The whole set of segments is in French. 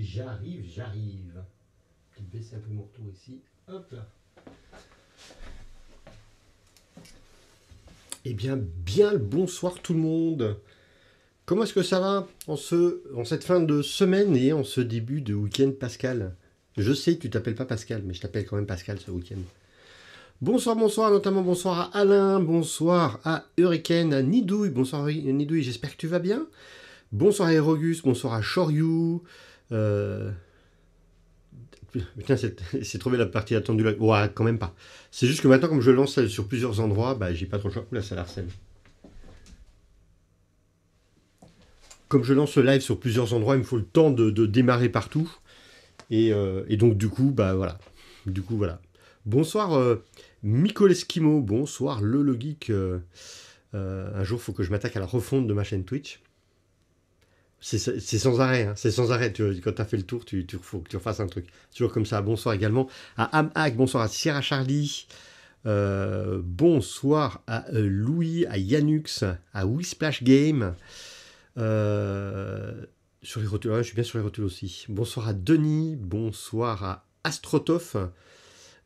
J'arrive, j'arrive. Je vais baisser un peu mon retour ici. Hop là. Eh bien, bien le bonsoir tout le monde. Comment est-ce que ça va en, ce, en cette fin de semaine et en ce début de week-end Pascal Je sais, tu t'appelles pas Pascal, mais je t'appelle quand même Pascal ce week-end. Bonsoir, bonsoir, notamment bonsoir à Alain, bonsoir à Hurricane, à Nidouille, bonsoir Nidouille, j'espère que tu vas bien. Bonsoir à Erogus, bonsoir à Choriou. Euh... Putain, c'est trouvé la partie attendue là. Ouah, quand même pas. C'est juste que maintenant, comme je lance sur plusieurs endroits, bah, j'ai pas trop le choix. Oula, ça la Comme je lance le live sur plusieurs endroits, il me faut le temps de, démarrer partout. Euh, et, donc, du coup, bah voilà. Du coup, voilà. Bonsoir, euh, Bonsoir, le, logique euh, euh, un jour, il faut que je m'attaque à la refonte de ma chaîne Twitch c'est sans arrêt, hein. c'est sans arrêt. quand tu as fait le tour, tu, faut que tu refasses un truc. Toujours comme ça. Bonsoir également à Amhack, bonsoir à Sierra Charlie, euh, bonsoir à euh, Louis, à Yanux, à Wisplash Game. Euh, sur les rotules, je suis bien sur les rotules aussi. Bonsoir à Denis, bonsoir à Astrotof,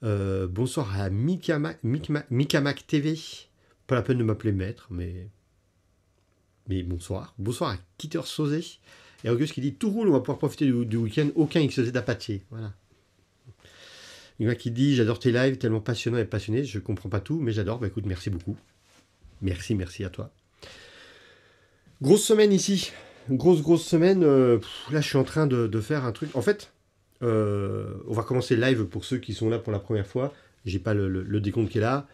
bonsoir à Mikamak, TV. Pas la peine de m'appeler maître, mais mais bonsoir. Bonsoir à Kitter Sosé Et Auguste qui dit Tout roule, on va pouvoir profiter du, week-end. Aucun XZ d'Apatier. Voilà. Il y en a qui dit J'adore tes lives, tellement passionnant et passionné. Je comprends pas tout, mais j'adore. Bah écoute, merci beaucoup. Merci, merci à toi. Grosse semaine ici. Grosse, grosse semaine. Euh, là, je suis en train de, faire un truc. En fait, euh, on va commencer le live pour ceux qui sont là pour la première fois. J'ai pas le décompte qui est là.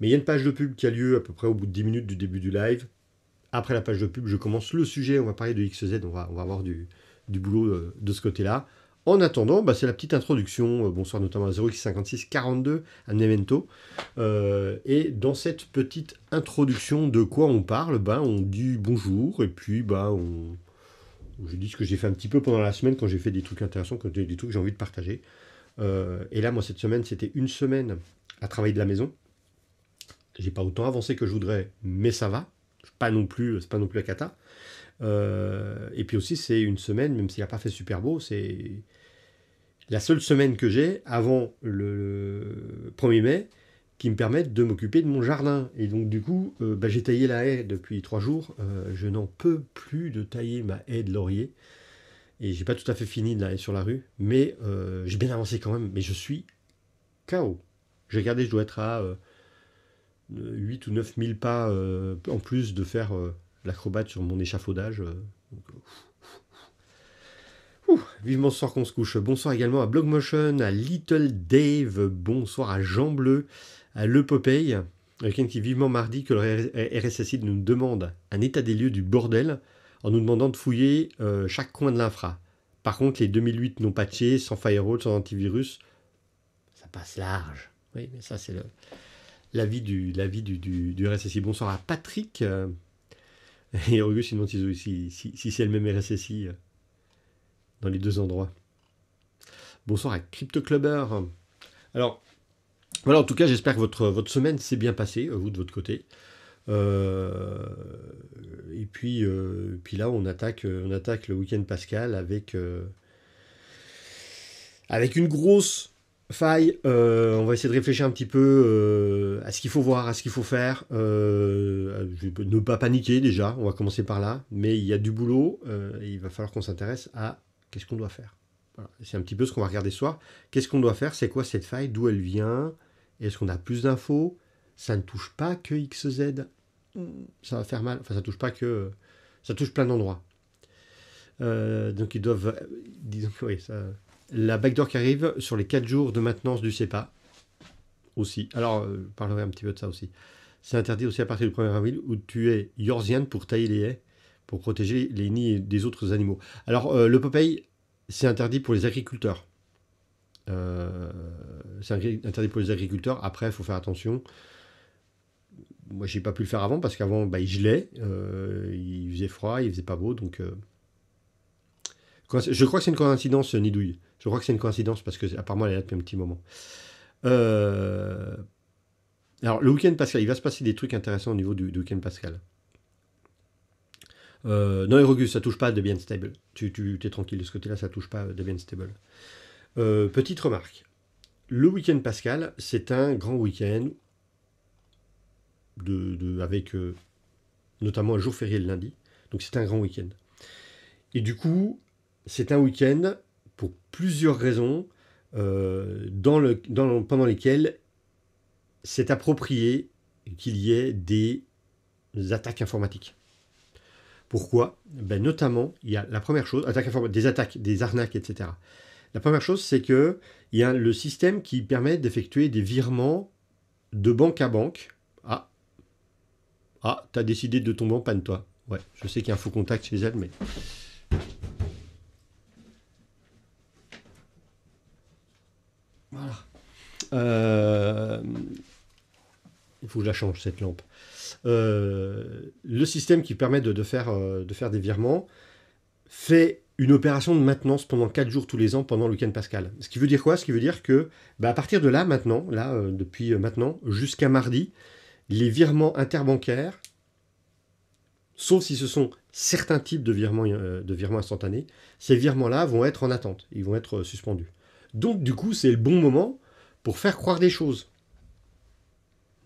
Mais il y a une page de pub qui a lieu à peu près au bout de 10 minutes du début du live. Après la page de pub, je commence le sujet. On va parler de XZ, on va, on va avoir du, du boulot euh, de, ce côté-là. En attendant, bah, c'est la petite introduction. Euh, bonsoir notamment à 0x56 42 à Nemento. Euh, et dans cette petite introduction, de quoi on parle bah, On dit bonjour et puis bah, on... je dis ce que j'ai fait un petit peu pendant la semaine quand j'ai fait des trucs intéressants, quand des, des trucs que j'ai envie de partager. et là, moi, cette semaine, c'était une semaine à travailler de la maison. J'ai pas autant avancé que je voudrais, mais ça va non plus, c'est pas non plus la cata. Euh, et puis aussi, c'est une semaine, même s'il n'a pas fait super beau, c'est la seule semaine que j'ai avant le 1er mai qui me permette de m'occuper de mon jardin. Et donc du coup, euh, bah, j'ai taillé la haie depuis trois jours. Euh, je n'en peux plus de tailler ma haie de laurier. Et j'ai pas tout à fait fini de la haie sur la rue, mais j'ai bien avancé quand même. Mais je suis KO. J'ai regardé, je dois être à 8 euh, ou 9 000 pas euh, en plus de faire euh, l'acrobate sur mon échafaudage. vivement ce soir qu'on se couche. Bonsoir également à Blogmotion, à Little Dave, bonsoir à Jean Bleu, à Le Popeye, quelqu'un qui vivement mardi que le RSSI nous demande un état des lieux du bordel en nous demandant de fouiller chaque coin de l'infra. Par contre, les 2008 non patchés, sans firewall, sans antivirus, ça passe large. Oui, mais ça c'est le l'avis du, la vie du, du, RSSI. Bonsoir à Patrick. Euh, et Auguste. si, c'est le même RSSI dans les deux endroits. Bonsoir à Crypto Clubber. Alors, voilà, en tout cas, j'espère que votre, votre semaine s'est bien passée, euh, vous de votre côté. Euh, et puis, puis là, on attaque, on attaque le week-end pascal avec, avec une grosse faille, euh, on va essayer de réfléchir un petit peu euh, à ce qu'il faut voir, à ce qu'il faut faire. Euh, ne pas paniquer déjà, on va commencer par là. Mais il y a du boulot il va falloir qu'on s'intéresse à qu'est-ce qu'on doit faire. C'est un petit peu ce qu'on va regarder ce soir. Qu'est-ce qu'on doit faire C'est quoi cette faille D'où elle vient Est-ce qu'on a plus d'infos Ça ne touche pas que XZ. Mm. Ça va faire mal. Enfin, ça touche pas que. Ça touche plein d'endroits. donc ils doivent. Disons que oui, ça la backdoor qui arrive sur les 4 jours de maintenance du CEPA aussi. Alors, euh, je parlerai un petit peu de ça aussi. C'est interdit aussi à partir du 1er avril où tu es yorzienne pour tailler les haies, pour protéger les nids des autres animaux. Alors, euh, le Popeye, c'est interdit pour les agriculteurs. Euh, c'est interdit pour les agriculteurs. Après, il faut faire attention. Moi, j'ai pas pu le faire avant parce qu'avant, bah, il gelait, il faisait froid, il faisait pas beau, donc je crois que c'est une coïncidence, euh, Nidouille. Je crois que c'est une coïncidence parce que apparemment elle est là depuis un petit moment. Euh, alors, le week-end Pascal, il va se passer des trucs intéressants au niveau du, week-end Pascal. Euh, non, Erogus, ça touche pas à Debian Stable. Tu, tu es tranquille de ce côté-là, ça touche pas à Debian Stable. Euh, petite remarque. Le week-end Pascal, c'est un grand week-end de, avec notamment un jour férié le lundi. Donc c'est un grand week-end. Et du coup, c'est un week-end pour plusieurs raisons euh, dans le, pendant lesquelles c'est approprié qu'il y ait des attaques informatiques. Pourquoi ben Notamment, il y a la première chose, des attaques, des arnaques, etc. La première chose, c'est qu'il y a le système qui permet d'effectuer des virements de banque à banque. Ah, ah t'as décidé de tomber en panne, toi. Ouais, je sais qu'il y a un faux contact chez elle, mais Euh, il faut que je la change, cette lampe. Euh, le système qui permet de, faire, euh, de faire des virements fait une opération de maintenance pendant 4 jours tous les ans pendant le week-end pascal. Ce qui veut dire quoi Ce qui veut dire que bah, à partir de là, maintenant, là, depuis maintenant, jusqu'à mardi, les virements interbancaires, sauf si ce sont certains types de virements, de virements instantanés, ces virements-là vont être en attente, ils vont être suspendus. Donc du coup, c'est le bon moment pour faire croire des choses.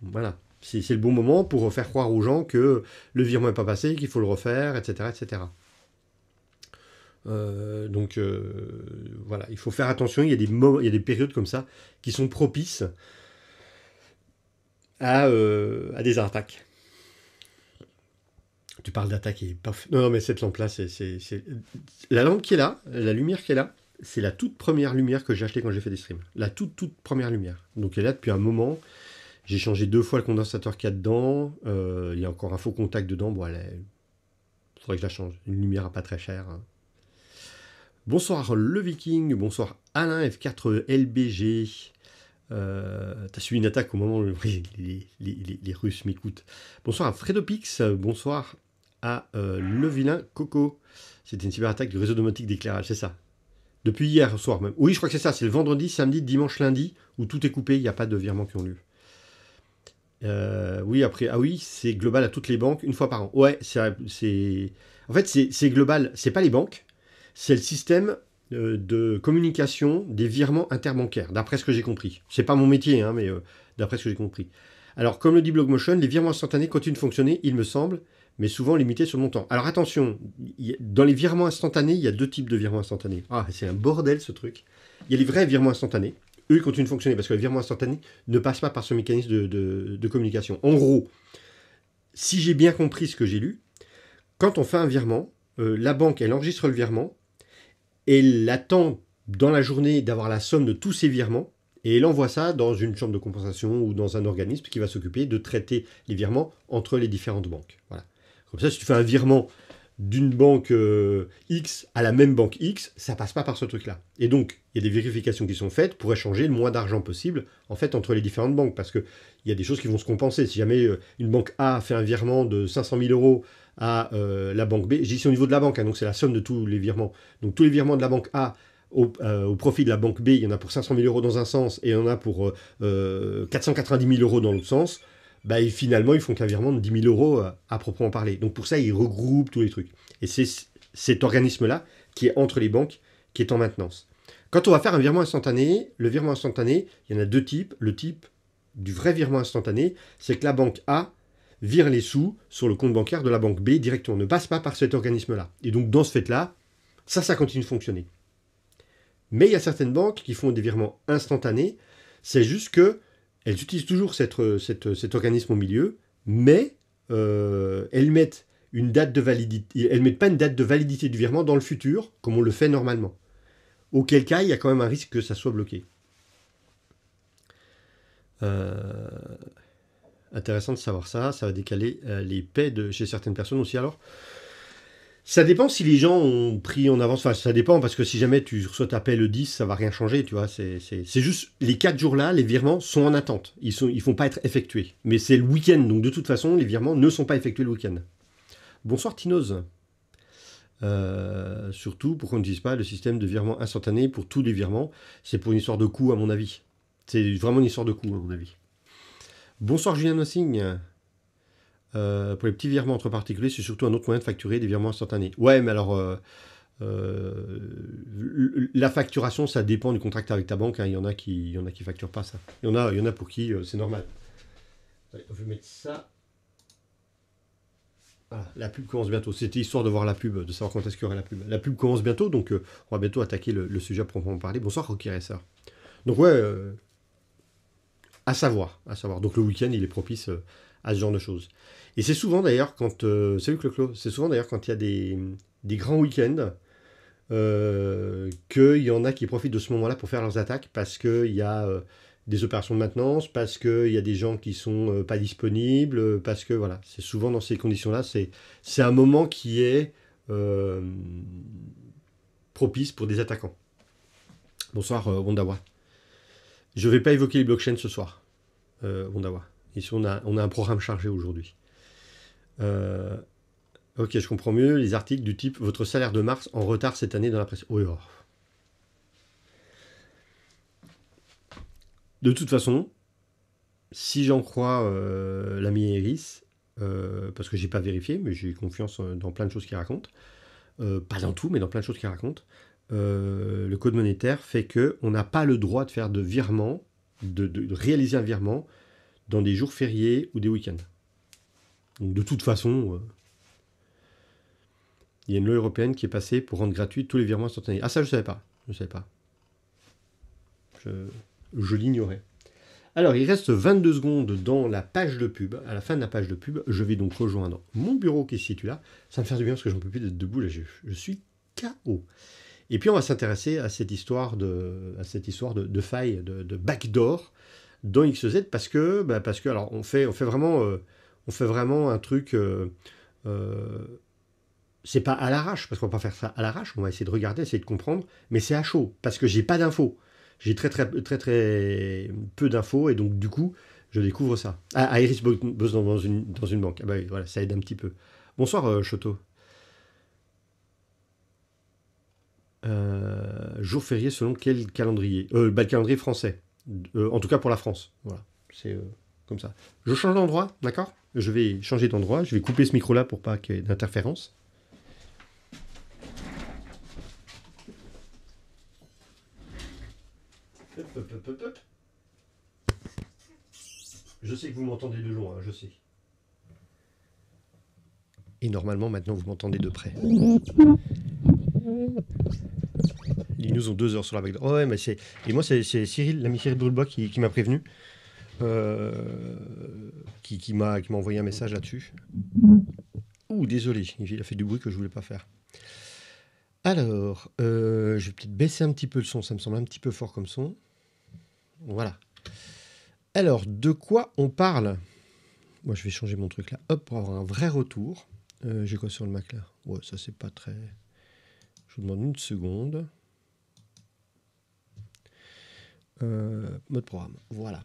Voilà. C'est le bon moment pour faire croire aux gens que le virement n'est pas passé, qu'il faut le refaire, etc. etc. Euh, donc euh, voilà, il faut faire attention, il y, a des des périodes comme ça qui sont propices à, euh, à des attaques. Tu parles d'attaque et paf. Non, non mais cette lampe-là, c'est la lampe qui est là, la lumière qui est là, c'est la toute première lumière que j'ai achetée quand j'ai fait des streams. La toute, toute première lumière. Donc elle est là depuis un moment. J'ai changé deux fois le condensateur qu'il y a dedans. Euh, il y a encore un faux contact dedans. Bon, allez. Il faudrait que je la change. Une lumière à pas très cher. Hein. Bonsoir le Viking. Bonsoir Alain F4LBG. Euh, T'as suivi une attaque au moment où les, Russes m'écoutent. Bonsoir à Fredopix. Bonsoir à euh, le vilain Coco. C'était une cyberattaque du réseau domotique d'éclairage, c'est ça. Depuis hier soir même. Oui, je crois que c'est ça. C'est le vendredi, samedi, dimanche, lundi, où tout est coupé. Il n'y a pas de virements qui ont lieu. Euh, oui, après. Ah oui, c'est global à toutes les banques, une fois par an. Ouais, c'est. En fait, c'est global. C'est pas les banques. C'est le système euh, de communication des virements interbancaires, d'après ce que j'ai compris. C'est pas mon métier, hein, mais euh, d'après ce que j'ai compris. Alors, comme le dit Blogmotion, les virements instantanés continuent de fonctionner, il me semble, mais souvent limité sur le montant. Alors attention, dans les virements instantanés, il y a deux types de virements instantanés. Ah, c'est un bordel ce truc. Il y a les vrais virements instantanés. Eux, ils continuent de fonctionner parce que les virements instantanés ne passent pas par ce mécanisme de, communication. En gros, si j'ai bien compris ce que j'ai lu, quand on fait un virement, euh, la banque, elle enregistre le virement, elle attend dans la journée d'avoir la somme de tous ces virements, et elle envoie ça dans une chambre de compensation ou dans un organisme qui va s'occuper de traiter les virements entre les différentes banques. Voilà. Comme ça, si tu fais un virement d'une banque euh, X à la même banque X, ça ne passe pas par ce truc-là. Et donc, il y a des vérifications qui sont faites pour échanger le moins d'argent possible, en fait, entre les différentes banques, parce qu'il y a des choses qui vont se compenser. Si jamais euh, une banque A fait un virement de 500 000 euros à euh, la banque B, j'ai ici au niveau de la banque, hein, donc c'est la somme de tous les virements. Donc, tous les virements de la banque A au, profit de la banque B, il y en a pour 500 000 euros dans un sens et il y en a pour 490 000 euros dans l'autre sens. Bah, finalement, ils font qu'un virement de 10 000 euros euh, à proprement parler. Donc pour ça, ils regroupent tous les trucs. Et c'est cet organisme-là qui est entre les banques, qui est en maintenance. Quand on va faire un virement instantané, le virement instantané, il y en a deux types. Le type du vrai virement instantané, c'est que la banque A vire les sous sur le compte bancaire de la banque B directement, On ne passe pas par cet organisme-là. Et donc dans ce fait-là, ça, ça continue de fonctionner. Mais il y a certaines banques qui font des virements instantanés, c'est juste que elles utilisent toujours euh, euh, cet organisme au milieu, mais euh, elles mettent une date de validité, mettent pas une date de validité du virement dans le futur, comme on le fait normalement. Auquel cas, il y a quand même un risque que ça soit bloqué. intéressant de savoir ça, ça va décaler les paies de chez certaines personnes aussi. Alors, ça dépend si les gens ont pris en avance. Enfin, ça dépend parce que si jamais tu reçois ta paie le 10, ça va rien changer, tu vois. C'est juste les 4 jours-là, les virements sont en attente. Ils ne ils vont pas être effectués. Mais c'est le week-end, donc de toute façon, les virements ne sont pas effectués le week-end. Bonsoir Tinoz. Euh, surtout pour qu'on dise pas le système de virement instantané pour tous les virements. C'est pour une histoire de coût, à mon avis. C'est vraiment une histoire de coût, à mon avis. Bonsoir Julien Nossing. Euh, pour les petits virements entre particuliers, c'est surtout un autre moyen de facturer des virements instantanés. Ouais, mais alors, euh, euh, la facturation, ça dépend du contrat avec ta banque. Hein. Il, y en a qui, ne y en a qui facturent pas ça. Il y en a, il y en a pour qui c'est normal. je vais mettre ça. la pub commence bientôt. C'était histoire de voir la pub, de savoir quand est-ce qu'il y aurait la pub. La pub commence bientôt, donc on va bientôt attaquer le, sujet pour en parler. Bonsoir, et Racer. Donc ouais, à savoir, à savoir. Donc le week-end, il est propice à ce genre de choses. Et c'est souvent d'ailleurs quand. Euh, salut c'est souvent d'ailleurs quand il y a des, des grands week-ends euh, qu'il y en a qui profitent de ce moment-là pour faire leurs attaques parce qu'il y a euh, des opérations de maintenance, parce qu'il y a des gens qui sont euh, pas disponibles, parce que voilà, c'est souvent dans ces conditions-là, c'est un moment qui est propice pour des attaquants. Bonsoir Wondawa. Je ne vais pas évoquer les blockchains ce soir, Wondawa on a, un programme chargé aujourd'hui. Euh, ok, je comprends mieux les articles du type Votre salaire de mars en retard cette année dans la presse. Oh, de toute façon, si j'en crois euh, l'ami Iris, euh, parce que je n'ai pas vérifié, mais j'ai confiance dans plein de choses qu'il raconte, pas dans tout, mais dans plein de choses qu'il raconte, le code monétaire fait que on n'a pas le droit de faire de virement, de réaliser un virement dans des jours fériés ou des week-ends. de toute façon, euh, il y a une loi européenne qui est passée pour rendre gratuit tous les virements instantanés. Ah ça, je ne savais pas. Je savais pas. Je, l'ignorais. Alors, il reste 22 secondes dans la page de pub. À la fin de la page de pub, je vais donc rejoindre mon bureau qui se situe là. Ça me fait du bien parce que je ne peux plus être debout. Là, je, suis KO. Et puis on va s'intéresser à cette histoire de, à cette histoire de, faille, de, de backdoor, dans XZ parce que, bah, parce que alors, on fait, on fait vraiment, euh, on fait vraiment un truc. Euh, euh, c'est pas à l'arrache, parce qu'on va pas faire ça à l'arrache, on va essayer de regarder, essayer de comprendre, mais c'est à chaud, parce que j'ai pas d'infos. J'ai très très très très peu d'infos, et donc du coup, je découvre ça. Ah, à Iris bosse dans une, dans une banque. Ah bah oui, voilà, ça aide un petit peu. Bonsoir Choto. jour férié selon quel calendrier bah, Le calendrier français. Euh, en tout cas pour la France. Voilà, c'est euh, comme ça. Je change d'endroit, d'accord Je vais changer d'endroit, je vais couper ce micro-là pour pas qu'il y ait d'interférence. Je sais que vous m'entendez de loin, hein, je sais. Et normalement, maintenant, vous m'entendez de près. Ils nous ont deux heures sur la backdoor. ouais, mais c'est. Et moi, c'est Cyril, l'ami Cyril Brulbois qui, m'a prévenu. Euh, qui, qui m'a envoyé un message là-dessus. Ouh, désolé, il a fait du bruit que je voulais pas faire. Alors, euh, je vais peut-être baisser un petit peu le son, ça me semble un petit peu fort comme son. Voilà. Alors, de quoi on parle Moi, je vais changer mon truc là, hop, pour avoir un vrai retour. Euh, j'ai quoi sur le Mac là Ouais, ça c'est pas très... Je vous demande une seconde mode euh, programme. Voilà.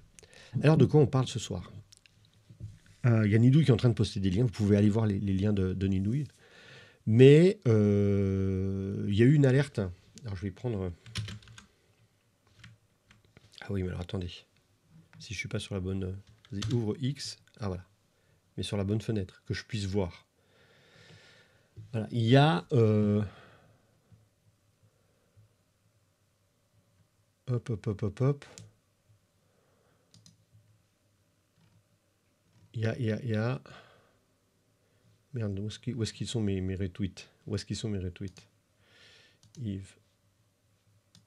Alors, de quoi on parle ce soir Il euh, y a Nidouille qui est en train de poster des liens. Vous pouvez aller voir les, liens de, de, Nidouille. Mais il euh, y a eu une alerte. Alors, je vais prendre. Ah oui, mais alors attendez. Si je suis pas sur la bonne. ouvre X. Ah voilà. Mais sur la bonne fenêtre, que je puisse voir. Voilà. Il y a. Hop, hop, hop, hop, hop. Ya, ya, ya. Merde, où est-ce qu'ils sont mes, mes retweets Où est-ce qu'ils sont mes retweets Yves.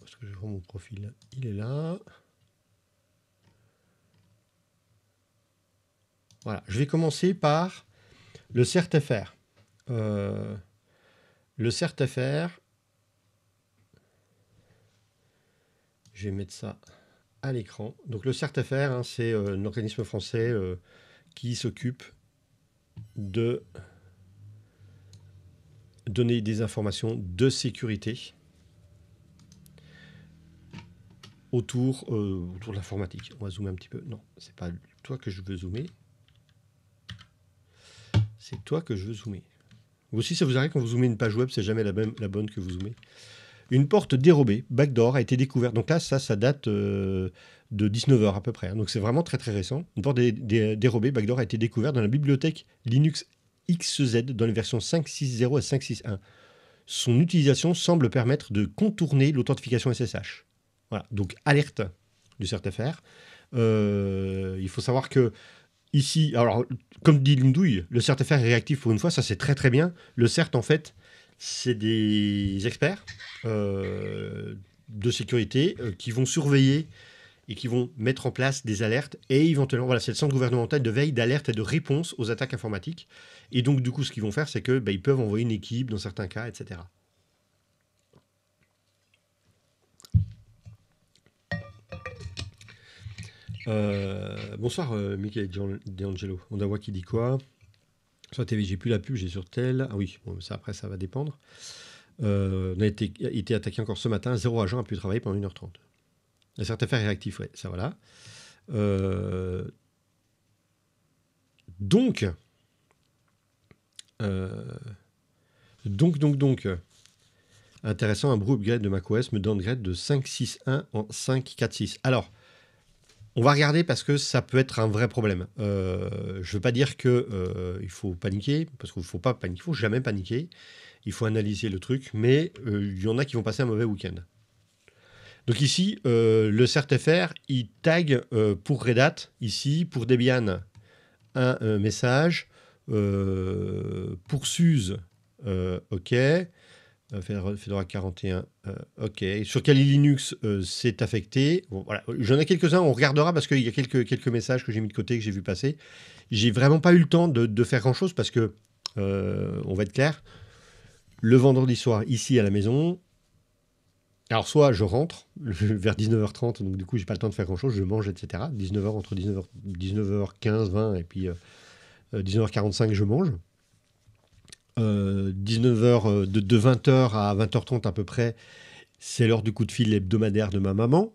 est-ce que je vois mon profil Il est là. Voilà, je vais commencer par le CERTFR. Euh, le CERTFR, Je vais mettre ça à l'écran. Donc le CERTFR, hein, c'est euh, un organisme français euh, qui s'occupe de donner des informations de sécurité autour, euh, autour de l'informatique. On va zoomer un petit peu. Non, c'est pas toi que je veux zoomer. C'est toi que je veux zoomer. Vous aussi, ça vous arrive quand vous zoomez une page web, c'est jamais la bonne que vous zoomez une porte dérobée, backdoor, a été découverte. Donc là, ça, ça date euh, de 19h à peu près. Hein. Donc c'est vraiment très très récent. Une porte dérobée, backdoor, a été découverte dans la bibliothèque Linux XZ dans les versions 5.6.0 et 5.6.1. Son utilisation semble permettre de contourner l'authentification SSH. Voilà, donc alerte du CERTFR. Euh, il faut savoir que ici, alors comme dit Lindouille, le CERTFR est réactif pour une fois, ça c'est très très bien. Le CERT en fait, c'est des experts euh, de sécurité euh, qui vont surveiller et qui vont mettre en place des alertes et éventuellement, voilà, c'est le centre gouvernemental de veille, d'alerte et de réponse aux attaques informatiques. Et donc, du coup, ce qu'ils vont faire, c'est que bah, peuvent envoyer une équipe dans certains cas, etc. Euh, bonsoir, Michael D'Angelo. On a voix qui dit quoi sur la TV, j'ai plus la pub, j'ai sur tel. Ah oui, ça, après, ça va dépendre. Euh, on a été, été, attaqué encore ce matin. Zéro agent a pu travailler pendant 1h30. La certificat est réactif, ça voilà. Euh, donc, euh, donc, donc, donc, intéressant, un brew upgrade de macOS me downgrade de 5.6.1 en 5.4.6. Alors, on va regarder parce que ça peut être un vrai problème. Euh, je ne veux pas dire qu'il euh, il faut paniquer, parce qu'il ne faut pas paniquer, il faut jamais paniquer. Il faut analyser le truc, mais euh, il y en a qui vont passer un mauvais week-end. Donc ici, le CERTFR, il tag pour Red Hat, ici, pour Debian, un, message, pour SUSE, OK, euh, Fedora 41, euh, ok. Sur Kali Linux, euh, c'est affecté. J'en ai quelques-uns, on regardera parce qu'il y a quelques, quelques messages que j'ai mis de côté, que j'ai vu passer. J'ai vraiment pas eu le temps de, faire grand-chose parce que, on va être clair, le vendredi soir, ici à la maison, alors soit je rentre vers 19h30, donc du coup j'ai pas le temps de faire grand-chose, je mange, etc. 19h entre 19h, 19h15, 20 et puis 19h45, je mange. 19h, euh, euh, de, 20h à 20h30 à peu près, c'est l'heure du coup de fil hebdomadaire de ma maman.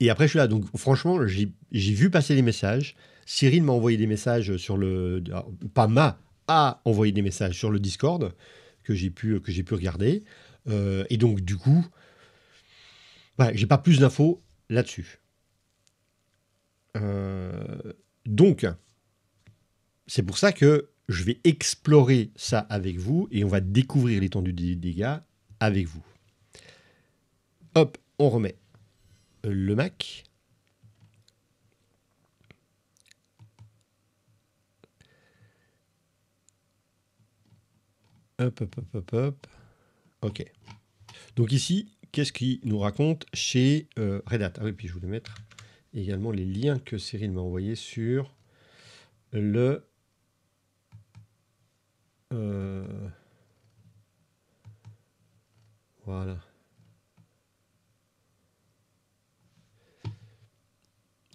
Et après, je suis là. Donc, franchement, j'ai vu passer les messages. Cyril m'a envoyé des messages sur le. Pas m'a, a envoyé des messages sur le Discord que j'ai pu, que pu regarder. Euh, et donc, du coup, j'ai pas plus d'infos là-dessus. donc, c'est pour ça que je vais explorer ça avec vous et on va découvrir l'étendue des dégâts avec vous. Hop, on remet le Mac. Hop, hop, hop, hop, hop. Ok. Donc ici, qu'est-ce qu'il nous raconte chez euh, Red Hat Ah oui, puis je voulais mettre également les liens que Cyril m'a envoyés sur le euh, voilà.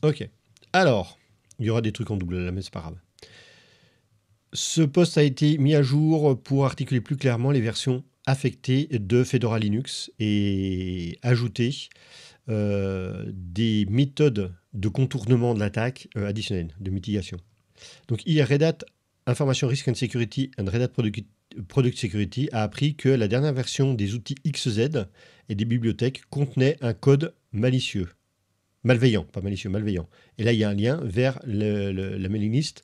Ok. Alors, il y aura des trucs en double là, mais c'est pas grave. Ce poste a été mis à jour pour articuler plus clairement les versions affectées de Fedora Linux et ajouter euh, des méthodes de contournement de l'attaque euh, additionnelles, de mitigation. Donc, hier Red Information Risk and Security and Red Hat Product, Security a appris que la dernière version des outils XZ et des bibliothèques contenait un code malicieux. Malveillant, pas malicieux, malveillant. Et là, il y a un lien vers la mailing list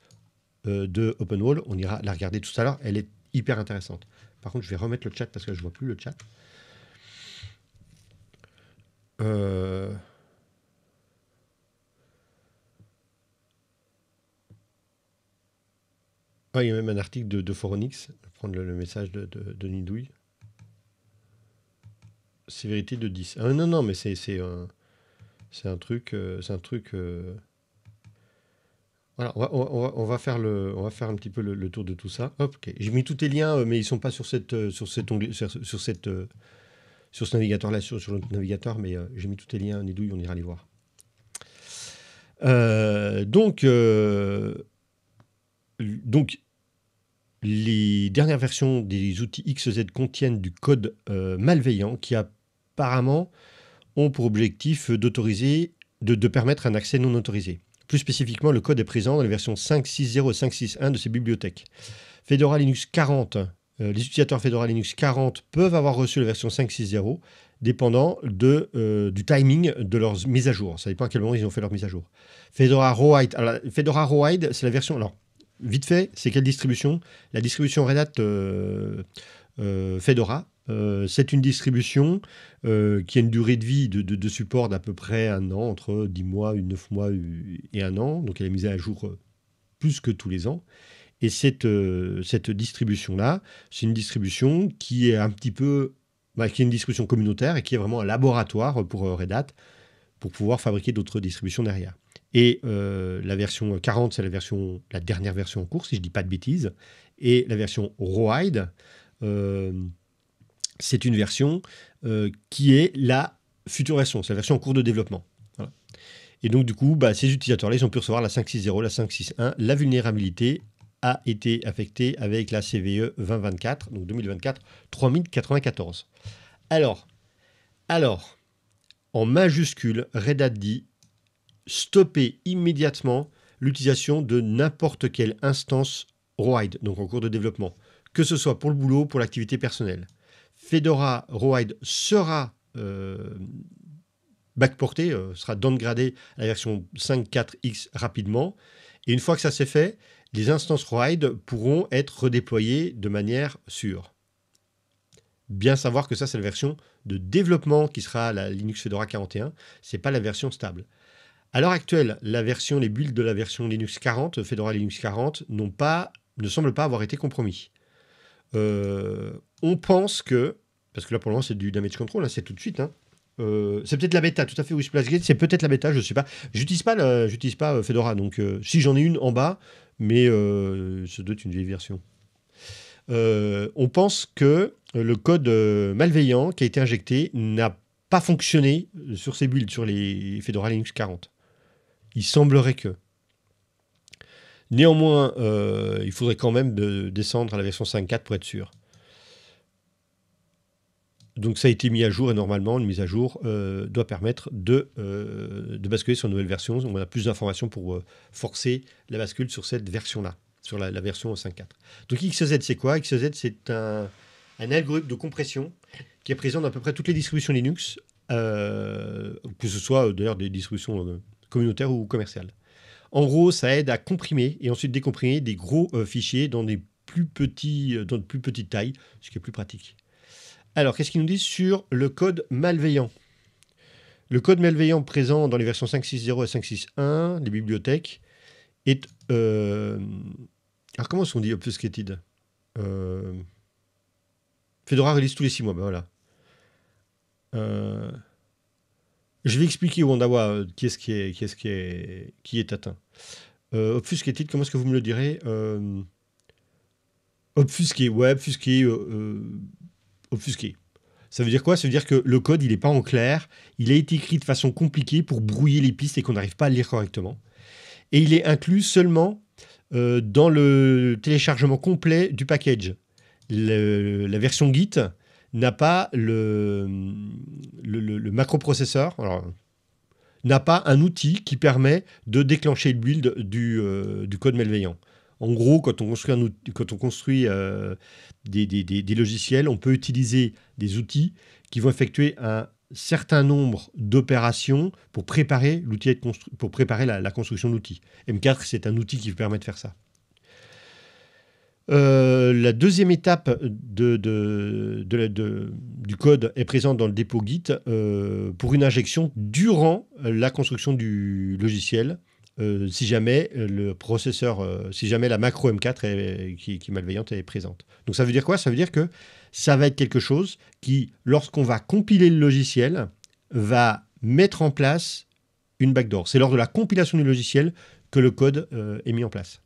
euh, de OpenWall. On ira la regarder tout à l'heure. Elle est hyper intéressante. Par contre, je vais remettre le chat parce que je ne vois plus le chat. Euh... il y a même un article de, Je vais prendre le, message de, de, de Nidouille. Sévérité de 10. Ah, non, non, mais c'est un, un truc. c'est un truc. Voilà, on va, faire le, on va faire un petit peu le, tour de tout ça. j'ai mis tous tes liens, euh, mais ils ne sont pas sur cette, euh, sur cette sur, euh, cette, sur ce navigateur là, sur, le navigateur, mais j'ai mis tous tes liens. Nidouille, on ira les voir. donc donc les dernières versions des outils XZ contiennent du code euh, malveillant qui apparemment ont pour objectif d'autoriser, de, permettre un accès non autorisé. Plus spécifiquement, le code est présent dans les versions 5.6.0 et 5.6.1 de ces bibliothèques. Fedora Linux 40, euh, les utilisateurs Fedora Linux 40 peuvent avoir reçu la version 5.6.0 dépendant euh, du timing de leurs mises à jour. Ça dépend à quel moment ils ont fait leur mise à jour. Fedora Rawhide, Fedora c'est la version vite fait, c'est quelle distribution La distribution Red Hat euh, euh, Fedora, euh, c'est une distribution qui a une durée de vie de, support d'à peu près un an, entre 10 mois, 9 mois et un an. Donc elle est mise à jour plus que tous les ans. Et cette, cette distribution-là, c'est une distribution qui est un petit peu... Bah, qui est une distribution communautaire et qui est vraiment un laboratoire pour Red Hat pour pouvoir fabriquer d'autres distributions derrière. Et euh, la version 40, c'est la version, la dernière version en cours, si je ne dis pas de bêtises. Et la version Rawhide, euh, c'est une version euh, qui est la future version, c'est la version en cours de développement. Et donc, du coup, bah, ces utilisateurs-là, ils ont pu recevoir la 5.6.0, la 5.6.1. La vulnérabilité a été affectée avec la CVE 2024, donc 2024, 3094. Alors, alors, en majuscule, Red Hat dit stopper immédiatement l'utilisation de n'importe quelle instance ROID, donc en cours de développement, que ce soit pour le boulot, pour l'activité personnelle. Fedora ROID sera euh, backporté, euh, sera downgradé à la version 5.4x rapidement. Et une fois que ça s'est fait, les instances ROID pourront être redéployées de manière sûre. Bien savoir que ça, c'est la version de développement qui sera la Linux Fedora 41, ce n'est pas la version stable. À l'heure actuelle, les builds de la version Linux 40, Fedora Linux 40, ne semblent pas avoir été compromis. Euh, on pense que, parce que là pour le moment c'est du damage control, hein, c'est tout de suite, hein. euh, c'est peut-être la bêta, tout à fait, oui, c'est peut-être la bêta, je ne sais pas. Je n'utilise pas euh, Fedora, donc si j'en ai une en bas, mais ce doit être une vieille version. on pense que le code malveillant qui a été injecté n'a pas fonctionné sur ces builds, sur les Fedora Linux 40. Il semblerait que. Néanmoins, euh, il faudrait quand même descendre à la version 5.4 pour être sûr. Donc ça a été mis à jour et normalement une mise à jour euh, doit permettre euh, de, basculer sur une nouvelle version. On a plus d'informations pour forcer la bascule sur cette version-là, sur la, version 5.4. Donc XZ c'est quoi XZ c'est un, un, algorithme de compression qui est présent dans à peu près toutes les distributions Linux, que ce soit d'ailleurs des distributions communautaire ou commercial. En gros, ça aide à comprimer et ensuite décomprimer des gros euh, fichiers dans des plus petits, euh, dans de plus petites tailles, ce qui est plus pratique. Alors, qu'est-ce qu'ils nous disent sur le code malveillant Le code malveillant présent dans les versions 5.6.0 et 5.6.1, des bibliothèques, est... Euh, alors, comment qu'on dit obfuscated euh... Fedora release tous les 6 mois, ben voilà. Euh... Je vais expliquer Wandawa euh, qui est-ce qui est, qui est, euh, qui est atteint. Euh, obfusqué comment est-ce que vous me le direz euh, Obfusqué, ouais, obfusqué, obfusqué. Ça veut dire quoi Ça veut dire que le code, il n'est pas en clair, il a été écrit de façon compliquée pour brouiller les pistes et qu'on n'arrive pas à lire correctement. Et il est inclus seulement dans le téléchargement complet du package. la version Git, n'a pas le, le, macroprocesseur, n'a pas un outil qui permet de déclencher le build du, euh, du code malveillant. En gros, quand on construit, quand on construit euh, des, logiciels, on peut utiliser des outils qui vont effectuer un certain nombre d'opérations pour préparer, pour préparer la, construction de l'outil. M4, c'est un outil qui permet de faire ça. Euh, la deuxième étape de, du code est présente dans le dépôt Git euh, pour une injection durant la construction du logiciel. Euh, si jamais le processeur, si jamais la macro M4 qui, qui, est malveillante est présente. Donc ça veut dire quoi Ça veut dire que ça va être quelque chose qui, lorsqu'on va compiler le logiciel, va mettre en place une backdoor. C'est lors de la compilation du logiciel que le code est mis en place.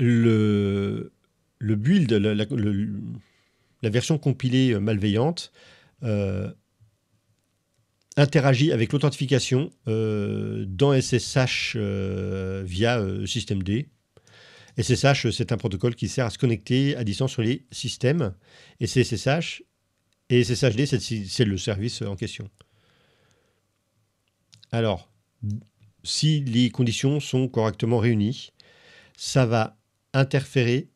le, le build, la, version compilée euh, malveillante, euh, interagit avec l'authentification euh, dans SSH via système D. SSH, c'est un protocole qui sert à se connecter à distance sur les systèmes. Et c'est SSH. Et SSHD, c'est le service en question. Alors, si les conditions sont correctement réunies, ça va interférer.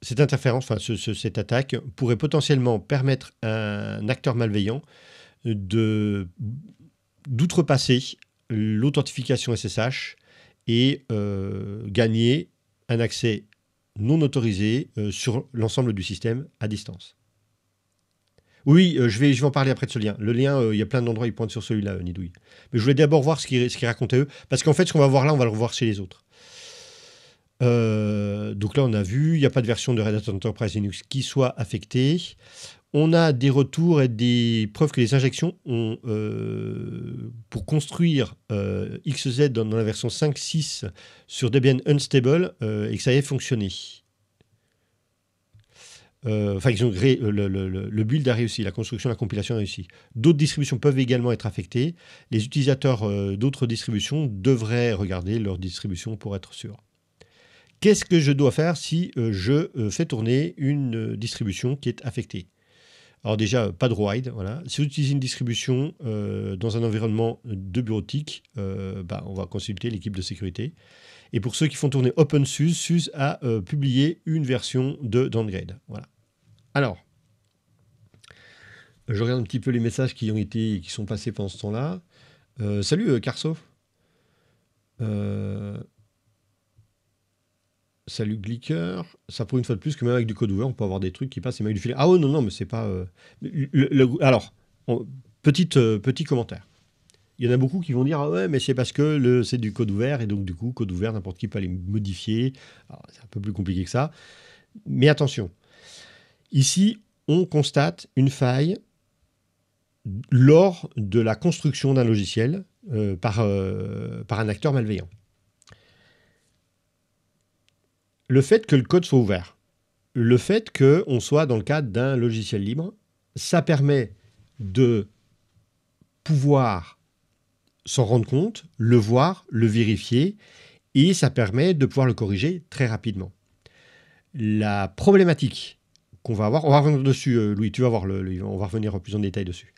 Cette interférence, enfin cette attaque, pourrait potentiellement permettre à un acteur malveillant de d'outrepasser l'authentification SSH et euh, gagner un accès non autorisé euh, sur l'ensemble du système à distance. Oui, euh, je, vais, je vais en parler après de ce lien. Le lien, il y a plein d'endroits, il pointe sur celui-là, Nidouille. Mais je voulais d'abord voir ce qu'ils ce racontaient eux, parce qu'en fait, ce qu'on va voir là, on va le revoir chez les autres. Euh, donc là, on a vu, il n'y a pas de version de Red Hat Enterprise Linux qui soit affectée. On a des retours et des preuves que les injections ont, euh, pour construire euh, XZ dans la version 5.6 sur Debian Unstable et que ça ait fonctionné. Enfin, le, le, build a réussi, la construction, la compilation a réussi. D'autres distributions peuvent également être affectées. Les utilisateurs d'autres distributions devraient regarder leur distribution pour être sûrs. Qu'est-ce que je dois faire si euh, je euh, fais tourner une euh, distribution qui est affectée alors déjà, pas de ride. voilà. Si vous utilisez une distribution dans un environnement de bureautique, bah, on va consulter l'équipe de sécurité. Et pour ceux qui font tourner OpenSUSE, SUSE a publié une version de downgrade. Voilà. Alors, je regarde un petit peu les messages qui ont été, qui sont passés pendant ce temps-là. salut Carso salut Glicker. Ça prouve une fois de plus que même avec du code ouvert, on peut avoir des trucs qui passent et même du filet. Ah oh non, non, mais c'est pas. Euh, alors, euh, petit commentaire. Il y en a beaucoup qui vont dire ah ouais, mais c'est parce que c'est du code ouvert et donc du coup, code ouvert, n'importe qui peut aller modifier. C'est un peu plus compliqué que ça. Mais attention, ici, on constate une faille lors de la construction d'un logiciel euh, par, par un acteur malveillant. le fait que le code soit ouvert, le fait qu'on soit dans le cadre d'un logiciel libre, ça permet de pouvoir s'en rendre compte, le voir, le vérifier, et ça permet de pouvoir le corriger très rapidement. La problématique qu'on va avoir, on va revenir dessus, euh, Louis, tu vas voir, le, on va revenir plus en détail dessus.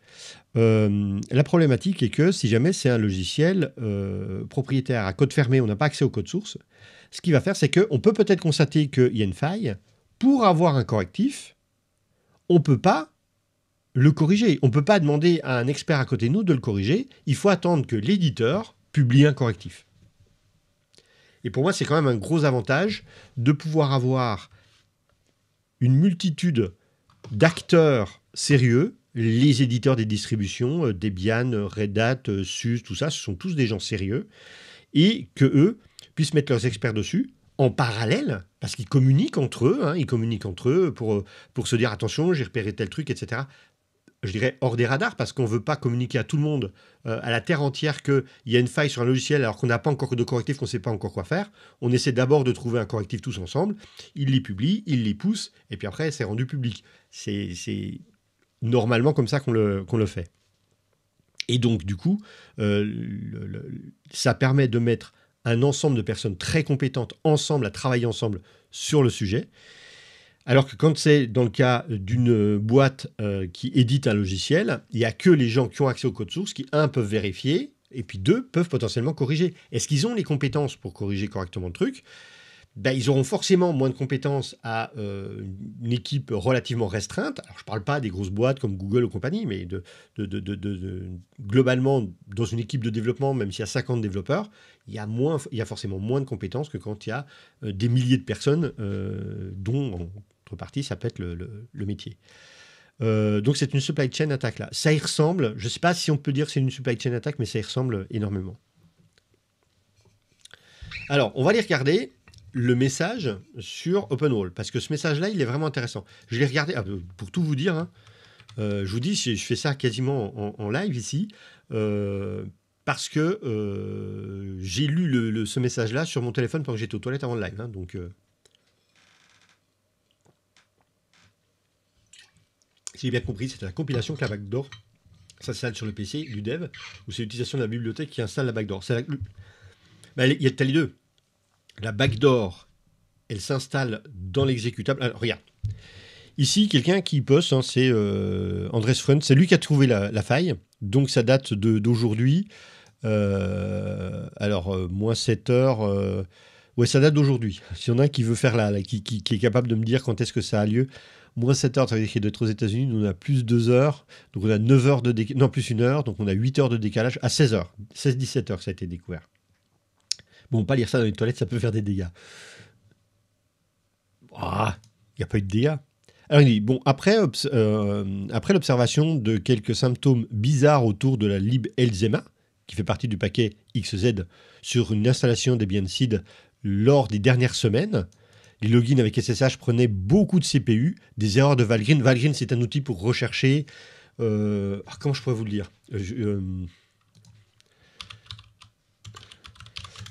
Euh, la problématique est que si jamais c'est un logiciel euh, propriétaire à code fermé, on n'a pas accès au code source, ce qui va faire, c'est qu'on peut peut-être constater qu'il y a une faille. Pour avoir un correctif, on ne peut pas le corriger. On ne peut pas demander à un expert à côté de nous de le corriger. Il faut attendre que l'éditeur publie un correctif. Et pour moi, c'est quand même un gros avantage de pouvoir avoir une multitude d'acteurs sérieux les éditeurs des distributions, euh, Debian, euh, Red Hat, euh, SUS, tout ça, ce sont tous des gens sérieux, et que eux puissent mettre leurs experts dessus en parallèle, parce qu'ils communiquent entre eux, hein, ils communiquent entre eux pour, pour se dire attention, j'ai repéré tel truc, etc. Je dirais hors des radars, parce qu'on ne veut pas communiquer à tout le monde, à la terre entière, qu'il y a une faille sur un logiciel alors qu'on n'a pas encore de correctif, qu'on ne sait pas encore quoi faire. On essaie d'abord de trouver un correctif tous ensemble, ils les publient, ils les poussent, et puis après, c'est rendu public. C'est normalement comme ça qu'on le, le fait. Et donc, du coup, euh, ça permet de mettre un ensemble de personnes très compétentes ensemble, à travailler ensemble sur le sujet. Alors que quand c'est dans le cas d'une boîte euh, qui édite un logiciel, il n'y a que les gens qui ont accès au code source qui, un, peuvent vérifier, et puis deux, peuvent potentiellement corriger. Est-ce qu'ils ont les compétences pour corriger correctement le truc ben, ils auront forcément moins de compétences à euh, une équipe relativement restreinte. Alors, je ne parle pas des grosses boîtes comme Google ou compagnie, mais globalement, dans une équipe de développement, même s'il y a 50 développeurs, il y a, forcément moins de compétences que quand il y a euh, des milliers de personnes, euh, dont, en contrepartie, ça peut être le, métier. donc c'est une supply chain attaque là. Ça y ressemble, je ne sais pas si on peut dire que c'est une supply chain attaque, mais ça y ressemble énormément. Alors, on va les regarder le message sur OpenWall, parce que ce message-là, il est vraiment intéressant. Je l'ai regardé, ah, pour tout vous dire, hein. euh, je vous dis, je fais ça quasiment en, live ici, euh, parce que euh, j'ai lu le, ce message-là sur mon téléphone pendant que j'étais aux toilettes avant le live. Hein, donc, si j'ai bien compris, C'est la compilation que la backdoor s'installe sur le PC du dev, ou c'est l'utilisation de la bibliothèque qui installe la backdoor. Bah, il y a les deux la backdoor, elle s'installe dans l'exécutable. Alors, ah, regarde. Ici, quelqu'un qui poste, hein, c'est euh, Andres C'est lui qui a trouvé la, faille. Donc, ça date d'aujourd'hui. Euh, alors, euh, moins 7 heures. Euh, ouais, ça date d'aujourd'hui. S'il y en a un qui veut faire là, qui, est capable de me dire quand est-ce que ça a lieu, moins 7 heures, ça veut dire qu'il doit être aux États-Unis. Nous, on a plus 2 heures. Donc, on a 9 heures de décalage. Non, plus 1 heure. Donc, on a 8 heures de décalage à 16 heures. 16-17 heures ça a été découvert. Bon, pas lire ça dans les toilettes, ça peut faire des dégâts. Ah, il n'y a pas eu de dégâts. Alors ah il dit, bon, après, euh, après l'observation de quelques symptômes bizarres autour de la lib Elzema, qui fait partie du paquet XZ, sur une installation des seed lors des dernières semaines, les logins avec SSH prenaient beaucoup de CPU, des erreurs de Valgrind. Valgrind, c'est un outil pour rechercher... Euh, ah, comment je pourrais vous le dire euh,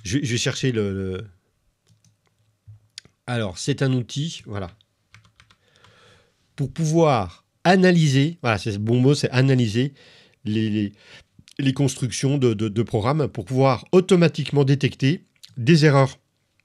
Je, vais chercher le. Alors, c'est un outil, voilà. Pour pouvoir analyser, voilà, c'est bon mot, c'est analyser les, les, constructions de, programmes pour pouvoir automatiquement détecter des erreurs,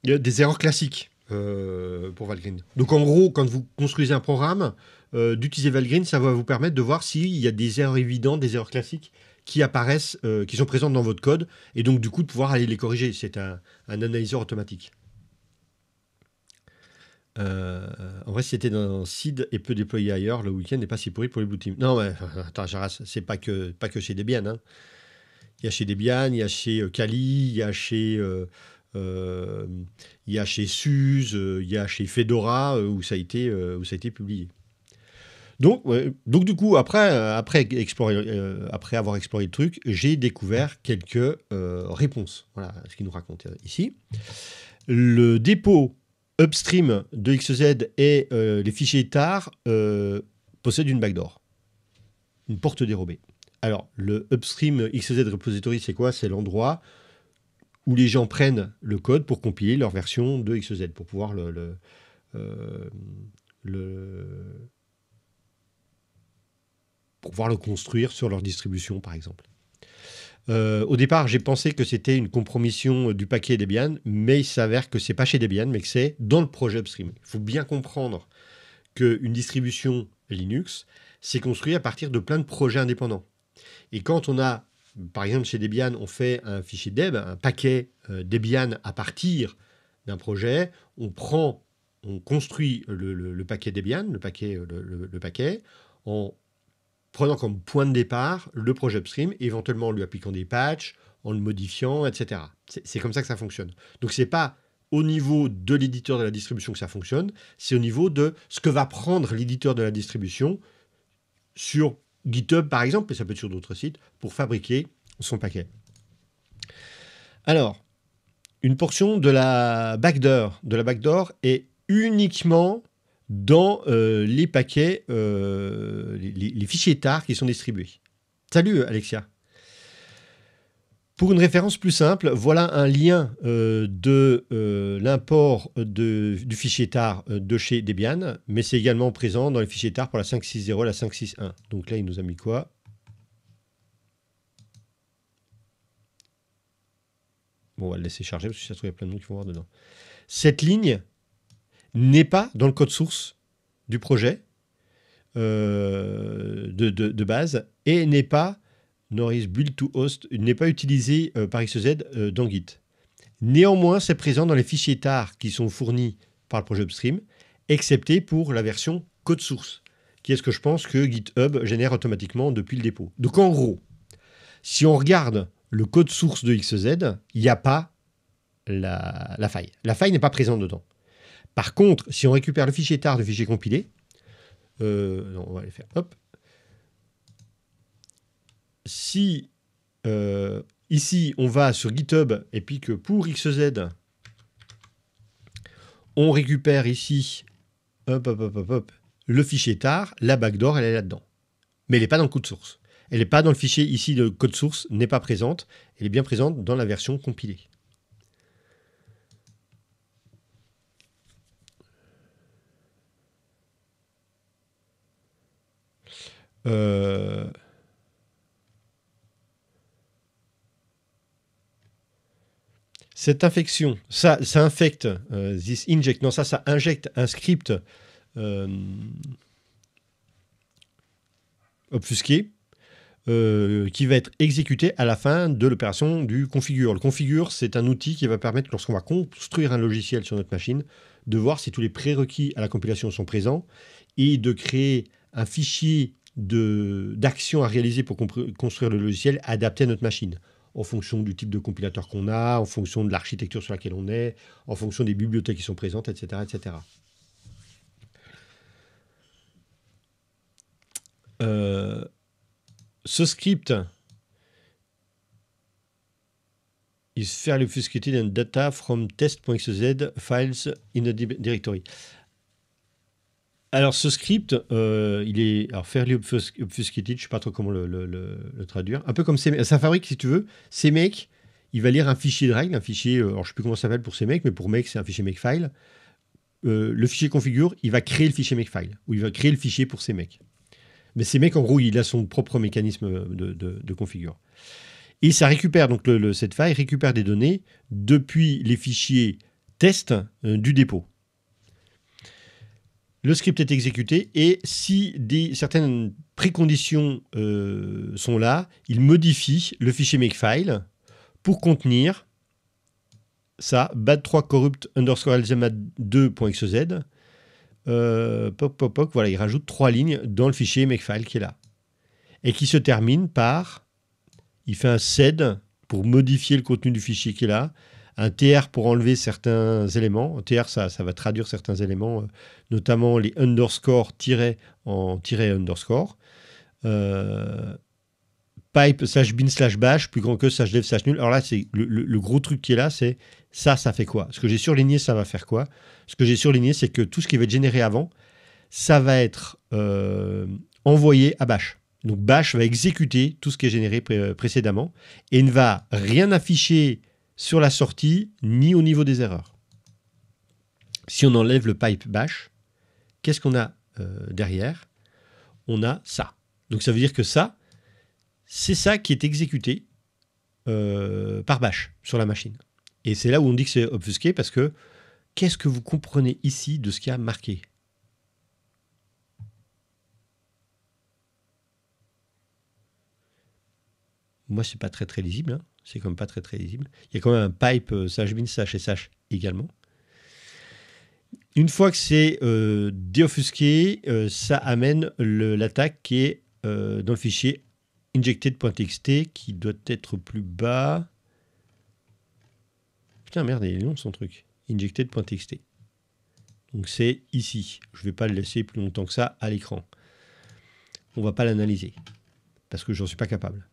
euh, des erreurs classiques euh, pour Valgrind. Donc en gros, quand vous construisez un programme, euh, d'utiliser Valgrind, ça va vous permettre de voir s'il y a des erreurs évidentes, des erreurs classiques qui apparaissent, euh, qui sont présentes dans votre code, et donc du coup de pouvoir aller les corriger. C'est un, analyseur automatique. Euh, en vrai, si c'était dans SID et peu déployé ailleurs, le week-end n'est pas si pourri pour les Blue Non, mais attends, c'est pas que, pas que chez Debian. Hein. Il y a chez Debian, il y a chez euh, Kali, il y a chez, il y a chez SUSE, il y a chez Fedora, où ça a été, où ça a été publié. Donc, donc du coup, après, euh, après, explorer, euh, après avoir exploré le truc, j'ai découvert quelques euh, réponses. Voilà ce qu'il nous raconte ici. Le dépôt upstream de XZ et les fichiers TAR possèdent une backdoor, une porte dérobée. Alors, le upstream XZ repository, c'est quoi C'est l'endroit où les gens prennent le code pour compiler leur version de XZ, pour pouvoir le, le pour pouvoir le construire sur leur distribution, par exemple. Euh, au départ, j'ai pensé que c'était une compromission du paquet Debian, mais il s'avère que c'est pas chez Debian, mais que c'est dans le projet upstream. Il faut bien comprendre qu'une distribution Linux, s'est construit à partir de plein de projets indépendants. Et quand on a, par exemple chez Debian, on fait un fichier deb, un paquet euh, Debian à partir d'un projet, on prend, on construit le, paquet Debian, le paquet, le, paquet, prenant comme point de départ le projet upstream, éventuellement en lui appliquant des patchs, en le modifiant, etc. C'est comme ça que ça fonctionne. Donc ce n'est pas au niveau de l'éditeur de la distribution que ça fonctionne, c'est au niveau de ce que va prendre l'éditeur de la distribution sur GitHub par exemple, mais ça peut être sur d'autres sites, pour fabriquer son paquet. Alors, une portion de la backdoor, de la backdoor est uniquement dans euh, les paquets, euh, les, fichiers TAR qui sont distribués. Salut euh, Alexia. Pour une référence plus simple, voilà un lien de l'import du fichier TAR de chez Debian, mais c'est également présent dans les fichiers TAR pour la 5.6.0 la 5.6.1. Donc là, il nous a mis quoi Bon, on va le laisser charger parce que ça trouve, y a plein de monde qui vont voir dedans. Cette ligne, n'est pas dans le code source du projet euh, de, base et n'est pas Norris Build to Host, n'est pas utilisé euh, par XZ euh, dans Git. Néanmoins, c'est présent dans les fichiers TAR qui sont fournis par le projet Upstream, excepté pour la version code source, qui est ce que je pense que GitHub génère automatiquement depuis le dépôt. Donc en gros, si on regarde le code source de XZ, il n'y a pas la, la faille. La faille n'est pas présente dedans. Par contre, si on récupère le fichier tar de fichier compilé, euh, on va aller faire Si euh, ici on va sur GitHub et puis que pour XZ, on récupère ici le fichier tar, la backdoor elle est là-dedans. Mais elle n'est pas dans le code source. Elle n'est pas dans le fichier ici, de code source n'est pas présente. Elle est bien présente dans la version compilée. Euh, cette infection, ça, ça infecte, euh, this inject, non, ça, ça injecte un script euh, obfusqué euh, qui va être exécuté à la fin de l'opération du configure. Le configure, c'est un outil qui va permettre, lorsqu'on va construire un logiciel sur notre machine, de voir si tous les prérequis à la compilation sont présents et de créer un fichier d'actions à réaliser pour construire le logiciel adapté à notre machine, en fonction du type de compilateur qu'on a, en fonction de l'architecture sur laquelle on est, en fonction des bibliothèques qui sont présentes, etc. etc. Euh, ce script is fairly obfuscated and data from test.xz files in the directory. Alors, ce script, euh, il est. Alors, fairly obfuscated, je ne sais pas trop comment le, traduire. Un peu comme ça fabrique, si tu veux, ces mecs, il va lire un fichier de règles, un fichier. Euh, alors, je sais plus comment ça s'appelle pour ces mecs, mais pour mec, c'est un fichier makefile. Euh, le fichier configure, il va créer le fichier makefile, ou il va créer le fichier pour ces mecs. Mais ces mecs, en gros, il a son propre mécanisme de, configure. Et ça récupère, donc, cette faille récupère des données depuis les fichiers test du dépôt le script est exécuté et si des, certaines préconditions euh, sont là, il modifie le fichier makefile pour contenir ça, bad3 corrupt underscore lzmat 2xz euh, voilà, il rajoute trois lignes dans le fichier makefile qui est là. Et qui se termine par, il fait un sed pour modifier le contenu du fichier qui est là, un TR pour enlever certains éléments. Un TR, ça, ça va traduire certains éléments, euh, notamment les underscores tirés en tirés underscore. Euh, pipe slash bin slash bash plus grand que slash dev slash nul. Alors là, c'est le, gros truc qui est là, c'est ça, ça fait quoi Ce que j'ai surligné, ça va faire quoi Ce que j'ai surligné, c'est que tout ce qui va être généré avant, ça va être euh, envoyé à bash. Donc bash va exécuter tout ce qui est généré précédemment et ne va rien afficher sur la sortie ni au niveau des erreurs. Si on enlève le pipe bash, qu'est-ce qu'on a euh, derrière On a ça. Donc ça veut dire que ça, c'est ça qui est exécuté euh, par bash sur la machine. Et c'est là où on dit que c'est obfusqué parce que qu'est-ce que vous comprenez ici de ce qui a marqué Moi, c'est pas très très lisible. Hein. C'est comme pas très très lisible. Il y a quand même un pipe euh, sage SH et SH également. Une fois que c'est euh, déoffusqué, euh, ça amène l'attaque qui est euh, dans le fichier injected.txt qui doit être plus bas. Putain, merde, il est long son truc. Injected.txt. Donc c'est ici. Je ne vais pas le laisser plus longtemps que ça à l'écran. On ne va pas l'analyser parce que je n'en suis pas capable.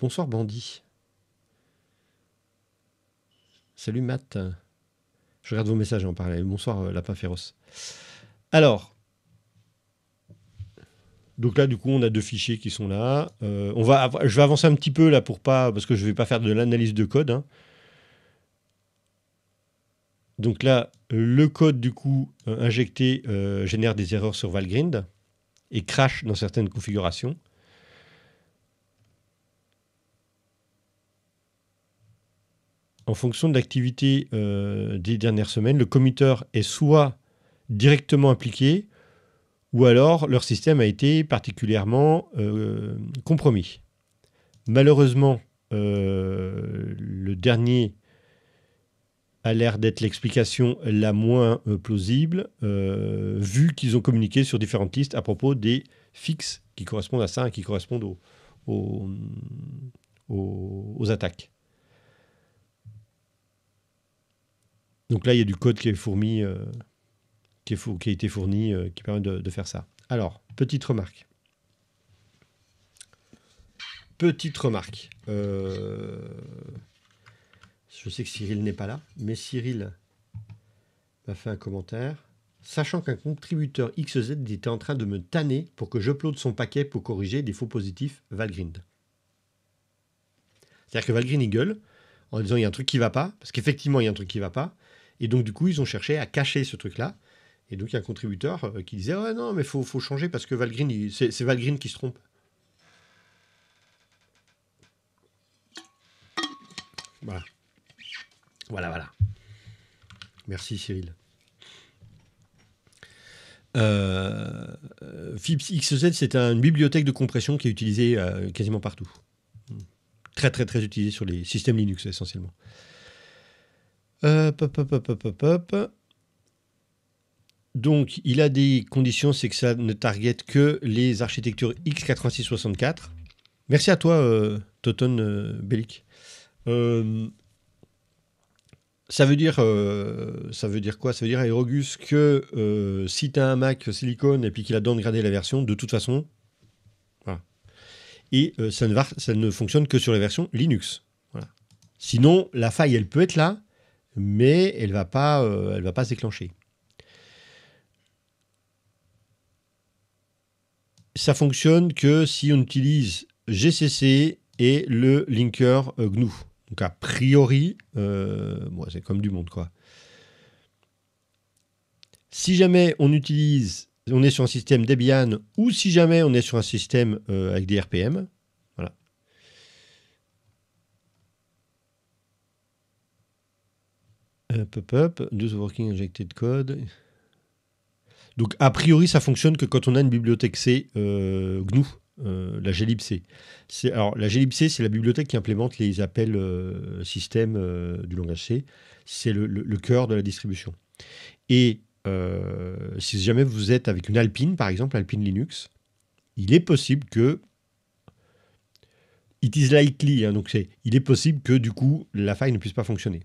Bonsoir Bandit. Salut Matt. Je regarde vos messages en parallèle. Bonsoir euh, Lapin Féroce. Alors. Donc là, du coup, on a deux fichiers qui sont là. Euh, on va, je vais avancer un petit peu là pour pas, parce que je vais pas faire de l'analyse de code. Hein. Donc là, le code du coup euh, injecté génère des erreurs sur Valgrind et crache dans certaines configurations. en fonction de l'activité euh, des dernières semaines, le commuteur est soit directement impliqué, ou alors leur système a été particulièrement euh, compromis. Malheureusement, euh, le dernier a l'air d'être l'explication la moins plausible, vu qu'ils ont communiqué sur différentes listes à propos des fixes qui correspondent à ça, et qui correspondent aux attaques. Donc là, il y a du code qui est euh, qui, a été fourni, euh, qui permet de, faire ça. Alors, petite remarque. Petite remarque. Euh, je sais que Cyril n'est pas là, mais Cyril m'a fait un commentaire. Sachant qu'un contributeur XZ était en train de me tanner pour que j'uploade son paquet pour corriger des faux positifs Valgrind. C'est-à-dire que Valgrind, gueule en disant il y a un truc qui ne va pas, parce qu'effectivement il y a un truc qui ne va pas, et donc, du coup, ils ont cherché à cacher ce truc-là. Et donc, il y a un contributeur euh, qui disait Ouais, non, mais il faut, changer parce que Valgrind, c'est Valgrind qui se trompe. Voilà. Voilà, voilà. Merci, Cyril. FIPS-XZ, euh, euh, c'est une bibliothèque de compression qui est utilisée quasiment partout. Hmm. Très, très, très utilisée sur les systèmes Linux essentiellement. Euh, pop, Donc, il a des conditions, c'est que ça ne target que les architectures x86-64. Merci à toi, euh, Toton euh, ça veut dire, ça veut dire quoi Ça veut dire à Erogus que si tu as un Mac silicone et puis qu'il a downgradé la version, de toute façon, Et ça ne, va, ça ne fonctionne que sur la version Linux. Sinon, la faille, elle peut être là, mais elle va, pas, euh, elle va pas déclencher. Ça fonctionne que si on utilise GCC et le linker euh, GNU. Donc a priori, euh, c'est comme du monde quoi. Si jamais on on est sur un système Debian ou si jamais on est sur un système avec des RPM, Euh, up working injected code. Donc, a priori, ça fonctionne que quand on a une bibliothèque C euh, GNU, euh, la glibc. C'est, alors, la glibc, c'est la bibliothèque qui implémente les appels système du langage C. C'est le, cœur de la distribution. Et si jamais vous êtes avec une Alpine, par exemple, Alpine Linux, il est possible que it is likely, hein, donc c'est, il est possible que du coup la faille ne puisse pas fonctionner.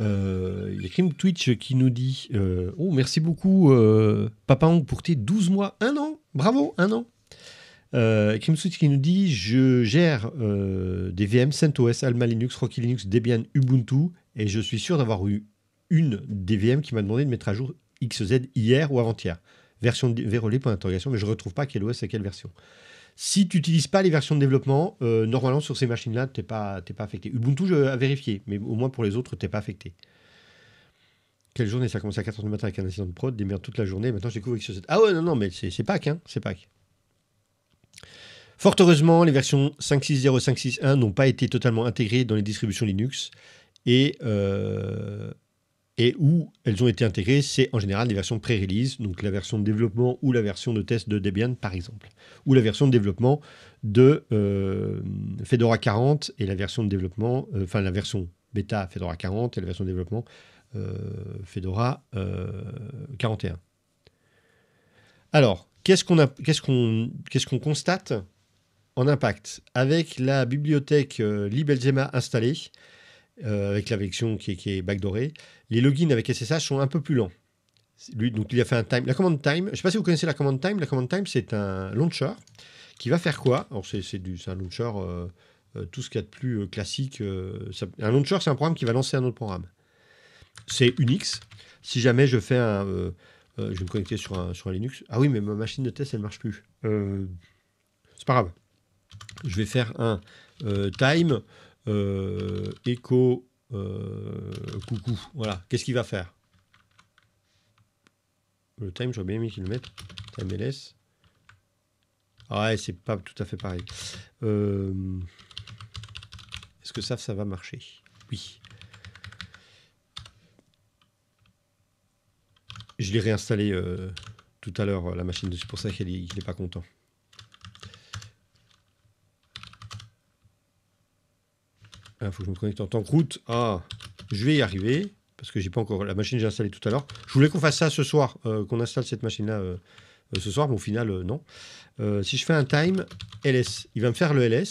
Euh, il y a Krim Twitch qui nous dit euh, Oh, merci beaucoup, euh, Papa Hong, pour tes 12 mois. Un an Bravo, un an Krim Twitch qui nous dit Je gère des VM CentOS, Alma Linux, Rocky Linux, Debian, Ubuntu, et je suis sûr d'avoir eu une des VM qui m'a demandé de mettre à jour XZ hier ou avant-hier. Version verrouillée, point d'interrogation, mais je ne retrouve pas quelle OS et quelle version. Si tu n'utilises pas les versions de développement, euh, normalement sur ces machines-là, tu n'es pas, pas affecté. Ubuntu, je vais vérifier, mais au moins pour les autres, tu n'es pas affecté. Quelle journée ça commence à 4h du matin avec un incident de prod, des toute la journée, maintenant je découvre que Ah ouais, non, non, mais c'est Pac, hein, c'est pack. Fort heureusement, les versions 5.6.0 5.6.1 n'ont pas été totalement intégrées dans les distributions Linux et euh, et où elles ont été intégrées, c'est en général des versions pré-release, donc la version de développement ou la version de test de Debian par exemple, ou la version de développement de euh, Fedora 40 et la version de développement, euh, enfin la version bêta Fedora 40 et la version de développement euh, Fedora 41. Alors, qu'est-ce qu'on constate en impact Avec la bibliothèque libelzema installée, euh, avec la version qui est, qui est les logins avec SSH sont un peu plus lents. Lui, donc il a fait un time. La commande time, je ne sais pas si vous connaissez la commande time. La commande time, c'est un launcher qui va faire quoi Alors c'est un launcher, euh, euh, tout ce qu'il y a de plus classique. un launcher, c'est un programme qui va lancer un autre programme. C'est Unix. Si jamais je fais un... je vais me connecter sur un, sur un Linux. Ah oui, mais ma machine de test, elle ne marche plus. c'est pas grave. Je vais faire un time. Euh, echo euh, coucou. Voilà, qu'est-ce qu'il va faire Le time, j'aurais bien aimé qu'il le mette. Time Ah ouais, c'est pas tout à fait pareil. Euh, est-ce que ça, ça va marcher Oui. Je l'ai réinstallé tout à l'heure, la machine dessus, pour ça qu'il n'est pas content. Il ah, faut que je me connecte en tant que route. Ah, je vais y arriver parce que j'ai pas encore la machine j'ai installée tout à l'heure. Je voulais qu'on fasse ça ce soir, euh, qu'on installe cette machine là euh, euh, ce soir, mais au final non. si je fais un time ls, il va me faire le ls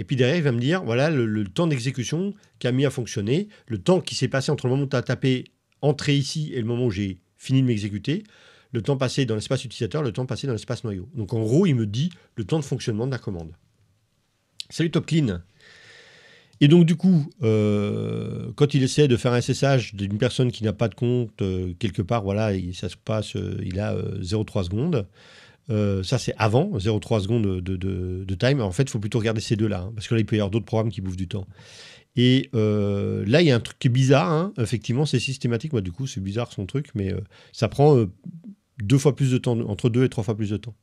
et puis derrière il va me dire voilà le, temps d'exécution qui a mis à fonctionner, le temps qui s'est passé entre le moment où tu as tapé entrée ici et le moment où j'ai fini de m'exécuter, le temps passé dans l'espace utilisateur, le temps passé dans l'espace noyau. Donc en gros, il me dit le temps de fonctionnement de la commande. Salut Top Clean. Et donc, du coup, euh, quand il essaie de faire un SSH d'une personne qui n'a pas de compte, euh, quelque part, voilà, il, ça se passe, euh, il a 0,3 secondes. ça, c'est avant, 0,3 secondes de, time. En fait, il faut plutôt regarder ces deux-là, hein, parce que là, il peut y avoir d'autres programmes qui bouffent du temps. Et là, il y a un truc qui est bizarre, hein. effectivement, c'est systématique. Moi, bah, du coup, c'est bizarre son truc, mais ça prend deux fois plus de temps, entre deux et trois fois plus de temps.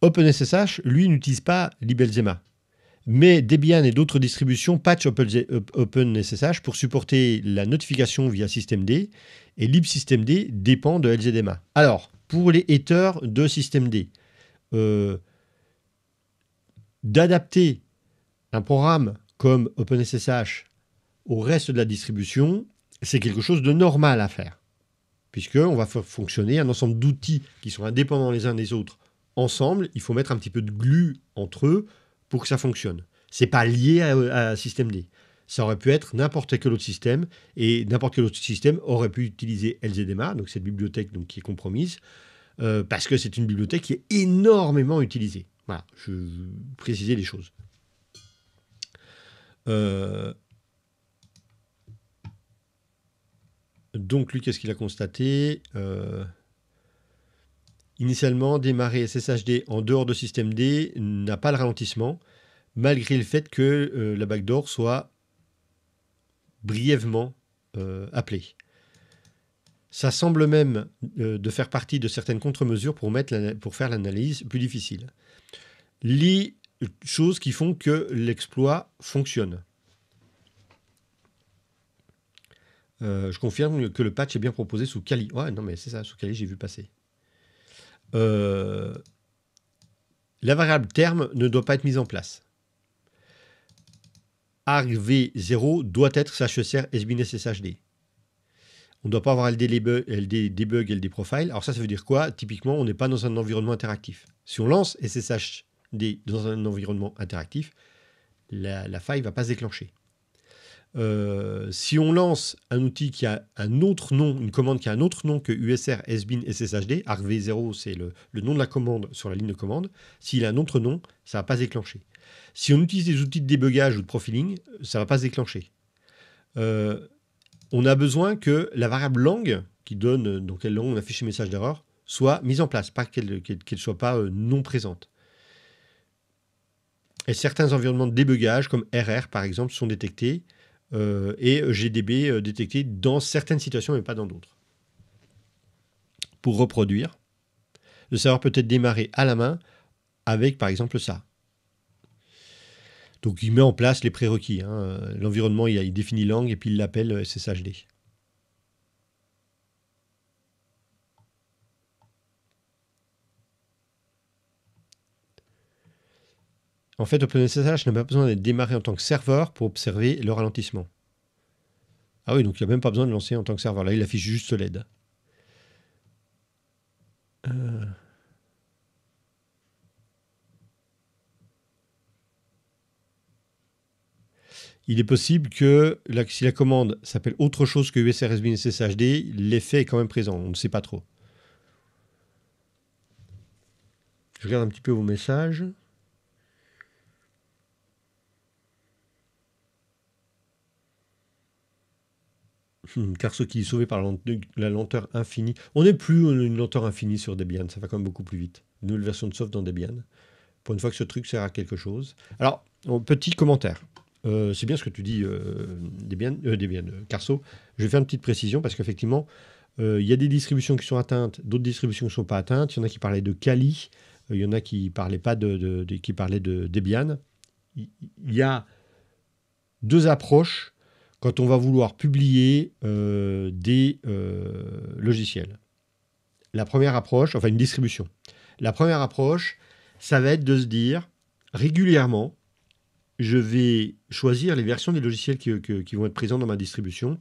OpenSSH, lui, n'utilise pas l'IBelzema. Mais Debian et d'autres distributions patch OpenSSH pour supporter la notification via systemd et libsystemd dépend de LZDMA. Alors, pour les haters de systemd, D, euh, d'adapter un programme comme OpenSSH au reste de la distribution, c'est quelque chose de normal à faire. Puisqu'on va faire fonctionner un ensemble d'outils qui sont indépendants les uns des autres ensemble, il faut mettre un petit peu de glu entre eux pour que ça fonctionne. C'est pas lié à, un système D. Ça aurait pu être n'importe quel autre système et n'importe quel autre système aurait pu utiliser LZDMA, donc cette bibliothèque donc, qui est compromise, euh, parce que c'est une bibliothèque qui est énormément utilisée. Voilà, je vais préciser les choses. Euh, donc lui, qu'est-ce qu'il a constaté euh, Initialement, démarrer SSHD en dehors de système D n'a pas le ralentissement, malgré le fait que euh, la backdoor soit brièvement euh, appelée. Ça semble même euh, de faire partie de certaines contre-mesures pour, pour, faire l'analyse plus difficile. Les choses qui font que l'exploit fonctionne. je confirme que le patch est bien proposé sous Kali. Ouais, non, mais c'est ça, sous Kali, j'ai vu passer. Euh, la variable terme ne doit pas être mise en place. argv0 doit être SHCR, e sbin sshd On ne doit pas avoir LD debug, LD profile. Alors ça, ça veut dire quoi Typiquement, on n'est pas dans un environnement interactif. Si on lance SSHD dans un environnement interactif, la, la faille ne va pas se déclencher. Euh, si on lance un outil qui a un autre nom, une commande qui a un autre nom que USR, SBIN, SSHD, argv0 c'est le, nom de la commande sur la ligne de commande, s'il a un autre nom, ça ne va pas se déclencher. Si on utilise des outils de débugage ou de profiling, ça ne va pas se déclencher. Euh, on a besoin que la variable langue, qui donne dans quelle langue on affiche les message d'erreur, soit mise en place, pas qu'elle ne soit pas euh, non présente. Et certains environnements de débugage, comme RR par exemple, sont détectés euh, et GDB euh, détecté dans certaines situations mais pas dans d'autres. Pour reproduire, le savoir peut-être démarré à la main avec par exemple ça. Donc il met en place les prérequis. Hein. L'environnement, il, il, définit langue et puis il l'appelle euh, SSHD. En fait, OpenSSH n'a pas besoin d'être démarré en tant que serveur pour observer le ralentissement. Ah oui, donc il n'y a même pas besoin de lancer en tant que serveur. Là, il affiche juste l'aide. Euh. Il est possible que si la commande s'appelle autre chose que USRSB SSHD, l'effet est quand même présent. On ne sait pas trop. Je regarde un petit peu vos messages. Hmm, car qui est sauvé par la lenteur infinie, on n'est plus une lenteur infinie sur Debian, ça va quand même beaucoup plus vite. Une nouvelle version de soft dans Debian. Pour une fois que ce truc sert à quelque chose. Alors, petit commentaire. Euh, c'est bien ce que tu dis, euh, Debian, euh, Debian Carso. Je vais faire une petite précision parce qu'effectivement, il y a des distributions qui sont atteintes, d'autres distributions qui ne sont pas atteintes. Il y en a qui parlaient de Kali, il y en a qui parlait pas de, qui parlaient de Debian. Il y a deux approches quand on va vouloir publier euh, des euh, logiciels. La première approche, enfin une distribution. La première approche, ça va être de se dire régulièrement, je vais choisir les versions des logiciels qui, vont être présents dans ma distribution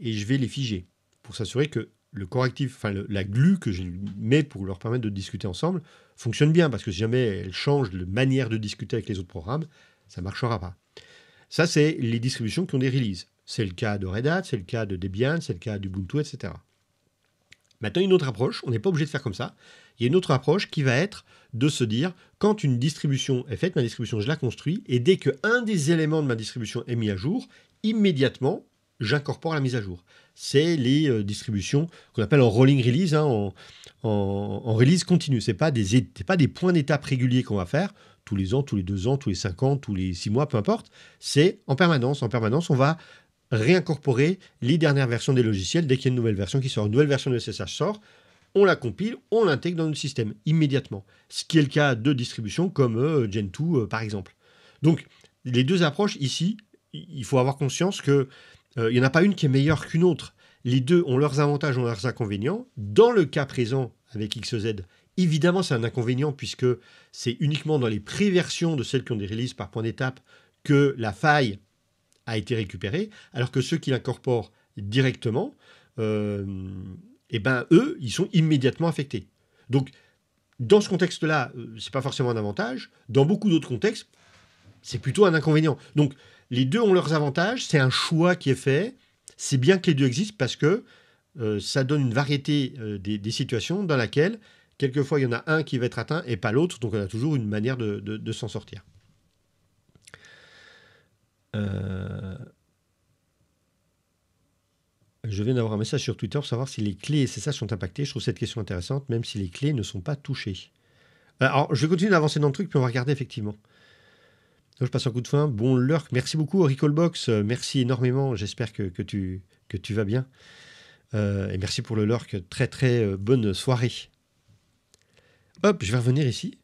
et je vais les figer pour s'assurer que le correctif, enfin la glue que je mets pour leur permettre de discuter ensemble fonctionne bien parce que si jamais elle change de manière de discuter avec les autres programmes, ça ne marchera pas. Ça, c'est les distributions qui ont des releases. C'est le cas de Red Hat, c'est le cas de Debian, c'est le cas du Bluetooth, etc. Maintenant, une autre approche, on n'est pas obligé de faire comme ça. Il y a une autre approche qui va être de se dire, quand une distribution est faite, ma distribution, je la construis, et dès que un des éléments de ma distribution est mis à jour, immédiatement, j'incorpore la mise à jour. C'est les euh, distributions qu'on appelle en rolling release, hein, en, release continue. Ce n'est pas, des, pas des points d'étape réguliers qu'on va faire tous les ans, tous les deux ans, tous les cinq ans, tous les six mois, peu importe. C'est en permanence. En permanence, on va réincorporer les dernières versions des logiciels. Dès qu'il y a une nouvelle version qui sort, une nouvelle version de SSH sort, on la compile, on l'intègre dans notre système immédiatement. Ce qui est le cas de distributions comme gen euh, Gentoo, euh, par exemple. Donc, les deux approches ici, il faut avoir conscience que n'y euh, en a pas une qui est meilleure qu'une autre. Les deux ont leurs avantages, ont leurs inconvénients. Dans le cas présent avec XZ, évidemment, c'est un inconvénient puisque c'est uniquement dans les pré-versions de celles qui ont des releases par point d'étape que la faille a été récupéré, alors que ceux qui l'incorporent directement, euh, eh ben, eux, ils sont immédiatement affectés. Donc, dans ce contexte-là, euh, c'est pas forcément un avantage. Dans beaucoup d'autres contextes, c'est plutôt un inconvénient. Donc, les deux ont leurs avantages. C'est un choix qui est fait. C'est bien que les deux existent parce que euh, ça donne une variété euh, des, situations dans laquelle, quelquefois, il y en a un qui va être atteint et pas l'autre. Donc, on a toujours une manière de s'en sortir. Euh, je viens d'avoir un message sur Twitter pour savoir si les clés et ça, sont impactées. Je trouve cette question intéressante, même si les clés ne sont pas touchées. Euh, alors, je vais continuer d'avancer dans le truc, puis on va regarder effectivement. je passe un coup de fin. Bon lurk. Merci beaucoup, Recallbox. Euh, merci énormément. J'espère que, tu, que tu vas bien. et merci pour le lurk. Très, très bonne soirée. Hop, je vais revenir ici.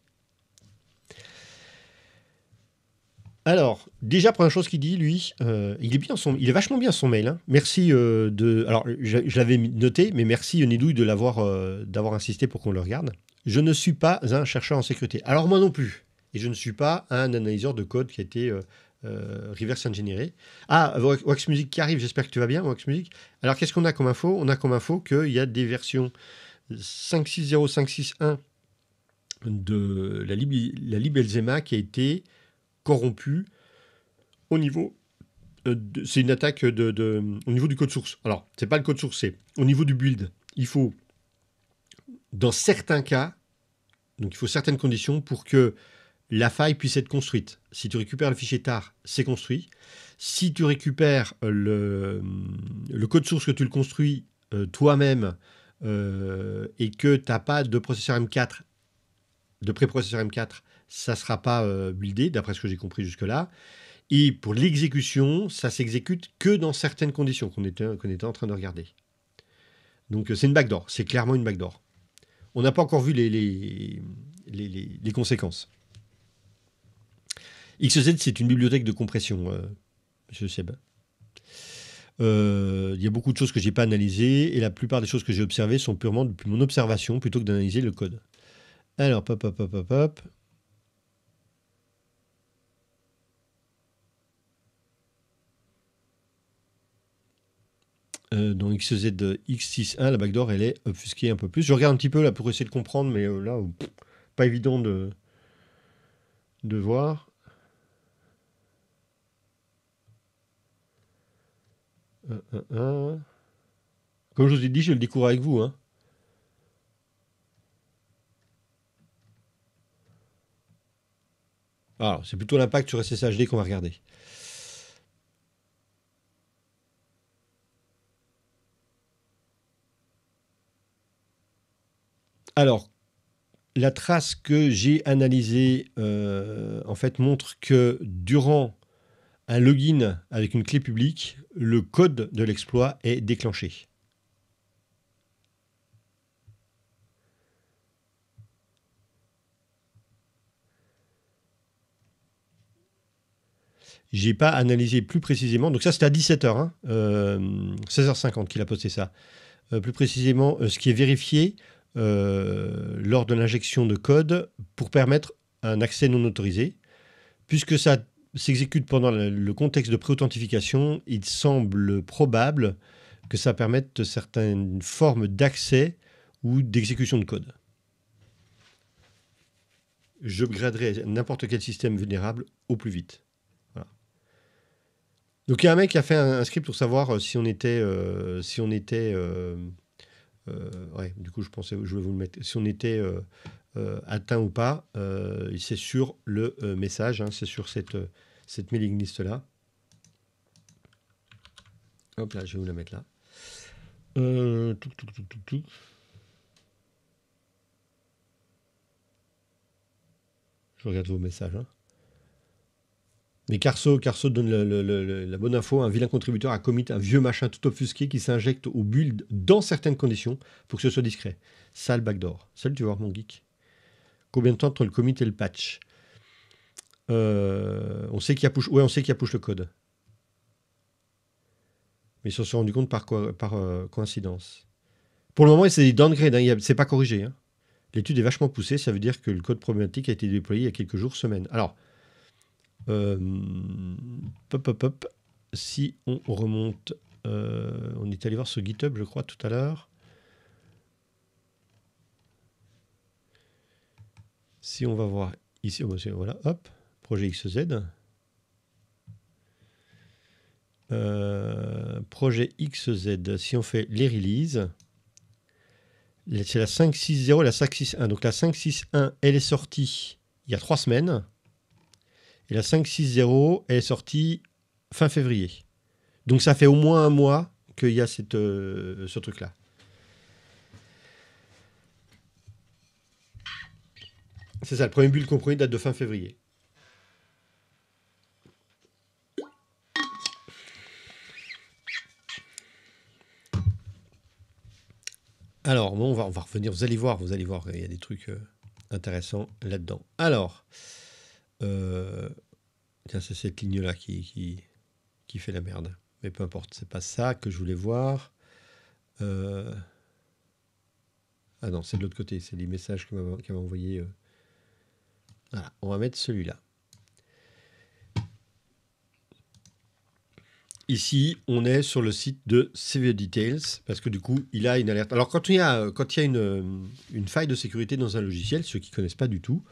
Alors, déjà, première chose qu'il dit, lui, euh, il, est bien son, il est vachement bien son mail. Hein. Merci euh, de. Alors, je, l'avais noté, mais merci Nidouille de l'avoir, euh, d'avoir insisté pour qu'on le regarde. Je ne suis pas un chercheur en sécurité. Alors, moi non plus. Et je ne suis pas un analyseur de code qui a été reverse engineeré. Ah, Wax Music qui arrive, j'espère que tu vas bien, Wax Music. Alors, qu'est-ce qu'on a comme info On a comme info qu'il y a des versions 56.0.56.1 de la, lib la libelzema qui a été Corrompu au niveau. Euh, c'est une attaque de, au niveau du code source. Alors, c'est pas le code source, c'est au niveau du build. Il faut, dans certains cas, donc il faut certaines conditions pour que la faille puisse être construite. Si tu récupères le fichier TAR, c'est construit. Si tu récupères le, le, code source que tu le construis euh, toi-même euh, et que tu n'as pas de processeur M4, de préprocesseur M4, ça ne sera pas euh, buildé, d'après ce que j'ai compris jusque-là. Et pour l'exécution, ça s'exécute que dans certaines conditions qu'on était, en train de regarder. Donc euh, c'est une backdoor, c'est clairement une backdoor. On n'a pas encore vu les, conséquences. XZ, c'est une bibliothèque de compression, euh, M. Seb. Il y a beaucoup de choses que je n'ai pas analysées et la plupart des choses que j'ai observées sont purement depuis mon observation plutôt que d'analyser le code. Alors, hop, hop, hop, hop, hop. Euh, dans XZ X61, la backdoor, elle est obfusquée un peu plus. Je regarde un petit peu là pour essayer de comprendre, mais euh, là, pas évident de, de voir. Comme je vous ai dit, je le découvre avec vous. Hein. Alors, ah, c'est plutôt l'impact sur SSHD qu'on va regarder. Alors, la trace que j'ai analysée euh, en fait montre que durant un login avec une clé publique, le code de l'exploit est déclenché. J'ai pas analysé plus précisément. Donc ça, c'était à 17h, hein, euh, 16h50 qu'il a posté ça. Euh, plus précisément, ce qui est vérifié, euh, lors de l'injection de code pour permettre un accès non autorisé. Puisque ça s'exécute pendant le contexte de pré-authentification, il semble probable que ça permette certaines formes d'accès ou d'exécution de code. J'upgraderai n'importe quel système vulnérable au plus vite. Donc il y a un mec qui a fait un, script pour savoir euh, si on était, euh, si on était euh, ouais, du coup, je pensais, je vais vous le mettre. Si on était euh, euh, atteint ou pas, c'est sur le message, hein, c'est sur cette, cette mailing list-là. Hop là, je vais vous la mettre là. je regarde vos messages. Hein. Mais Carso, donne la bonne info. Un vilain contributeur a commit un vieux machin tout obfusqué qui s'injecte au build dans certaines conditions pour que ce soit discret. Sale backdoor. Salut, tu vas voir mon geek. Combien de temps entre le commit et le patch euh, On sait qu'il y a push. on sait qu'il a le code. Mais ils se sont rendus compte par, par euh, coïncidence. Pour le moment, c'est downgrade, downgrades. Ce hein, c'est pas corrigé. Hein. L'étude est vachement poussée. Ça veut dire que le code problématique a été déployé il y a quelques jours, semaines. Alors pop, euh, pop, pop. Si on remonte, euh, on est allé voir ce GitHub, je crois, tout à l'heure. Si on va voir ici, voilà, hop, projet XZ. Euh, projet XZ, si on fait les releases, c'est la 5.6.0 et la 5.6.1. Donc la 5.6.1, elle est sortie il y a trois semaines. Et la 560, est sortie fin février. Donc ça fait au moins un mois qu'il y a euh, ce truc-là. C'est ça, le premier qu'on compromis date de fin février. Alors, bon, on va, revenir, vous allez voir, vous allez voir, il y a des trucs euh, intéressants là-dedans. Alors, euh, tiens, c'est cette ligne-là qui, fait la merde. Mais peu importe, c'est pas ça que je voulais voir. Euh, ah non, c'est de l'autre côté, c'est des messages qu'elle m'a envoyé. Euh, voilà, on va mettre celui-là. Ici, on est sur le site de CV Details parce que du coup, il a une alerte. Alors, quand il y a, une, une faille de sécurité dans un logiciel, ceux qui ne connaissent pas du tout,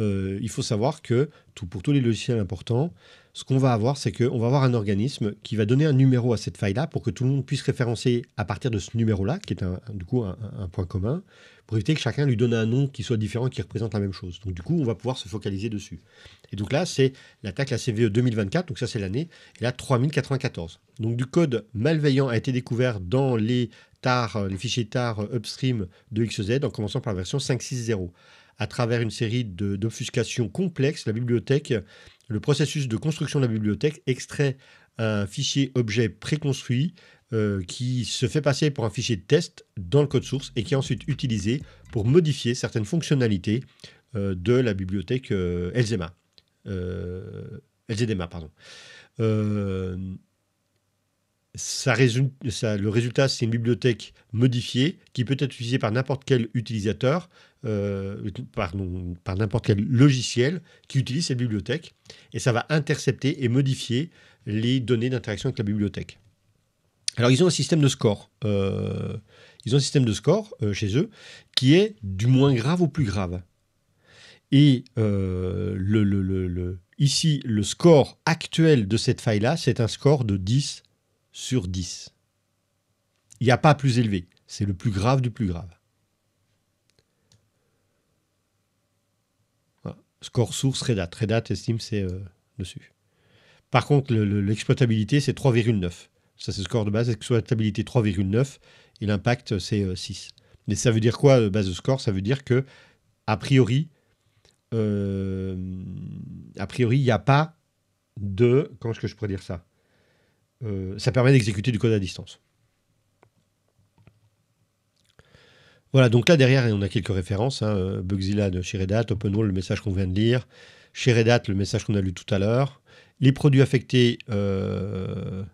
euh, il faut savoir que pour tous les logiciels importants, ce qu'on va avoir, c'est qu'on va avoir un organisme qui va donner un numéro à cette faille-là pour que tout le monde puisse référencer à partir de ce numéro-là, qui est un, du coup un, point commun, pour éviter que chacun lui donne un nom qui soit différent, qui représente la même chose. Donc du coup, on va pouvoir se focaliser dessus. Et donc là, c'est l'attaque la CVE 2024, donc ça c'est l'année, et là 3094. Donc du code malveillant a été découvert dans les, tar, les fichiers TAR upstream de XZ, en commençant par la version 560 à travers une série d'obfuscations complexes, la bibliothèque, le processus de construction de la bibliothèque extrait un euh, fichier objet préconstruit euh, qui se fait passer pour un fichier de test dans le code source et qui est ensuite utilisé pour modifier certaines fonctionnalités euh, de la bibliothèque euh, LZMA, Pardon le résultat, c'est une bibliothèque modifiée qui peut être utilisée par n'importe quel utilisateur, euh, par n'importe quel logiciel qui utilise cette bibliothèque. Et ça va intercepter et modifier les données d'interaction avec la bibliothèque. Alors, ils ont un système de score. Euh, ils ont un système de score euh, chez eux qui est du moins grave au plus grave. Et ici, le score actuel de cette faille-là, c'est un score de 10 sur 10. Il n'y a pas plus élevé. C'est le plus grave du plus grave. Score source Redat. Redat estime c'est euh, dessus. Par contre, l'exploitabilité, c'est 3,9. Ça, c'est le score de base. Exploitabilité 3,9 et l'impact, c'est 6. Euh, Mais ça veut dire quoi, euh, base de score Ça veut dire que, a priori, a priori, il n'y a pas de. Comment est-ce que je pourrais dire ça euh, ça permet d'exécuter du code à distance. Voilà, donc là derrière, on a quelques références. Hein. Euh, Bugzilla de chez OpenWall, le message qu'on vient de lire. Chez le message qu'on a lu tout à l'heure. Les produits affectés. Euh,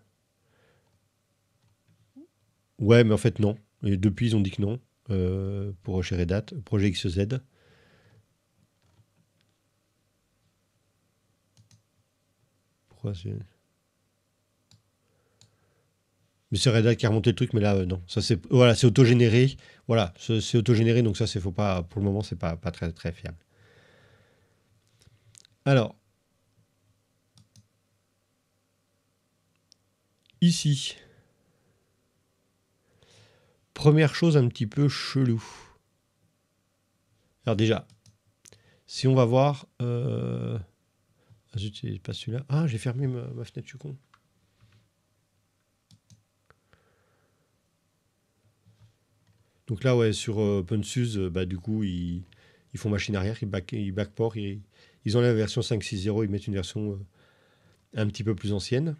ouais, mais en fait, non. Et depuis, ils ont dit que non. pour chez projet XZ. Pourquoi c'est. Mais c'est Reda qui a remonté le truc, mais là, euh, non. Ça, c'est, voilà, c'est autogénéré. Voilà, c'est, auto-généré, donc ça, c'est faut pas. Pour le moment, c'est pas, pas très, très fiable. Alors. Ici. Première chose un petit peu chelou. Alors, déjà, si on va voir. Euh, ah, pas celui-là. Ah, j'ai fermé ma, ma fenêtre, je suis con. Donc là, ouais, sur euh, OpenSUSE, euh, bah, du coup, ils, font machine arrière, ils, back, ils backport, ils, ils ont la version 5.6.0, ils mettent une version euh, un petit peu plus ancienne.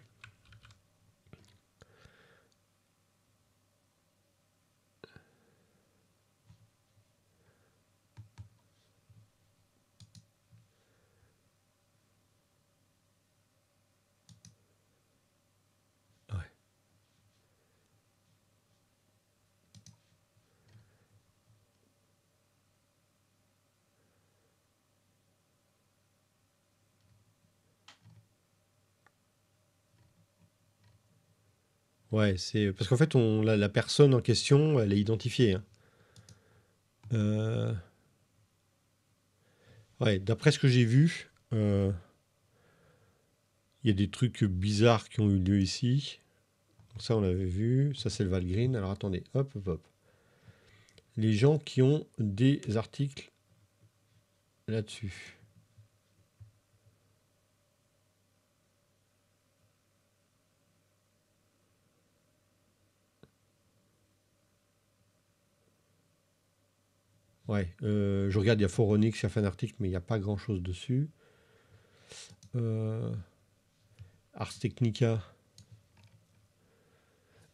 c'est parce qu'en fait, on, la, personne en question, elle est identifiée. Hein. Euh, ouais, d'après ce que j'ai vu, il euh, y a des trucs bizarres qui ont eu lieu ici. ça, on l'avait vu. Ça, c'est le Valgrin. Alors attendez, hop, hop, hop. Les gens qui ont des articles là-dessus. Ouais, euh, je regarde, il y a Foronix, qui a fait un article, mais il n'y a pas grand-chose dessus. Euh, Ars Technica.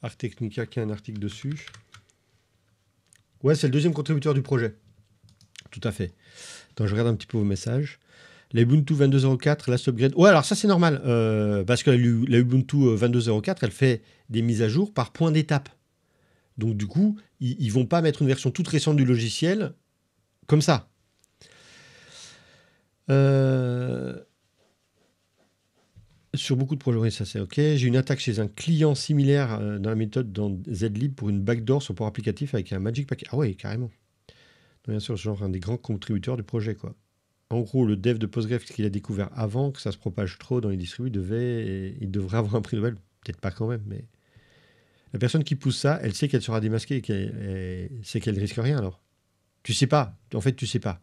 Ars Technica qui a un article dessus. Ouais, c'est le deuxième contributeur du projet. Tout à fait. Attends, je regarde un petit peu vos messages. La Ubuntu 22.04, la subgrade. Ouais, alors ça c'est normal, euh, parce que la, Ubuntu 22.04, euh, elle fait des mises à jour par point d'étape. Donc du coup, ils, ne vont pas mettre une version toute récente du logiciel comme ça. Euh, sur beaucoup de projets, ça c'est OK. J'ai une attaque chez un client similaire euh, dans la méthode dans Zlib pour une backdoor sur port applicatif avec un Magic Pack. Ah ouais, carrément. bien sûr, genre un des grands contributeurs du projet, quoi. En gros, le dev de qu'est-ce qu'il a découvert avant que ça se propage trop dans les distribués, il devrait avoir un prix Nobel. Peut-être pas quand même, mais la personne qui pousse ça, elle sait qu'elle sera démasquée et qu'elle, sait qu'elle risque rien alors. Tu sais pas. En fait, tu sais pas.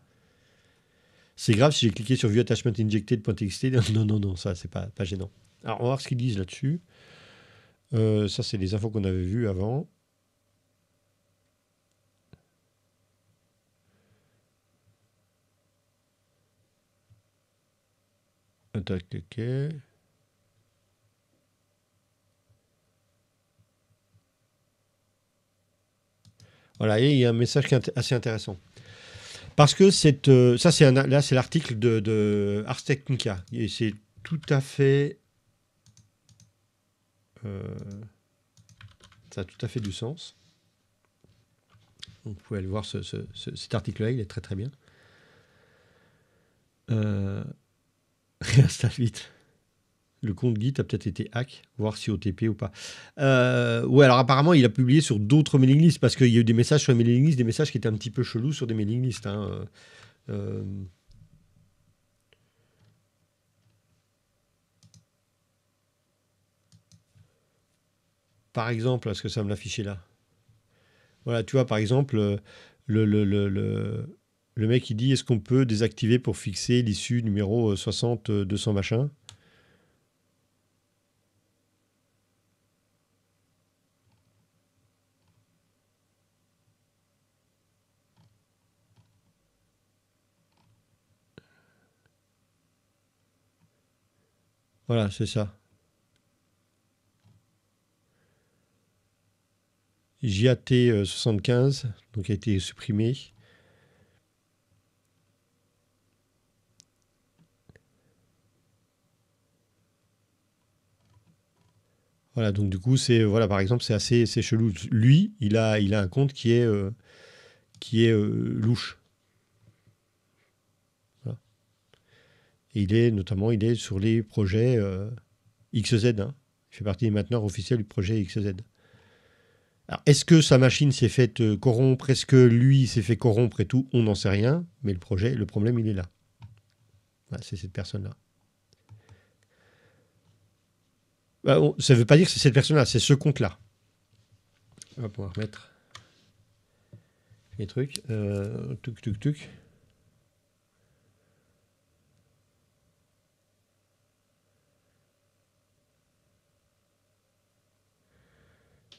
C'est grave si j'ai cliqué sur View Attachment Injected.txt. Non, non, non, ça, c'est pas, pas gênant. Alors, on va voir ce qu'ils disent là-dessus. Euh, ça, c'est des infos qu'on avait vues avant. Attaque, Voilà, et il y a un message qui est assez intéressant. Parce que euh, ça, c'est là, c'est l'article de, de, Ars Et c'est tout à fait. Euh, ça a tout à fait du sens. Vous pouvez aller voir cet article-là, il est très très bien. Euh, réinstalle vite le compte Git a peut-être été hack, voir si OTP ou pas. Euh, ouais, alors apparemment, il a publié sur d'autres mailing lists, parce qu'il y a eu des messages sur les mailing lists, des messages qui étaient un petit peu chelous sur des mailing lists. Hein. Euh, euh. par exemple, est-ce que ça me l'affichait là Voilà, tu vois, par exemple, le, le mec, il dit, est-ce qu'on peut désactiver pour fixer l'issue numéro 60, 200 machin Voilà, c'est ça. JAT75, euh, donc a été supprimé. Voilà, donc du coup, c'est voilà, par exemple, c'est assez, c'est chelou. Lui, il a, il a un compte qui est, euh, qui est euh, louche. Il est notamment il est sur les projets euh, XZ. Hein. Il fait partie des mainteneurs officiels du projet XZ. Alors, est-ce que sa machine s'est faite euh, corrompre Est-ce que lui s'est fait corrompre et tout On n'en sait rien, mais le projet, le problème, il est là. c'est cette personne-là. Bah, ça ne veut pas dire que c'est cette personne-là, c'est ce compte-là. On va pouvoir mettre les trucs. Euh, tuc, tuc, tuc.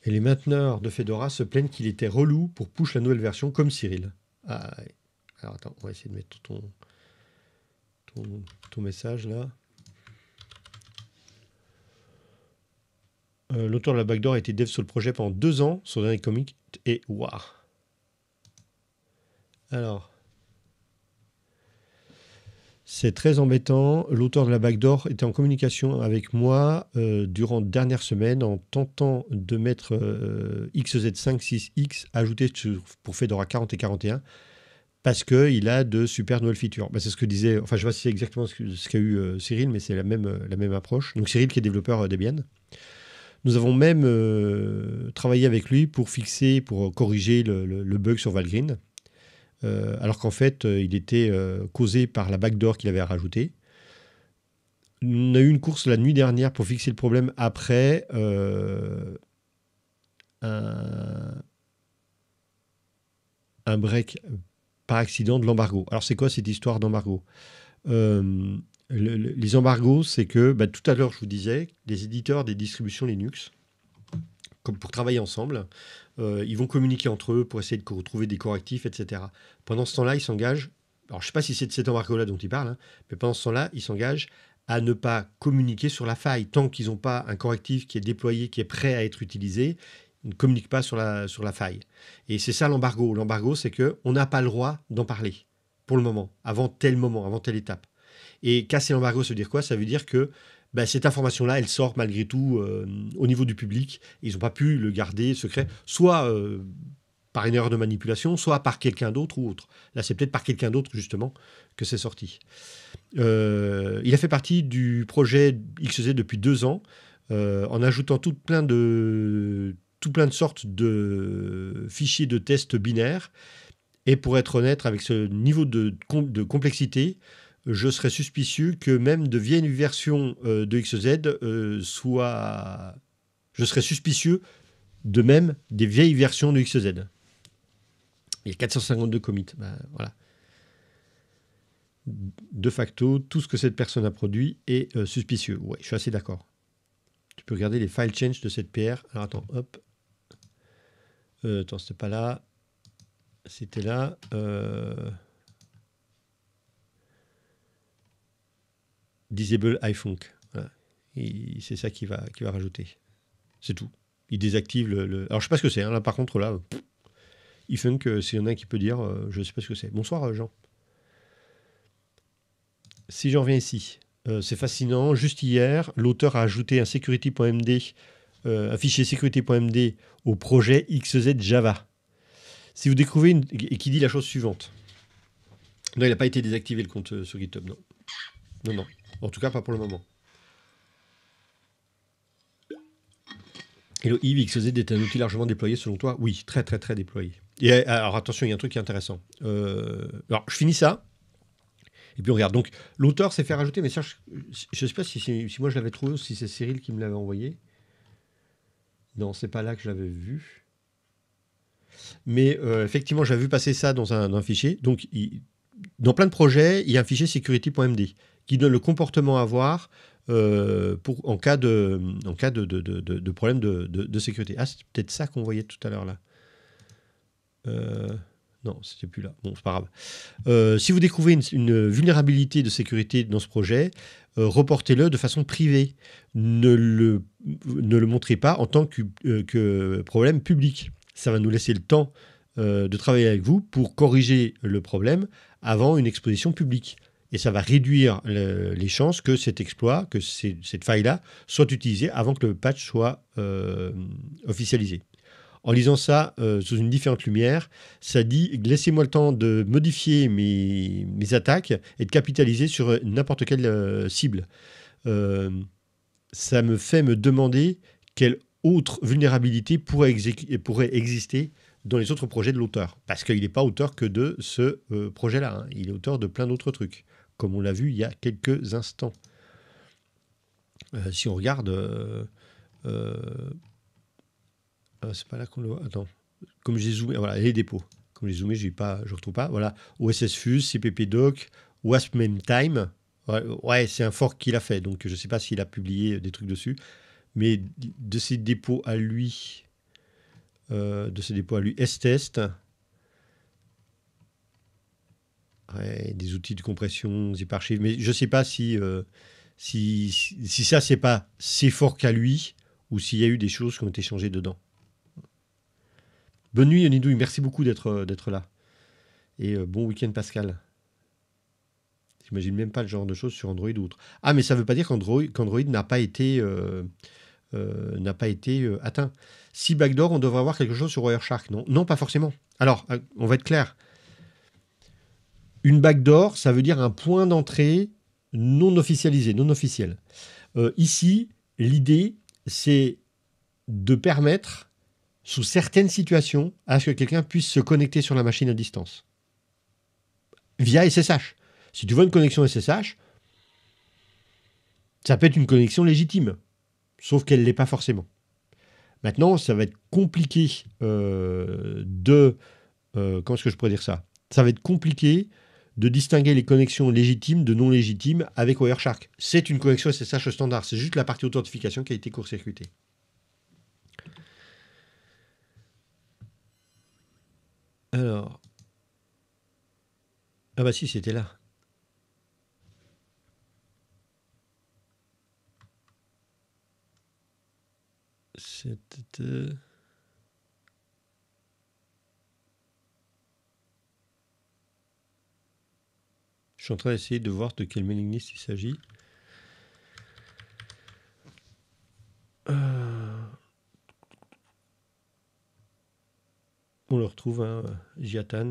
Et les mainteneurs de Fedora se plaignent qu'il était relou pour push la nouvelle version comme Cyril. Ah, alors attends, on va essayer de mettre ton, ton, message là. Euh, l'auteur de la backdoor a été dev sur le projet pendant deux ans. Son dernier comic et War. Alors, c'est très embêtant. L'auteur de la backdoor était en communication avec moi euh, durant dernière semaine en tentant de mettre XZ56X euh, ajouté pour Fedora 40 et 41 parce qu'il a de super nouvelles features. Bah, c'est ce que disait, enfin je vois exactement ce qu'a eu euh, Cyril, mais c'est la même, la même approche. Donc Cyril qui est développeur Debian. Nous avons même travaillé avec lui pour fixer, pour corriger le bug sur Valgrind. Euh, alors qu'en fait, euh, il était euh, causé par la backdoor qu'il avait rajoutée. On a eu une course la nuit dernière pour fixer le problème après un, break par accident de l'embargo. Alors c'est quoi cette histoire d'embargo les embargos, c'est que bah, tout à l'heure, je vous disais, les éditeurs des distributions Linux pour travailler ensemble. Euh, ils vont communiquer entre eux pour essayer de retrouver des correctifs, etc. Pendant ce temps-là, ils s'engagent. Alors, je ne sais pas si c'est de cet embargo-là dont ils parlent, hein, mais pendant ce temps-là, ils s'engagent à ne pas communiquer sur la faille. Tant qu'ils n'ont pas un correctif qui est déployé, qui est prêt à être utilisé, ils ne communiquent pas sur la, sur la faille. Et c'est ça l'embargo. L'embargo, c'est qu'on n'a pas le droit d'en parler, pour le moment, avant tel moment, avant telle étape. Et casser l'embargo, ça veut dire quoi Ça veut dire que ben, cette information-là, elle sort malgré tout euh, au niveau du public. Ils n'ont pas pu le garder secret, soit euh, par une erreur de manipulation, soit par quelqu'un d'autre ou autre. Là, c'est peut-être par quelqu'un d'autre, justement, que c'est sorti. Euh, il a fait partie du projet XZ depuis deux ans, en ajoutant tout plein de, tout plein de sortes de fichiers de tests binaires. Et pour être honnête, avec ce niveau de, de complexité, je serais suspicieux que même euh, de vieilles euh, versions de XZ soient. Je serais suspicieux de même des vieilles versions de XZ. Il y a 452 commits. Ben, voilà. De facto, tout ce que cette personne a produit est euh, suspicieux. Ouais, je suis assez d'accord. Tu peux regarder les file changes de cette PR. Alors attends, hop. attends, c'était pas là. C'était là. disable iFunk. C'est ça qui va, qui va rajouter. C'est tout. Il désactive le, Alors je sais pas ce que c'est. Hein. par contre là, iFunk, euh, s'il y en a qui peut dire, euh, je sais pas ce que c'est. Bonsoir euh, Jean. Si j'en reviens ici, c'est fascinant. Juste hier, l'auteur a ajouté un security.md, un fichier security.md au projet XZ Java. Si vous découvrez et qui dit la chose suivante. Non, il n'a pas été désactivé le compte sur GitHub, non. Non, non. En tout cas, pas pour le moment. Hello Yves, XZ est un outil largement déployé selon toi Oui, très très très déployé. Et euh, alors attention, il y a un truc qui est intéressant. Euh, alors je finis ça, et puis on regarde. Donc l'auteur s'est fait rajouter, mais ça, je ne sais pas si, moi je l'avais trouvé ou si c'est Cyril qui me l'avait envoyé. Non, c'est pas là que je l'avais vu. Mais euh, effectivement, j'avais vu passer ça dans un, fichier. Donc dans plein de projets, il y a un fichier security.md qui donne le comportement à avoir euh, pour, en cas de, cas de, de, de, problème de, sécurité. Ah, c'est peut-être ça qu'on voyait tout à l'heure là. Euh, non, c'était plus là. Bon, c'est pas grave. Euh, si vous découvrez une, vulnérabilité de sécurité dans ce projet, reportez-le de façon privée. Ne le, ne le montrez pas en tant que problème public. Ça va nous laisser le temps de travailler avec vous pour corriger le problème avant une exposition publique et ça va réduire les chances que cet exploit, que cette faille-là soit utilisée avant que le patch soit euh, officialisé. En lisant ça euh, sous une différente lumière, ça dit laissez-moi le temps de modifier mes, attaques et de capitaliser sur euh, n'importe quelle cible. ça me fait me demander quelle autre vulnérabilité pourrait, exister dans les autres projets de l'auteur. Parce qu'il n'est pas auteur que de ce projet-là. Hein. Il est auteur de plein d'autres trucs comme on l'a vu il y a quelques instants. Euh, si on regarde. Euh, euh, ah, c'est pas là qu'on le voit. Attends. Comme j'ai zoomé, voilà, les dépôts. Comme j'ai zoomé, pas, je ne retrouve pas. Voilà, OSS Fuse, CPP Doc, Ouais, c'est un fork qu'il a fait, donc je ne sais pas s'il a publié des trucs dessus. Mais de ses dépôts à lui, de ses dépôts à lui, S-Test, des outils de compression, des Archive. Mais je ne sais pas si, euh, si, si, ça, c'est pas si fort qu'à lui ou s'il y a eu des choses qui ont été changées dedans. Bonne nuit, Yonidouille. Merci beaucoup d'être, euh, là. Et euh, bon week-end, Pascal. J'imagine même pas le genre de choses sur Android ou autre. Ah, mais ça ne veut pas dire qu'Android, qu'Android n'a pas été, n'a pas été atteint. Si backdoor, on devrait avoir quelque chose sur Wireshark, non Non, pas forcément. Alors, on va être clair. Une backdoor, ça veut dire un point d'entrée non officialisé, non officiel. Euh, ici, l'idée, c'est de permettre, sous certaines situations, à ce que quelqu'un puisse se connecter sur la machine à distance. Via SSH. Si tu vois une connexion SSH, ça peut être une connexion légitime, sauf qu'elle ne l'est pas forcément. Maintenant, ça va être compliqué euh, de... Euh, comment est-ce que je pourrais dire ça Ça va être compliqué de distinguer les connexions légitimes de non légitimes avec Wireshark. C'est une connexion SSH standard, c'est juste la partie authentification qui a été court-circuitée. Alors. Ah bah si, c'était là. C'était. Euh, Je suis en train d'essayer de voir de quel mailing list il s'agit. Euh. On le retrouve, hein, Jiatan.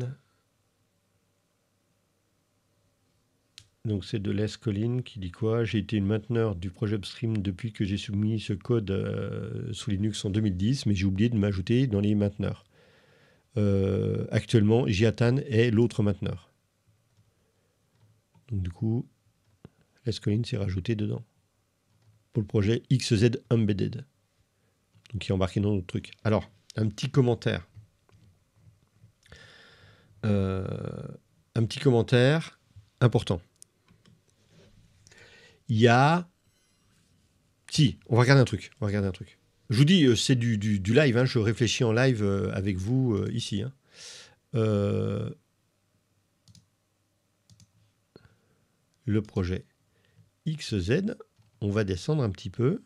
Donc c'est de Les Colline qui dit quoi J'ai été mainteneur du projet Upstream depuis que j'ai soumis ce code euh, sous Linux en 2010, mais j'ai oublié de m'ajouter dans les mainteneurs. Euh, actuellement, Jiatan est l'autre mainteneur du coup, l'Escoline s'est rajouté dedans. Pour le projet XZ Embedded. Donc qui est embarqué dans notre truc. Alors, un petit commentaire. Euh, un petit commentaire important. Il y a... Si, on va regarder un truc. On va regarder un truc. Je vous dis, euh, c'est du, live. Hein, je réfléchis en live euh, avec vous ici. Hein. le projet XZ. On va descendre un petit peu.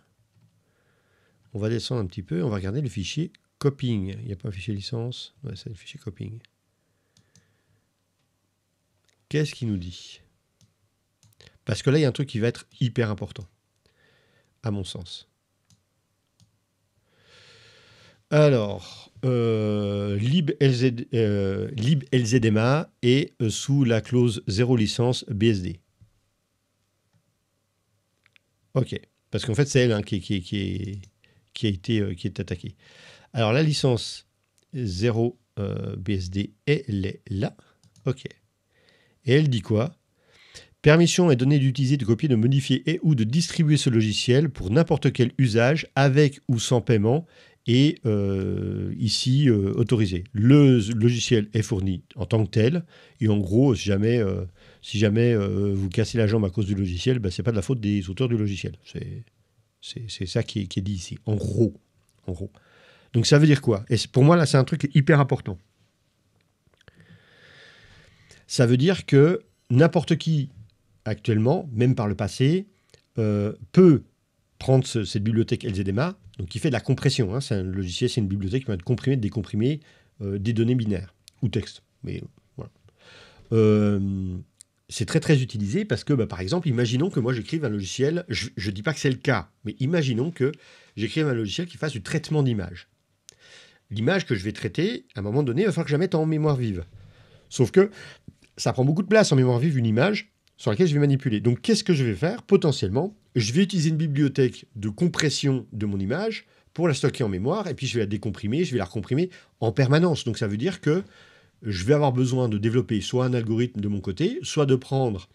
On va descendre un petit peu. On va regarder le fichier copying. Il n'y a pas un fichier licence Ouais, c'est le fichier copying. Qu'est-ce qu'il nous dit Parce que là, il y a un truc qui va être hyper important, à mon sens. Alors, euh, LibLZDMA euh, est euh, sous la clause zéro licence BSD. OK. Parce qu'en fait, c'est elle hein, qui, a été euh, qui est attaquée. Alors, la licence 0 euh, BSD, elle est là. OK. Et elle dit quoi Permission est donnée d'utiliser, de copier, de modifier et ou de distribuer ce logiciel pour n'importe quel usage, avec ou sans paiement, et euh, ici autorisé. Le logiciel est fourni en tant que tel, et en gros, si jamais si jamais euh, vous cassez la jambe à cause du logiciel, ben, ce n'est pas de la faute des auteurs du logiciel. C'est ça qui est, dit ici, en gros. En gros. Donc ça veut dire quoi Et pour moi, là, c'est un truc hyper important. Ça veut dire que n'importe qui, actuellement, même par le passé, euh, peut prendre cette bibliothèque LZMA, donc qui fait de la compression. Hein. c'est un logiciel, c'est une bibliothèque qui va comprimer, de décomprimer euh, des données binaires ou texte. Mais voilà c'est très très utilisé parce que, bah, par exemple, imaginons que moi j'écrive un logiciel, je ne dis pas que c'est le cas, mais imaginons que j'écrive un logiciel qui fasse du traitement d'image. L'image que je vais traiter, à un moment donné, il va falloir que je la mette en mémoire vive. Sauf que ça prend beaucoup de place en mémoire vive une image sur laquelle je vais manipuler. Donc qu'est-ce que je vais faire Potentiellement, je vais utiliser une bibliothèque de compression de mon image pour la stocker en mémoire, et puis je vais la décomprimer, je vais la recomprimer en permanence. Donc ça veut dire que je vais avoir besoin de développer soit un algorithme de mon côté, soit de prendre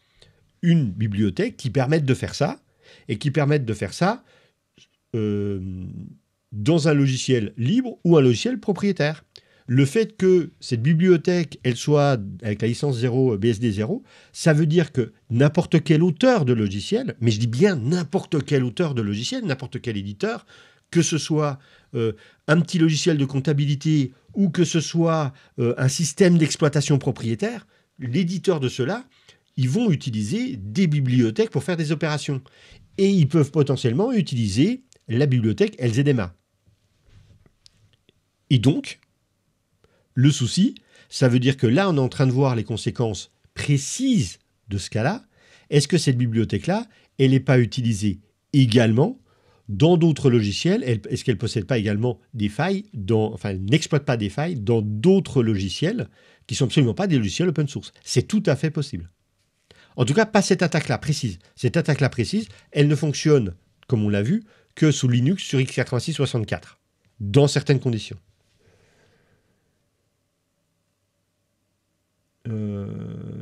une bibliothèque qui permette de faire ça, et qui permette de faire ça euh, dans un logiciel libre ou un logiciel propriétaire. Le fait que cette bibliothèque, elle soit avec la licence 0 BSD 0, ça veut dire que n'importe quel auteur de logiciel, mais je dis bien n'importe quel auteur de logiciel, n'importe quel éditeur, que ce soit euh, un petit logiciel de comptabilité ou que ce soit euh, un système d'exploitation propriétaire, l'éditeur de cela, ils vont utiliser des bibliothèques pour faire des opérations. Et ils peuvent potentiellement utiliser la bibliothèque LZMA. Et donc, le souci, ça veut dire que là, on est en train de voir les conséquences précises de ce cas-là. Est-ce que cette bibliothèque-là, elle n'est pas utilisée également dans d'autres logiciels Est-ce qu'elle possède pas également des failles Enfin, n'exploite pas des failles dans d'autres logiciels qui ne sont absolument pas des logiciels open source. C'est tout à fait possible. En tout cas, pas cette attaque-là précise. Cette attaque-là précise, elle ne fonctionne, comme on l'a vu, que sous Linux sur x86-64, dans certaines conditions. Euh,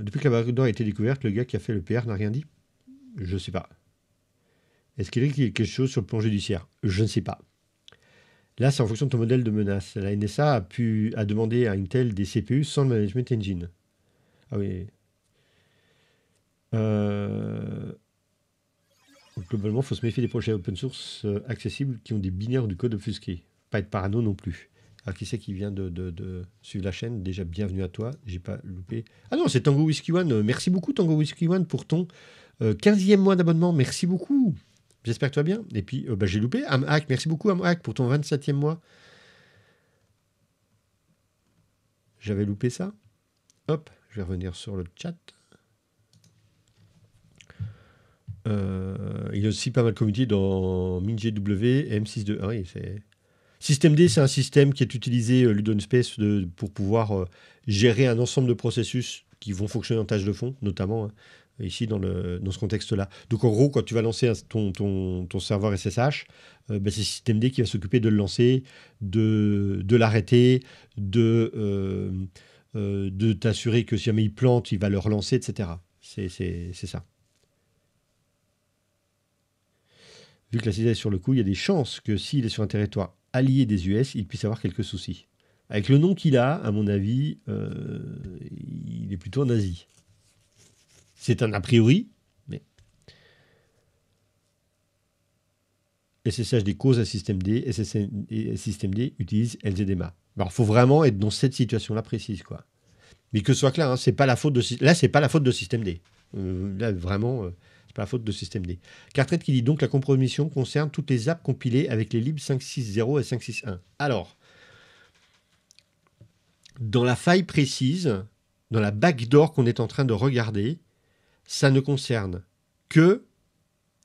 depuis que la barre a été découverte, le gars qui a fait le PR n'a rien dit Je ne sais pas. Est-ce qu'il y a quelque chose sur le plan judiciaire Je ne sais pas. Là, c'est en fonction de ton modèle de menace. La NSA a, pu, a demandé à Intel des CPU sans le management engine. Ah oui. Euh, globalement, il faut se méfier des projets open source euh, accessibles qui ont des binaires du code obfusqué. Pas être parano non plus. Alors, qui c'est qui vient de, suivre la chaîne Déjà, bienvenue à toi. J'ai pas loupé. Ah non, c'est Tango Whiskey One. Merci beaucoup, Tango Whiskey One, pour ton 15e euh, mois d'abonnement. Merci beaucoup. J'espère que tu vas bien. Et puis, euh, bah, j'ai loupé. Amhack, merci beaucoup, Amhack, pour ton 27e mois. J'avais loupé ça. Hop, je vais revenir sur le chat. Euh, il y a aussi pas mal de comités dans MinGW et m 62 ah c'est... Système D, c'est un système qui est utilisé, euh, Ludon space de, pour pouvoir gérer un ensemble de processus qui vont fonctionner en tâche de fond, notamment. Hein ici dans, ce contexte-là. Donc en gros, quand tu vas lancer ton, ton, serveur SSH, c'est euh, ben, c'est systemd qui va s'occuper de le lancer, de, l'arrêter, de, euh, euh, de t'assurer que si jamais il plante, il va le relancer, etc. C'est ça. Vu que la CISA est sur le coup, il y a des chances que s'il est sur un territoire allié des US, il puisse avoir quelques soucis. Avec le nom qu'il a, à mon avis, il est plutôt nazi Asie. C'est un a priori, mais. SSH des causes à système D, et système D utilise LZDMA. Alors, faut vraiment être dans cette situation-là précise, quoi. Mais que ce soit clair, hein, c'est pas la faute de là, c'est pas la faute de système D. Euh, là, vraiment, euh, c'est pas la faute de système D. Cartrette qui dit donc la compromission concerne toutes les apps compilées avec les libs 5.6.0 et 5.6.1. Alors, dans la faille précise, dans la backdoor qu'on est en train de regarder, ça ne concerne que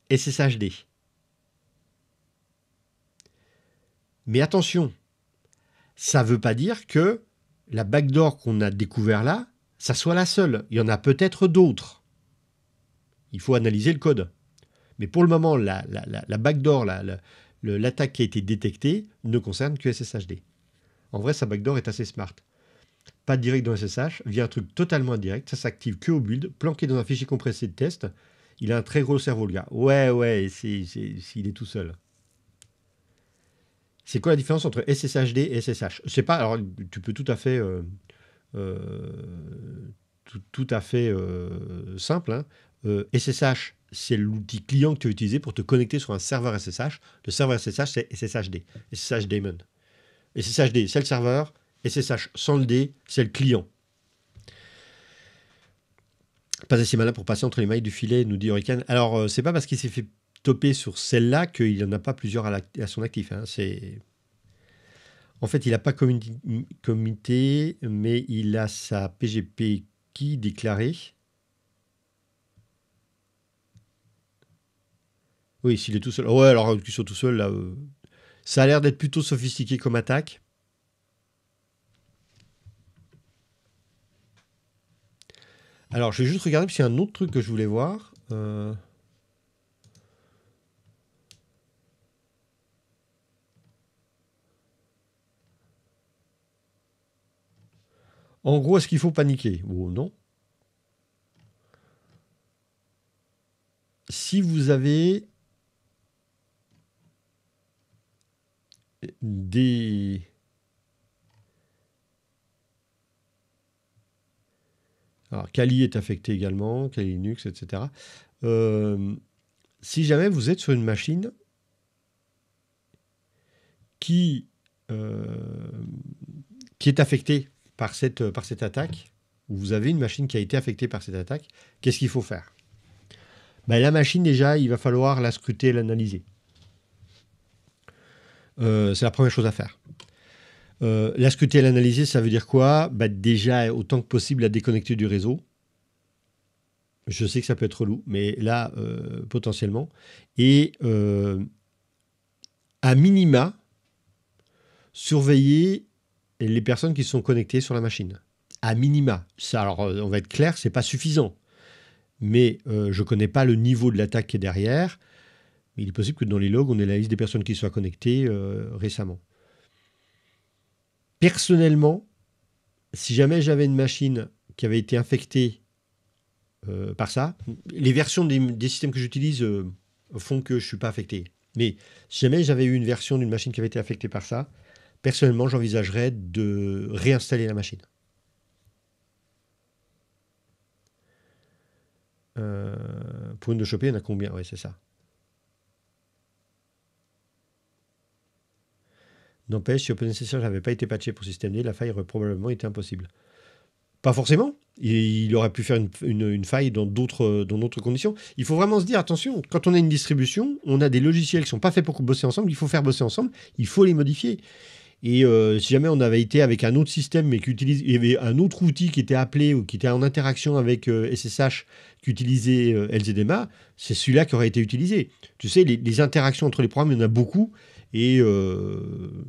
SSHD. Mais attention, ça ne veut pas dire que la backdoor qu'on a découvert là, ça soit la seule. Il y en a peut-être d'autres. Il faut analyser le code. Mais pour le moment, la, backdoor, l'attaque qui a été détectée, ne concerne que SSHD. En vrai, sa backdoor est assez smart pas direct dans SSH, via un truc totalement indirect. Ça s'active que au build, planqué dans un fichier compressé de test. Il a un très gros cerveau, le gars. Ouais, ouais, est, il est tout seul. C'est quoi la différence entre SSHD et SSH C'est pas. Alors, tu peux tout à fait. Euh, euh, tout, à fait euh, simple. SSH, hein. c'est l'outil client que tu as utilisé pour te connecter sur un serveur SSH. Le serveur SSH, c'est SSHD, SSH SSHD, c'est le serveur, SSH sans le D, c'est le client. Pas assez malin pour passer entre les mailles du filet, nous dit Hurricane. Alors, ce euh, c'est pas parce qu'il s'est fait toper sur celle-là qu'il n'en a pas plusieurs à, son actif. Hein. C'est... En fait, il n'a pas comité, mais il a sa PGP qui déclarée. Oui, s'il est tout seul. Ouais, alors qu'il sont tout seul, là, euh, ça a l'air d'être plutôt sophistiqué comme attaque. Alors, je vais juste regarder parce qu'il y a un autre truc que je voulais voir. Euh. En gros, est-ce qu'il faut paniquer ou oh, non Si vous avez des Alors, Kali est affecté également, Kali Linux, etc. Euh, si jamais vous êtes sur une machine qui, euh, qui est affectée par cette, par cette attaque, ou vous avez une machine qui a été affectée par cette attaque, qu'est-ce qu'il faut faire ben, La machine, déjà, il va falloir la scruter, l'analyser. Euh, c'est la première chose à faire. Euh, es à l'analyser, ça veut dire quoi bah, Déjà, autant que possible, la déconnecter du réseau. Je sais que ça peut être relou, mais là, euh, potentiellement. Et euh, à minima, surveiller les personnes qui sont connectées sur la machine. À minima. Ça, alors, euh, on va être clair, c'est pas suffisant. Mais je ne connais pas le niveau de l'attaque qui est derrière. il est possible que dans les logs, on ait la liste des personnes qui soient connectées récemment. Personnellement, si jamais j'avais une machine qui avait été infectée euh, par ça, les versions des, systèmes que j'utilise euh, font que je ne suis pas affecté. Mais si jamais j'avais eu une version d'une machine qui avait été affectée par ça, personnellement, j'envisagerais de réinstaller la machine. Euh, pour une de choper, il y en a combien Oui, c'est ça. N'empêche, si OpenSSL n'avait pas été patché pour systemd, la faille aurait probablement été impossible. Pas forcément. Il, aurait pu faire une, faille dans d'autres, dans d'autres conditions. Il faut vraiment se dire, attention, quand on a une distribution, on a des logiciels qui ne sont pas faits pour bosser ensemble, il faut faire bosser ensemble, il faut les modifier. Et euh, si jamais on avait été avec un autre système, mais qu'il y avait un autre outil qui était appelé ou qui était en interaction avec euh, SSH, qu'utilisait euh, LZDMA, c'est celui-là qui aurait été utilisé. Tu sais, les, les interactions entre les programmes, il y en a beaucoup. Et euh,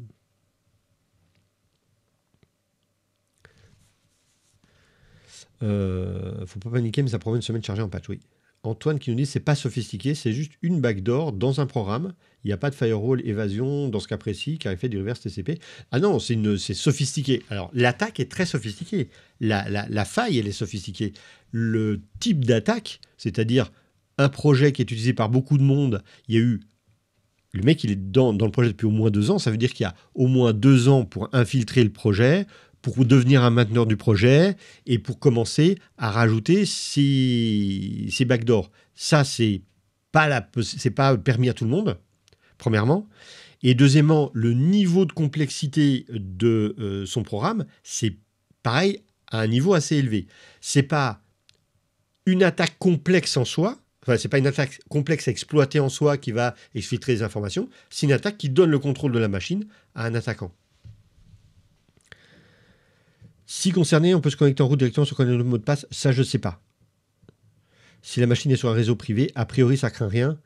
euh, faut pas paniquer, mais ça promet une semaine chargée en patch, oui. Antoine qui nous dit c'est pas sophistiqué, c'est juste une backdoor dans un programme. Il n'y a pas de firewall évasion dans ce cas précis qui a fait du reverse TCP. Ah non, c'est sophistiqué. Alors l'attaque est très sophistiquée. La, la, faille, elle est sophistiquée. Le type d'attaque, c'est-à-dire un projet qui est utilisé par beaucoup de monde, il y a eu le mec, il est dans, le projet depuis au moins deux ans. Ça veut dire qu'il y a au moins deux ans pour infiltrer le projet, pour devenir un mainteneur du projet et pour commencer à rajouter ses, backdoors. Ça, c'est pas, la, pas permis à tout le monde, premièrement. Et deuxièmement, le niveau de complexité de euh, son programme, c'est pareil à un niveau assez élevé. C'est pas une attaque complexe en soi, ce c'est pas une attaque complexe à exploiter en soi qui va exfiltrer des informations, c'est une attaque qui donne le contrôle de la machine à un attaquant. Si concerné, on peut se connecter en route directement sur le mot de passe, ça je ne sais pas. Si la machine est sur un réseau privé, a priori ça craint rien.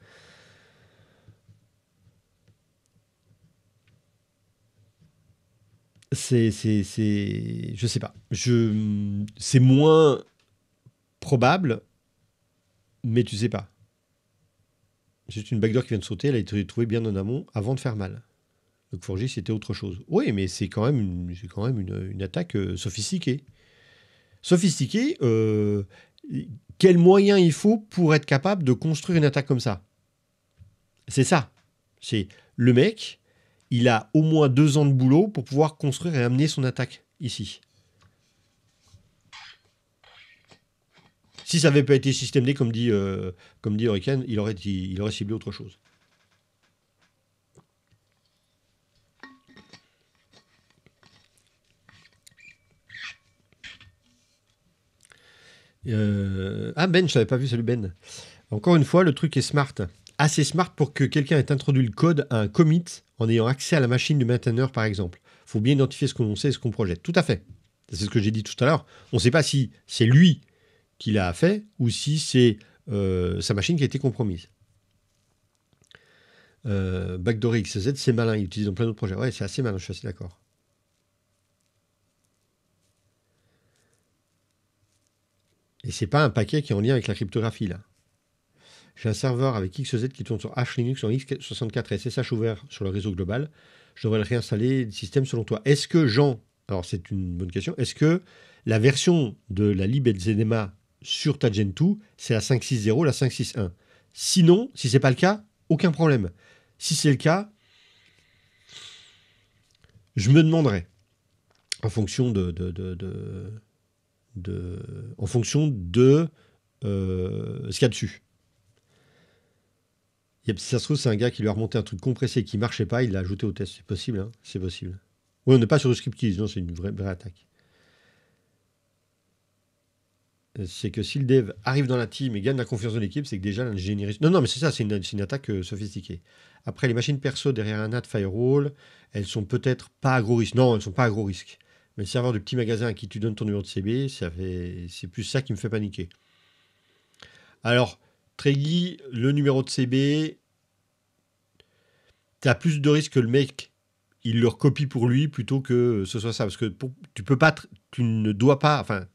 C'est, c'est, c'est, je sais pas. c'est moins probable, mais tu sais pas. C'est une backdoor qui vient de sauter, elle a été trouvée bien en amont avant de faire mal. Donc forger c'était autre chose. Oui, mais c'est quand même une, quand même une, attaque euh, sophistiquée. Sophistiquée, Quel euh, quels moyens il faut pour être capable de construire une attaque comme ça C'est ça. C'est le mec, il a au moins deux ans de boulot pour pouvoir construire et amener son attaque ici. Si ça n'avait pas été système comme dit, euh, comme dit Hurricane, il aurait, il, aurait ciblé autre chose. Euh, ah Ben, je savais pas vu, salut Ben. Encore une fois, le truc est smart. Assez smart pour que quelqu'un ait introduit le code à un commit en ayant accès à la machine du mainteneur, par exemple. Il faut bien identifier ce qu'on sait et ce qu'on projette. Tout à fait. C'est ce que j'ai dit tout à l'heure. On ne sait pas si c'est lui qu'il a fait ou si c'est euh, sa machine qui a été compromise. Euh, Backdoor XZ, c'est malin, il utilise dans plein d'autres projets. Ouais, c'est assez malin, je suis assez d'accord. Et c'est pas un paquet qui est en lien avec la cryptographie là. J'ai un serveur avec XZ qui tourne sur H Linux en X64 SSH ouvert sur le réseau global. Je devrais le réinstaller le système selon toi. Est-ce que Jean, alors c'est une bonne question, est-ce que la version de la Zenema sur ta Gen 2, c'est la 5.6.0, la 5.6.1. Sinon, si c'est pas le cas, aucun problème. Si c'est le cas, je me demanderais, en fonction de, en fonction de euh, ce qu'il y a dessus. si ça se trouve, c'est un gars qui lui a remonté un truc compressé qui marchait pas, il l'a ajouté au test. C'est possible, hein, c'est possible. Oui, on n'est pas sur le script qui c'est une vraie, vraie attaque. Euh, c'est que si le dev arrive dans la team et gagne la confiance de l'équipe, c'est que déjà l'ingénierie. Non, non, mais c'est ça, c'est une, attaque euh, sophistiquée. Après, les machines perso derrière un ad firewall, elles sont peut-être pas à gros risque. Non, elles sont pas à gros risque. Mais le serveur du petit magasin à qui tu donnes ton numéro de CB, fait... c'est plus ça qui me fait paniquer. Alors, Tréguy, le numéro de CB, tu as plus de risques que le mec, il le recopie pour lui plutôt que ce soit ça. Parce que tu peux pas, tu ne dois pas, enfin,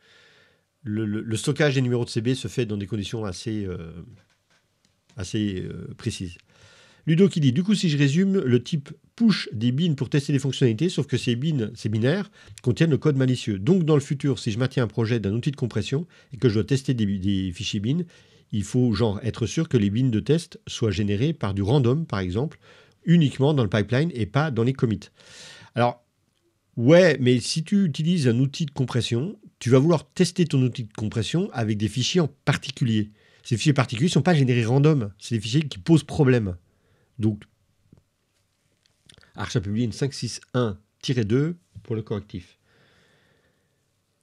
le, stockage des numéros de CB se fait dans des conditions assez, euh, assez euh, précises. Ludo qui dit Du coup, si je résume, le type push des bins pour tester des fonctionnalités, sauf que ces bins, ces binaires, contiennent le code malicieux. Donc, dans le futur, si je maintiens un projet d'un outil de compression et que je dois tester des, fichiers bins, il faut genre être sûr que les bins de test soient générés par du random, par exemple, uniquement dans le pipeline et pas dans les commits. Alors, ouais, mais si tu utilises un outil de compression, tu vas vouloir tester ton outil de compression avec des fichiers en particulier. Ces fichiers particuliers ne sont pas générés random, c'est des fichiers qui posent problème. Donc, Arch a publié une 561-2 pour le correctif.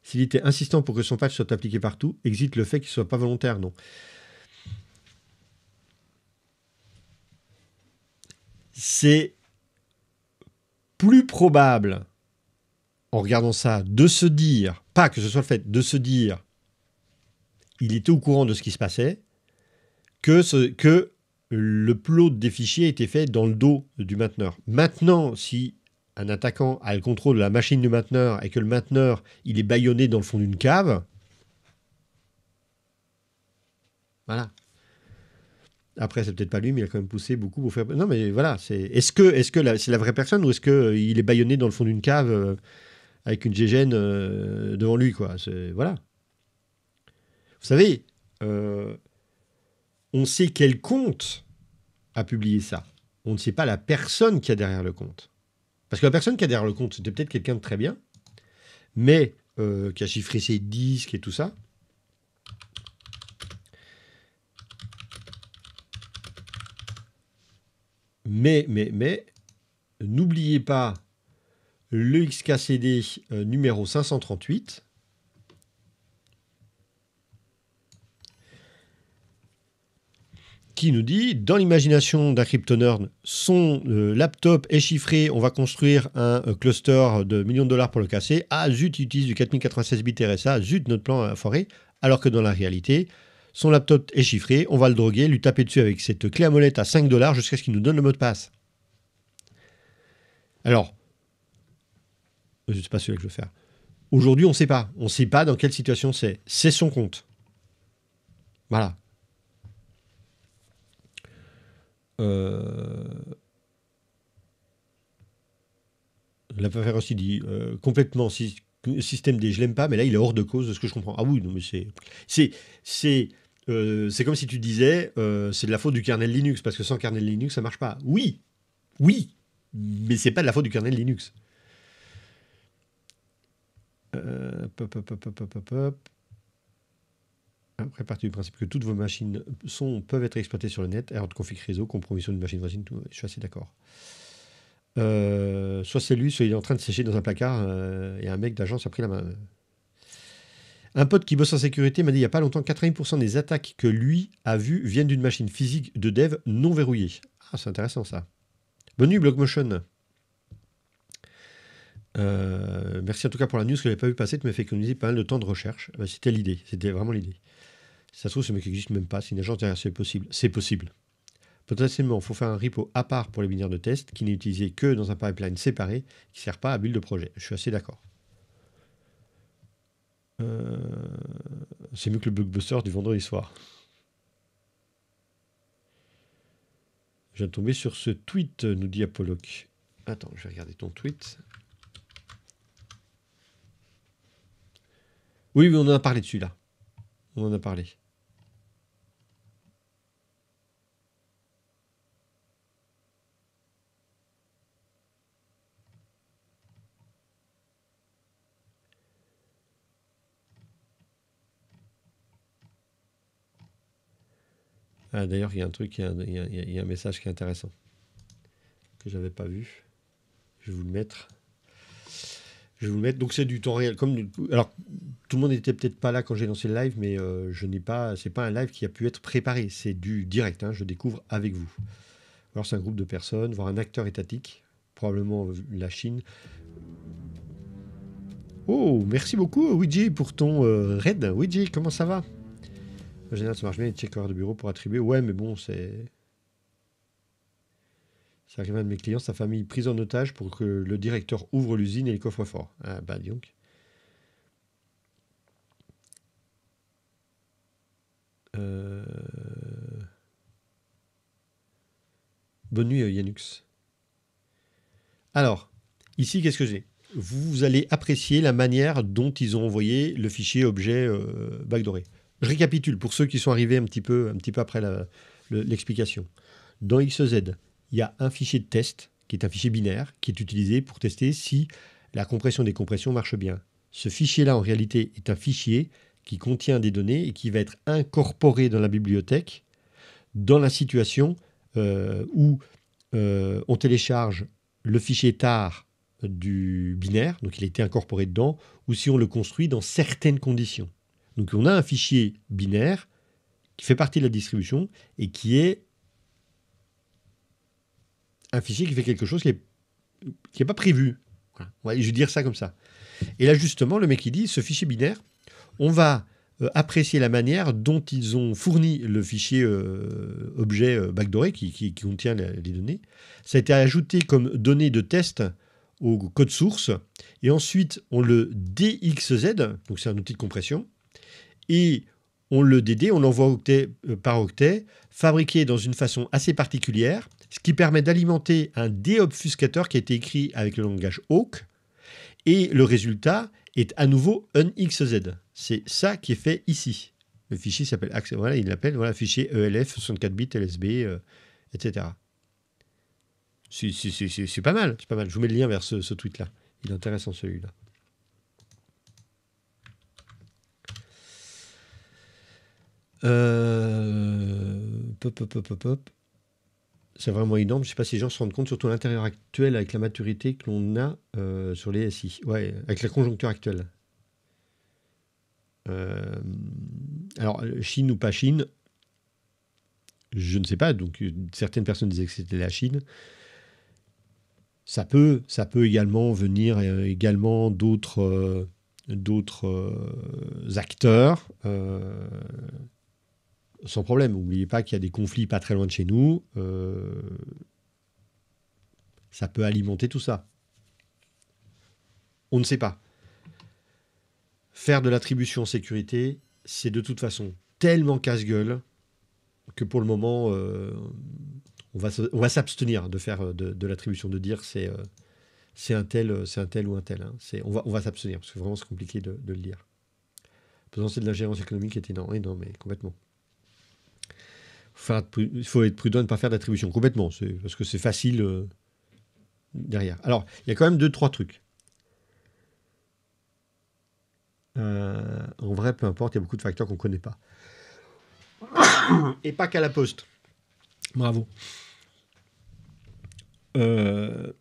S'il était insistant pour que son patch soit appliqué partout, existe le fait qu'il ne soit pas volontaire, non. C'est plus probable en regardant ça, de se dire, pas que ce soit le fait, de se dire, il était au courant de ce qui se passait, que, ce, que le plot des fichiers était fait dans le dos du mainteneur. Maintenant, si un attaquant a le contrôle de la machine du mainteneur et que le mainteneur, il est baillonné dans le fond d'une cave, voilà. Après, c'est peut-être pas lui, mais il a quand même poussé beaucoup pour faire. Non, mais voilà. C'est est-ce que c'est la vraie personne ou est-ce qu'il euh, est baillonné dans le fond d'une cave euh, avec une GGN euh, devant lui, quoi. Voilà. Vous savez, euh, on sait quel compte a publié ça. On ne sait pas la personne qui a derrière le compte. Parce que la personne qui a derrière le compte, c'était peut-être quelqu'un de très bien, mais euh, qui a chiffré ses disques et tout ça. Mais, mais, mais, n'oubliez pas le XKCD euh, numéro 538. qui nous dit dans l'imagination d'un cryptoner son euh, laptop est chiffré, on va construire un euh, cluster de millions de dollars pour le casser. Ah zut, il utilise du 4096 bits RSA, zut, notre plan a foiré. Alors que dans la réalité, son laptop est chiffré, on va le droguer, lui taper dessus avec cette clé à molette à 5 dollars jusqu'à ce qu'il nous donne le mot de passe. Alors, pas celui que je veux faire. Aujourd'hui, on ne sait pas. On ne sait pas dans quelle situation c'est. C'est son compte. Voilà. Euh, la faire aussi dit euh, complètement si, système D, je l'aime pas, mais là il est hors de cause de ce que je comprends. Ah oui, non, mais c'est. C'est. C'est. Euh, c'est comme si tu disais c'est de la faute du kernel Linux parce que sans kernel Linux ça ne marche pas. Oui, oui, mais n'est pas de la faute du kernel Linux. Euh, pop, Après, partie du principe que toutes vos machines sont, peuvent être exploitées sur le net, erreur de config réseau, compromission d'une machine voisine, je suis assez d'accord. Euh, soit c'est lui, soit il est en train de sécher dans un placard euh, et un mec d'agence a pris la main. Un pote qui bosse en sécurité m'a dit il n'y a pas longtemps 80% des attaques que lui a vues viennent d'une machine physique de dev non verrouillée. Ah, c'est intéressant ça. Bonne nuit, Blockmotion. Euh, merci en tout cas pour la news que n'avais pas vu passer, tu m'as fait économiser pas mal de temps de recherche. Bah, c'était l'idée, c'était vraiment l'idée. ça se trouve, ce mec n'existe même pas, c'est une agence derrière, c'est possible. C'est possible. Potentiellement, il faut faire un repo à part pour les binaires de test qui n'est utilisé que dans un pipeline séparé qui ne sert pas à build de projet. Je suis assez d'accord. Euh, c'est mieux que le blockbuster du vendredi soir. Je viens de tomber sur ce tweet, nous dit Apolloc. Attends, je vais regarder ton tweet. Oui, on en a parlé dessus, là On en a parlé. Ah, d'ailleurs, il y a un truc, il y a, un message qui est intéressant que j'avais pas vu. Je vais vous le mettre. Je vous le mettre. Donc c'est du temps réel. Comme alors tout le monde n'était peut-être pas là quand j'ai lancé le live, mais euh, je n'ai pas. C'est pas un live qui a pu être préparé. C'est du direct. Hein, je découvre avec vous. Alors c'est un groupe de personnes, voire un acteur étatique, probablement la Chine. Oh, merci beaucoup Ouija pour ton euh, raid. Ouija, comment ça va En général, ça marche bien les de bureau pour attribuer. Ouais, mais bon, c'est c'est arrivé à un de mes clients, sa famille prise en otage pour que le directeur ouvre l'usine et les coffres forts. Ah bah donc. Euh, bonne nuit euh, Yanux. Alors, ici, qu'est-ce que j'ai Vous allez apprécier la manière dont ils ont envoyé le fichier objet euh, Doré. Je récapitule pour ceux qui sont arrivés un petit peu, un petit peu après l'explication. Dans XZ, il y a un fichier de test, qui est un fichier binaire, qui est utilisé pour tester si la compression des compressions marche bien. Ce fichier-là, en réalité, est un fichier qui contient des données et qui va être incorporé dans la bibliothèque dans la situation euh, où euh, on télécharge le fichier TAR du binaire, donc il a été incorporé dedans, ou si on le construit dans certaines conditions. Donc on a un fichier binaire qui fait partie de la distribution et qui est un fichier qui fait quelque chose qui n'est qui est pas prévu. Hein. Je vais dire ça comme ça. Et là, justement, le mec, il dit, ce fichier binaire, on va euh, apprécier la manière dont ils ont fourni le fichier euh, objet euh, qui, contient les, données. Ça a été ajouté comme données de test au code source. Et ensuite, on le DXZ, donc c'est un outil de compression. Et on le DD, on l'envoie octet, euh, par octet, fabriqué dans une façon assez particulière, ce qui permet d'alimenter un déobfuscateur qui a été écrit avec le langage Hawk, et le résultat est à nouveau un XZ. C'est ça qui est fait ici. Le fichier s'appelle voilà, il l'appelle voilà, fichier ELF 64 bits LSB, etc. Euh, c'est pas mal, c'est pas mal. Je vous mets le lien vers ce, tweet-là. Il est intéressant celui-là. Euh... Pop, pop, pop, pop c'est vraiment énorme. Je ne sais pas si les gens se rendent compte, surtout l'intérieur actuel, avec la maturité que l'on a euh, sur les SI, ouais, avec la conjoncture actuelle. Euh, alors, Chine ou pas Chine, je ne sais pas. Donc, euh, certaines personnes disaient que c'était la Chine. Ça peut, ça peut également venir également d'autres, d'autres acteurs sans problème. N'oubliez pas qu'il y a des conflits pas très loin de chez nous. Euh, ça peut alimenter tout ça. On ne sait pas. Faire de l'attribution en sécurité, c'est de toute façon tellement casse-gueule que pour le moment, euh, on va, s'abstenir de faire de, l'attribution, de dire c'est euh, un tel, c'est un tel ou un tel. Hein. on va, s'abstenir parce que vraiment c'est compliqué de, le dire. Potentiel de l'ingérence économique est énorme, non, mais complètement il faut être prudent de ne pas faire d'attribution complètement, parce que c'est facile euh, derrière. Alors, il y a quand même deux, trois trucs. Euh, en vrai, peu importe, il y a beaucoup de facteurs qu'on ne connaît pas. Et pas qu'à la poste. Bravo. Euh,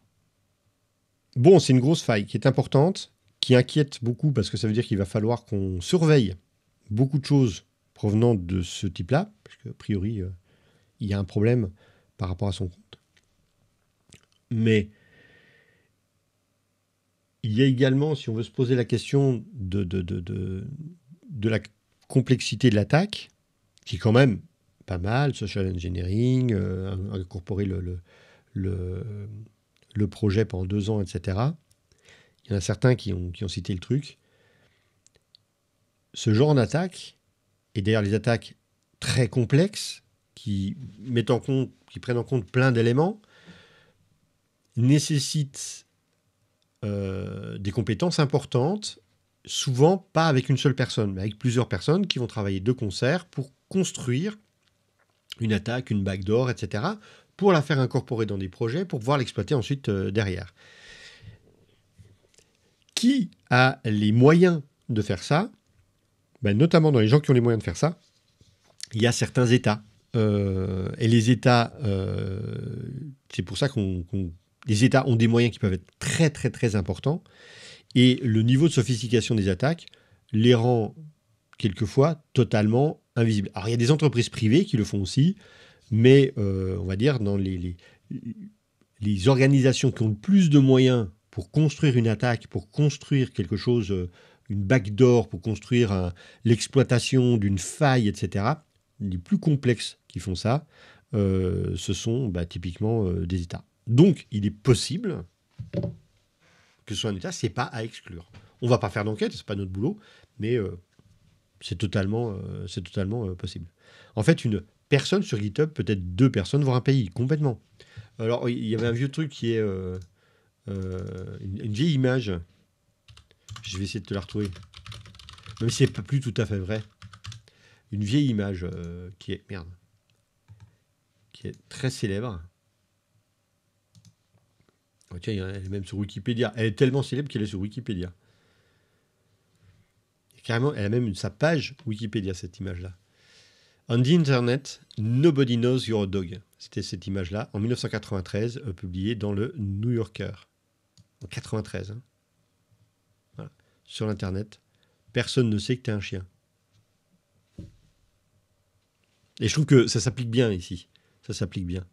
bon, c'est une grosse faille qui est importante, qui inquiète beaucoup, parce que ça veut dire qu'il va falloir qu'on surveille beaucoup de choses provenant de ce type-là, parce qu'a priori, euh, il y a un problème par rapport à son compte. Mais il y a également, si on veut se poser la question de, de, la complexité de l'attaque, qui est quand même pas mal, social engineering, euh, incorporer le, le, projet pendant deux ans, etc. Il y en a certains qui ont, qui ont cité le truc. Ce genre d'attaque, et d'ailleurs les attaques très complexes qui, mettent en compte, qui prennent en compte plein d'éléments, nécessitent euh, des compétences importantes, souvent pas avec une seule personne, mais avec plusieurs personnes qui vont travailler de concert pour construire une attaque, une backdoor, etc., pour la faire incorporer dans des projets, pour pouvoir l'exploiter ensuite euh, derrière. Qui a les moyens de faire ça ben, notamment dans les gens qui ont les moyens de faire ça, il y a certains États. Euh, et les États, euh, c'est pour ça qu'on, les États ont des moyens qui peuvent être très très très importants. Et le niveau de sophistication des attaques les rend quelquefois totalement invisibles. Alors il y a des entreprises privées qui le font aussi, mais euh, on va dire dans les, organisations qui ont le plus de moyens pour construire une attaque, pour construire quelque chose une d'or pour construire euh, l'exploitation d'une faille, etc. Les plus complexes qui font ça, euh, ce sont bah, typiquement euh, des États. Donc, il est possible que ce soit un État, c'est pas à exclure. On va pas faire d'enquête, c'est pas notre boulot, mais c'est totalement, c'est totalement possible. En fait, une personne sur GitHub, peut-être deux personnes, voire un pays, complètement. Alors, il y avait un vieux truc qui est une vieille image je vais essayer de te la retrouver. Même si c'est plus tout à fait vrai. Une vieille image euh, qui est. Merde. Qui est très célèbre. Oh, tiens, elle est même sur Wikipédia. Elle est tellement célèbre qu'elle est sur Wikipédia. carrément, elle a même sa page Wikipédia, cette image-là. On the Internet, Nobody Knows your Dog. C'était cette image-là, en 1993, euh, publiée dans le New Yorker. En 93. Hein sur l'Internet, personne ne sait que tu es un chien. Et je trouve que ça s'applique bien ici. Ça s'applique bien.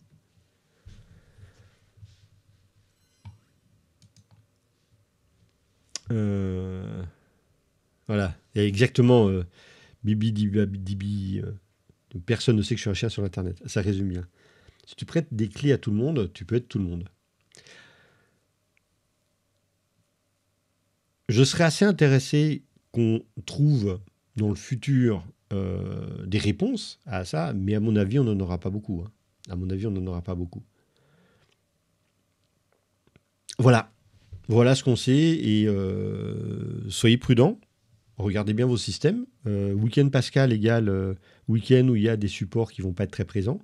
Euh, voilà. exactement euh, Bibi Dibi. Euh, personne ne sait que je suis un chien sur l'Internet. Ça résume bien. Si tu prêtes des clés à tout le monde, tu peux être tout le monde. je serais assez intéressé qu'on trouve dans le futur euh, des réponses à ça, mais à mon avis, on n'en aura pas beaucoup. Hein. À mon avis, on n'en aura pas beaucoup. Voilà. Voilà ce qu'on sait. Et euh, soyez prudents. Regardez bien vos systèmes. Euh, week-end Pascal égale week-end où il y a des supports qui vont pas être très présents.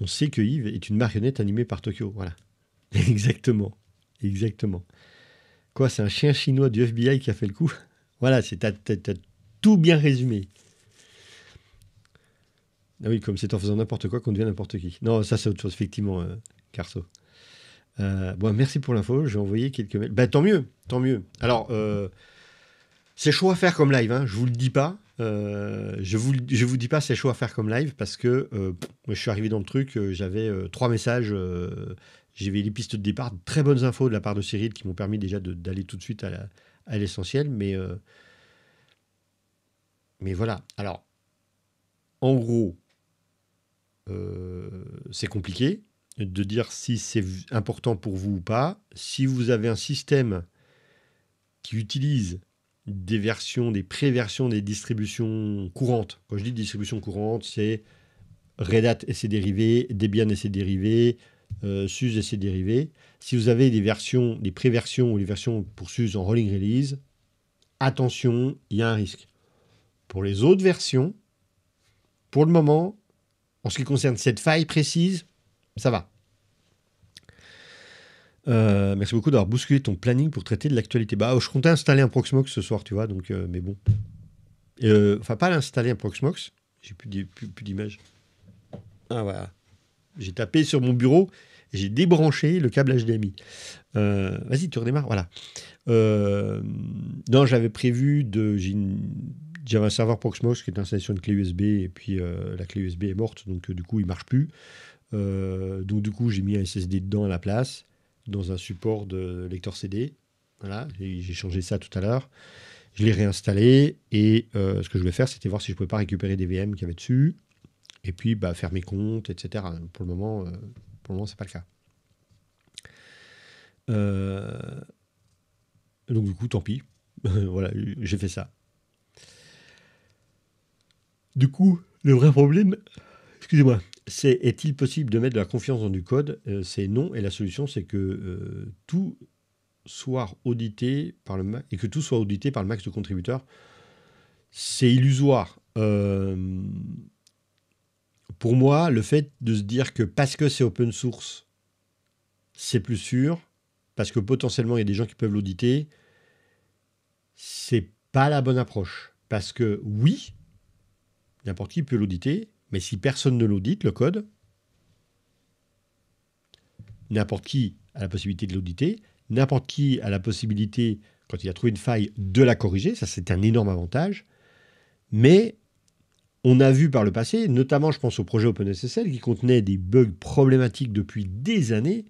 On sait que Yves est une marionnette animée par Tokyo. Voilà. Exactement. Exactement. Quoi, c'est un chien chinois du FBI qui a fait le coup Voilà, c'est t'as, tout bien résumé. Ah oui, comme c'est en faisant n'importe quoi qu'on devient n'importe qui. Non, ça c'est autre chose, effectivement, euh, Carso. Euh, bon, merci pour l'info, j'ai envoyé quelques mails. Ben, tant mieux, tant mieux. Alors, euh, c'est chaud à faire comme live, hein, je vous le dis pas. je vous vous dis pas c'est chaud à faire comme live parce que je suis arrivé dans le truc, j'avais trois messages j'avais les pistes de départ, très bonnes infos de la part de Cyril qui m'ont permis déjà d'aller tout de suite à l'essentiel. Mais, euh, mais voilà. Alors, en gros, euh, c'est compliqué de dire si c'est important pour vous ou pas. Si vous avez un système qui utilise des versions, des pré-versions des distributions courantes. Quand je dis distribution courante, c'est Red Hat et ses dérivés, Debian et ses dérivés, euh, SUS et ses dérivés. Si vous avez des versions, des pré-versions ou des versions pour SUS en rolling release, attention, il y a un risque. Pour les autres versions, pour le moment, en ce qui concerne cette faille précise, ça va. Euh, merci beaucoup d'avoir bousculé ton planning pour traiter de l'actualité. Bah, je comptais installer un Proxmox ce soir, tu vois, donc, euh, mais bon. Enfin, pas l'installer un Proxmox, j'ai plus d'image. Ah voilà. J'ai tapé sur mon bureau j'ai débranché le câble HDMI. Euh, vas-y, tu redémarres, voilà. Euh, non, j'avais prévu de. J'avais un serveur Proxmox qui est installé sur une clé USB et puis euh, la clé USB est morte, donc du coup il marche plus. donc du coup j'ai mis un SSD dedans à la place, dans un support de lecteur CD. Voilà, j'ai changé ça tout à l'heure. Je l'ai réinstallé et ce que je voulais faire c'était voir si je pouvais pas récupérer des VM qu'il y avait dessus et puis bah, faire mes comptes, etc. Pour le moment, pour le moment, c'est pas le cas. Euh, donc du coup, tant pis. voilà, j'ai fait ça. Du coup, le vrai problème, excusez-moi, c'est est-il possible de mettre de la confiance dans du code euh, C'est non, et la solution, c'est que euh, tout soit audité par le et que tout soit audité par le max de contributeurs. C'est illusoire. Euh, pour moi, le fait de se dire que parce que c'est open source, c'est plus sûr, parce que potentiellement il y a des gens qui peuvent l'auditer, c'est pas la bonne approche. Parce que oui, n'importe qui peut l'auditer, mais si personne ne l'audite, le code, n'importe qui a la possibilité de l'auditer, n'importe qui a la possibilité, quand il a trouvé une faille, de la corriger, ça c'est un énorme avantage, mais on a vu par le passé, notamment je pense au projet OpenSSL qui contenait des bugs problématiques depuis des années,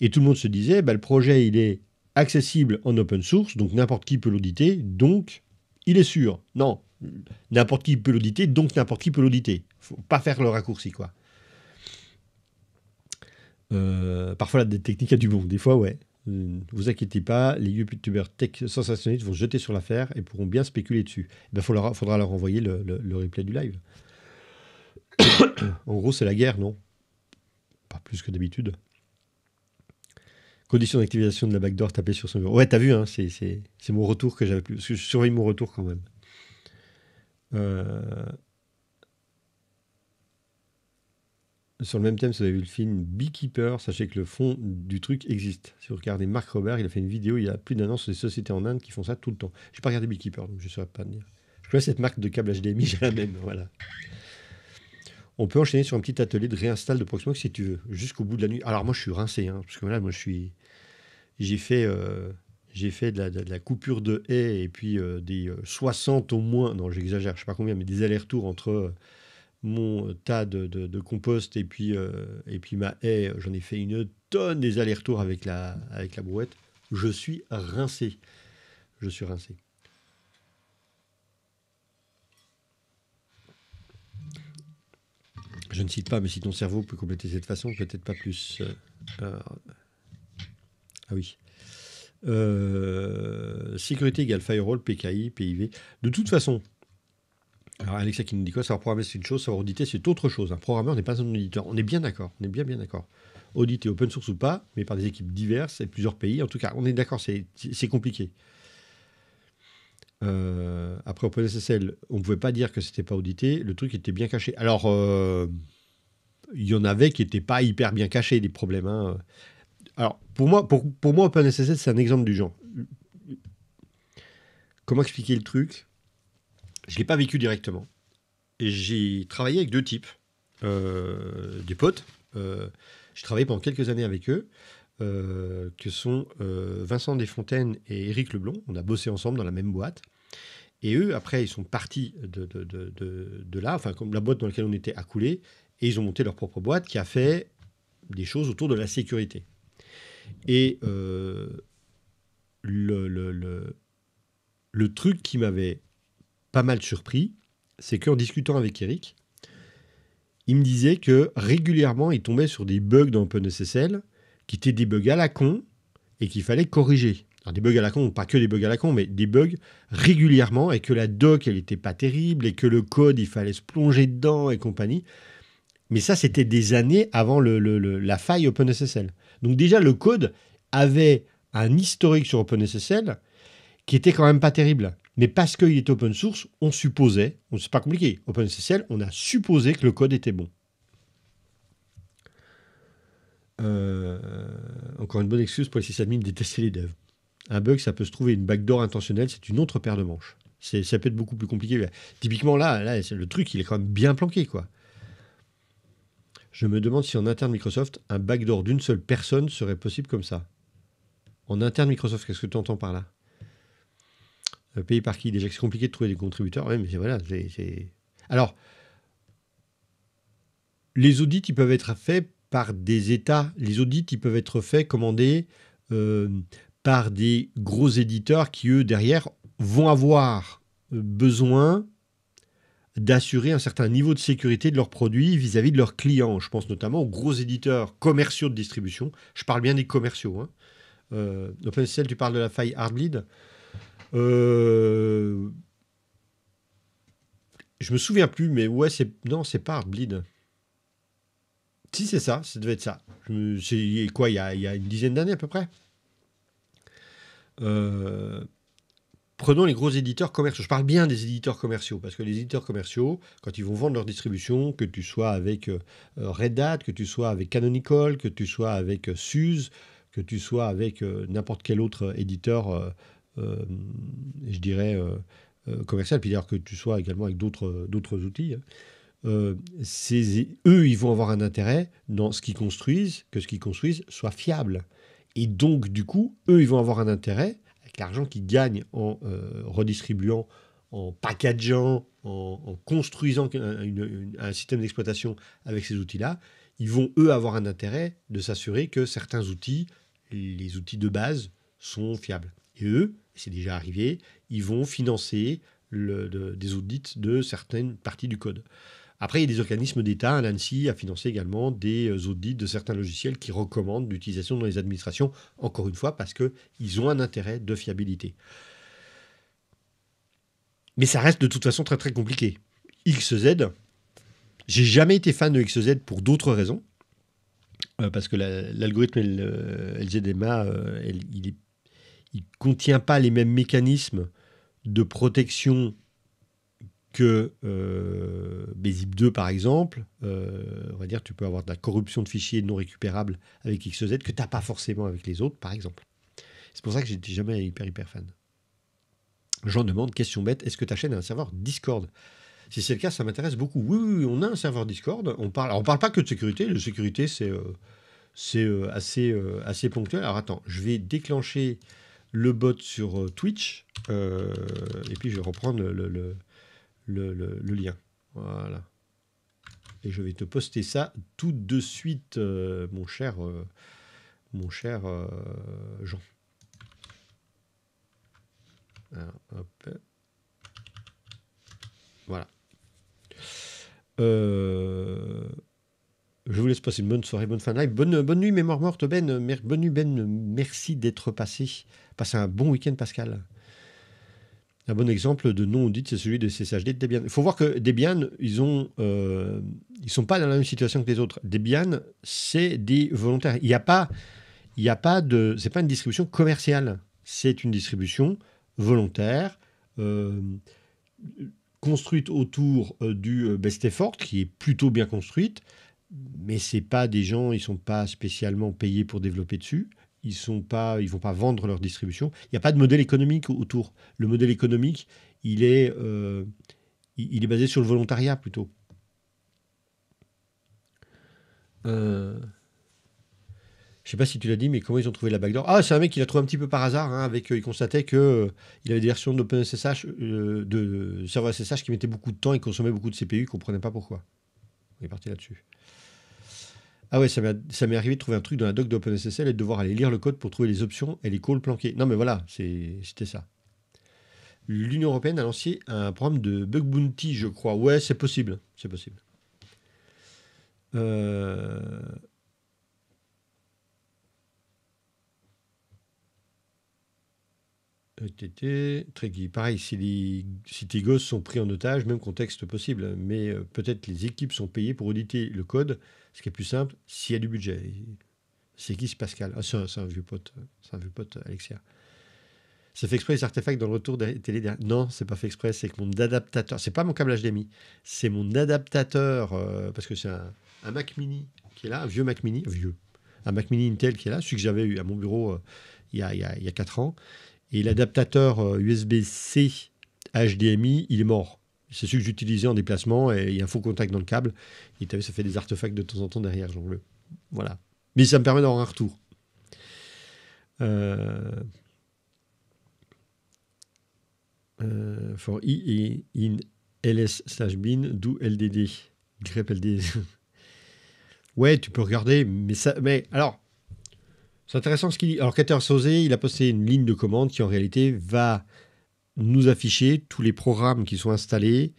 et tout le monde se disait, bah, le projet il est accessible en open source, donc n'importe qui peut l'auditer, donc il est sûr. Non, n'importe qui peut l'auditer, donc n'importe qui peut l'auditer. Faut pas faire le raccourci, quoi. Euh, parfois la technique a du bon, des fois ouais ne hum, vous inquiétez pas, les youtubeurs tech sensationnistes vont jeter sur l'affaire et pourront bien spéculer dessus. Il eh ben, faudra, leur envoyer le, replay du live. en gros, c'est la guerre, non Pas plus que d'habitude. Condition d'activation de la backdoor tapée sur son bureau. Ouais, t'as vu, hein, c'est mon retour que j'avais plus. Parce que je surveille mon retour quand même. Euh, sur le même thème, si vous avez vu le film Beekeeper, sachez que le fond du truc existe. Si vous regardez Marc Robert, il a fait une vidéo il y a plus d'un an sur des sociétés en Inde qui font ça tout le temps. Je n'ai pas regardé Beekeeper, donc je ne saurais pas dire. Je vois cette marque de câble HDMI, j'ai la même. Voilà. On peut enchaîner sur un petit atelier de réinstall de Proxmox si tu veux, jusqu'au bout de la nuit. Alors moi, je suis rincé, hein, parce que là, moi, je suis. J'ai fait. Euh, j'ai fait de la, coupure de haies et puis euh, des 60 euh, au moins, non j'exagère, je ne sais pas combien, mais des allers-retours entre mon tas de, compost et puis, euh, et puis ma haie, j'en ai fait une tonne des allers-retours avec la, avec la brouette. Je suis rincé. Je suis rincé. Je ne cite pas, mais si ton cerveau peut compléter cette façon, peut-être pas plus. Euh, ah oui. Euh, sécurité égale firewall, PKI, PIV. De toute façon, alors Alexa qui nous dit quoi Savoir programmer c'est une chose, savoir auditer c'est autre chose. Un programmeur n'est pas un auditeur. On est bien d'accord, on est bien bien d'accord. Auditer open source ou pas, mais par des équipes diverses et plusieurs pays. En tout cas, on est d'accord, c'est compliqué. Euh, après OpenSSL, on ne pouvait pas dire que ce n'était pas audité. Le truc était bien caché. Alors, euh, il y en avait qui n'étaient pas hyper bien cachés, des problèmes. Hein. Alors, pour moi, pour, pour moi OpenSSL, c'est un exemple du genre. Comment expliquer le truc je ne l'ai pas vécu directement. Et j'ai travaillé avec deux types, euh, des potes. Euh, j'ai travaillé pendant quelques années avec eux, euh, que sont Vincent Desfontaines et Éric Leblon. On a bossé ensemble dans la même boîte. Et eux, après, ils sont partis de, là, enfin, comme la boîte dans laquelle on était accoulé, et ils ont monté leur propre boîte qui a fait des choses autour de la sécurité. Et le, le truc qui m'avait pas mal surpris, c'est qu'en discutant avec Eric, il me disait que régulièrement, il tombait sur des bugs dans OpenSSL qui étaient des bugs à la con et qu'il fallait corriger. des bugs à la con, pas que des bugs à la con, mais des bugs régulièrement et que la doc, elle n'était pas terrible et que le code, il fallait se plonger dedans et compagnie. Mais ça, c'était des années avant la faille OpenSSL. Donc déjà, le code avait un historique sur OpenSSL qui était quand même pas terrible mais parce qu'il est open source, on supposait, c'est pas compliqué, OpenSSL, on a supposé que le code était bon. Euh, encore une bonne excuse pour les sysadmins de détester les devs. Un bug, ça peut se trouver une backdoor intentionnelle, c'est une autre paire de manches. Ça peut être beaucoup plus compliqué. Typiquement, là, là le truc, il est quand même bien planqué. quoi. Je me demande si en interne Microsoft, un backdoor d'une seule personne serait possible comme ça. En interne Microsoft, qu'est-ce que tu entends par là euh, payé par qui Déjà, c'est compliqué de trouver des contributeurs. voilà, Alors, les audits, ils peuvent être faits par des États. Les audits, ils peuvent être faits, commandés euh, par des gros éditeurs qui, eux, derrière, vont avoir besoin d'assurer un certain niveau de sécurité de leurs produits vis-à-vis de leurs clients. Je pense notamment aux gros éditeurs commerciaux de distribution. Je parle bien des commerciaux. Hein. Euh, tu parles de la faille Hardbleed. Euh, je me souviens plus, mais ouais, c'est. Non, c'est pas Bleed. Si, c'est ça, ça devait être ça. C'est quoi, il y, a, une dizaine d'années à peu près euh, Prenons les gros éditeurs commerciaux. Je parle bien des éditeurs commerciaux, parce que les éditeurs commerciaux, quand ils vont vendre leur distribution, que tu sois avec euh, Red Hat, que tu sois avec Canonical, que tu sois avec Suze, que tu sois avec n'importe quel autre éditeur euh, je dirais, euh, euh, commercial, puis d'ailleurs que tu sois également avec d'autres outils, hein. euh, eux, ils vont avoir un intérêt dans ce qu'ils construisent, que ce qu'ils construisent soit fiable. Et donc, du coup, eux, ils vont avoir un intérêt, avec l'argent qu'ils gagnent en redistribuant, en packageant, en, construisant un système d'exploitation avec ces outils-là, ils vont, eux, avoir un intérêt de s'assurer que certains outils, les outils de base, sont fiables. Et eux, c'est déjà arrivé, ils vont financer des audits de certaines parties du code. Après, il y a des organismes d'État. Hein, L'ANSI a financé également des euh, audits de certains logiciels qui recommandent l'utilisation dans les administrations, encore une fois, parce qu'ils ont un intérêt de fiabilité. Mais ça reste de toute façon très très compliqué. XZ, j'ai jamais été fan de XZ pour d'autres raisons. Euh, parce que l'algorithme LZMA, euh, il est il contient pas les mêmes mécanismes de protection que euh, bzip 2 par exemple, euh, on va dire tu peux avoir de la corruption de fichiers non récupérables avec XZ que tu n'as pas forcément avec les autres par exemple. C'est pour ça que j'étais jamais hyper hyper fan. J'en demande, question bête, est-ce que ta chaîne a un serveur Discord Si c'est le cas, ça m'intéresse beaucoup. Oui, oui, on a un serveur Discord. On parle, on parle pas que de sécurité. La sécurité, c'est euh, assez, assez ponctuel. Alors attends, je vais déclencher le bot sur euh, Twitch, euh, et puis je vais reprendre le, lien. Voilà. Et je vais te poster ça tout de suite, euh, mon cher, mon cher Jean. Voilà. Je vous laisse passer une bonne soirée, bonne fin de live. Bonne, bonne nuit, mémoire morte, Ben. bonne nuit, Ben. Merci d'être passé. Passez un bon week-end, Pascal. Un bon exemple de non dit, c'est celui de CCHD de Debian. Il faut voir que Debian, ils ont, euh, ils sont pas dans la même situation que les autres. Debian, c'est des volontaires. Il n'y a pas, il y a pas de, c'est pas une distribution commerciale. C'est une distribution volontaire, euh, construite autour euh, du best effort, qui est plutôt bien construite, mais c'est pas des gens, ils sont pas spécialement payés pour développer dessus. Ils sont pas, ils vont pas vendre leur distribution. Il n'y a pas de modèle économique autour. Le modèle économique, il est, euh, il est basé sur le volontariat plutôt. Euh... Je sais pas si tu l'as dit, mais comment ils ont trouvé la backdoor Ah, c'est un mec qui l'a trouvé un petit peu par hasard. Hein, avec, euh, il constatait que euh, il avait des versions de serveur SSH qui mettaient beaucoup de temps et consommaient beaucoup de CPU. Il comprenait pas pourquoi. Il est parti là-dessus. Ah ouais, ça m'est arrivé de trouver un truc dans la doc d'OpenSSL et de devoir aller lire le code pour trouver les options et les calls planqués. Non mais voilà, c'était ça. L'Union européenne a lancé un programme de bug bounty, je crois. Ouais, c'est possible, c'est possible. Euh... ETT, Pareil, si les gosses sont pris en otage, même contexte possible, mais euh, peut-être les équipes sont payées pour auditer le code ce qui est plus simple, s'il y a du budget. C'est qui c'est Pascal ah, C'est un, vieux pote, c'est un vieux pote, Alexia. C'est fait exprès les artefacts dans le retour des télé. Non, c'est pas fait exprès, c'est que mon adaptateur, c'est pas mon câble HDMI, c'est mon adaptateur, euh, parce que c'est un, Mac mini qui est là, un vieux Mac mini, vieux, un Mac mini Intel qui est là, celui que j'avais eu à mon bureau euh, il, y a, 4 ans. Et l'adaptateur USB-C euh, HDMI, il est mort. C'est celui que j'utilisais en déplacement et il y a un faux contact dans le câble. Et as vu, ça fait des artefacts de temps en temps derrière, j'en le... Voilà. Mais ça me permet d'avoir un retour. Euh, euh, for i e in ls slash bin do ldd grep LDD. ouais tu peux regarder mais ça mais alors c'est intéressant ce qu'il dit alors Cater Sosé il a posté une ligne de commande qui en réalité va nous afficher tous les programmes qui sont installés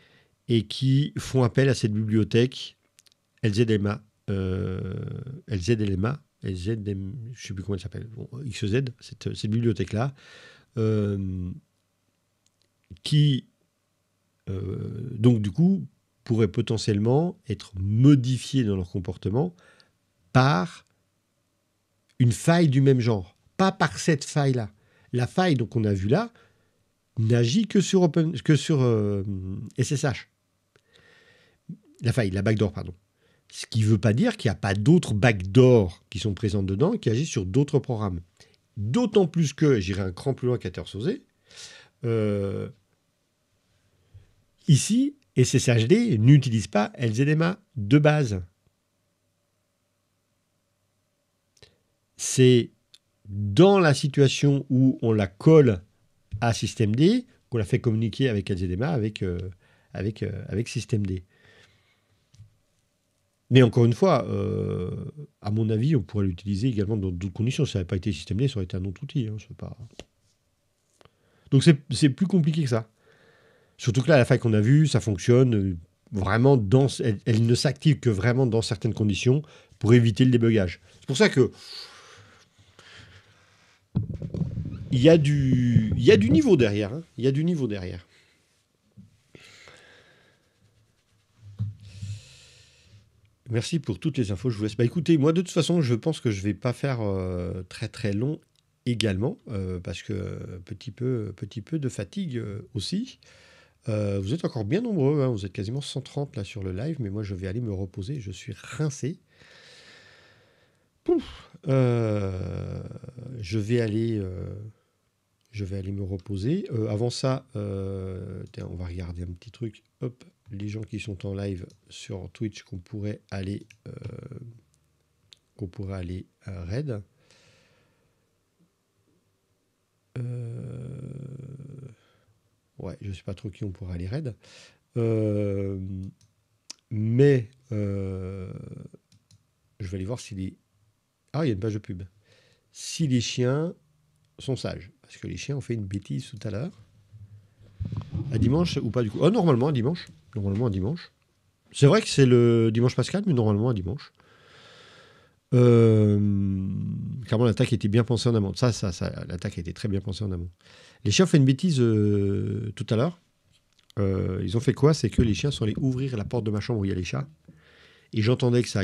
et qui font appel à cette bibliothèque LZMA. Euh, LZLMA, je ne sais plus comment elle s'appelle, XZ, cette, bibliothèque-là, euh, qui, euh, donc du coup, pourrait potentiellement être modifiée dans leur comportement par une faille du même genre, pas par cette faille-là. La faille qu'on a vue là, n'agit que sur, que sur SSH. Euh, la faille, la backdoor, pardon. Ce qui ne veut pas dire qu'il n'y a pas d'autres backdoors qui sont présents dedans qui agissent sur d'autres programmes. D'autant plus que, j'irai un cran plus loin qu'à euh, ici, SSHD n'utilise pas LZMA de base. C'est dans la situation où on la colle à système D, qu'on l'a fait communiquer avec Azedema, avec, euh, avec, euh, avec système D. Mais encore une fois, euh, à mon avis, on pourrait l'utiliser également dans d'autres conditions. ça n'avait pas été système D, ça aurait été un autre outil. Hein, Donc c'est plus compliqué que ça. Surtout que là, la faille qu'on a vue, ça fonctionne vraiment dans... Elle, elle ne s'active que vraiment dans certaines conditions pour éviter le débugage. C'est pour ça que il y, a du, du niveau derrière. Hein. Il y a du niveau derrière. Merci pour toutes les infos. Je vous laisse. Bah écoutez, moi de toute façon, je pense que je vais pas faire euh, très très long également euh, parce que petit peu petit peu de fatigue euh, aussi. vous êtes encore bien nombreux. Hein. Vous êtes quasiment 130 là sur le live, mais moi je vais aller me reposer. Je suis rincé. je vais aller je vais aller me reposer. Euh, avant ça, euh, on va regarder un petit truc. les gens qui sont en live sur Twitch qu'on pourrait aller euh, pourrait aller raid. Ouais, je sais pas trop qui on pourrait aller raid. mais je vais aller voir si les. Ah, il y a une page de pub. Si les chiens sont sages. Parce que les chiens ont fait une bêtise tout à l'heure. À dimanche ou pas du coup Oh, normalement à dimanche. Normalement à dimanche. C'est vrai que c'est le dimanche pascal, mais normalement à dimanche. Euh, clairement, l'attaque était bien pensée en amont. Ça, ça, ça l'attaque a été très bien pensée en amont. Les chiens ont fait une bêtise euh, tout à l'heure. Euh, ils ont fait quoi C'est que les chiens sont allés ouvrir la porte de ma chambre où il y a les chats. Et j'entendais que ça,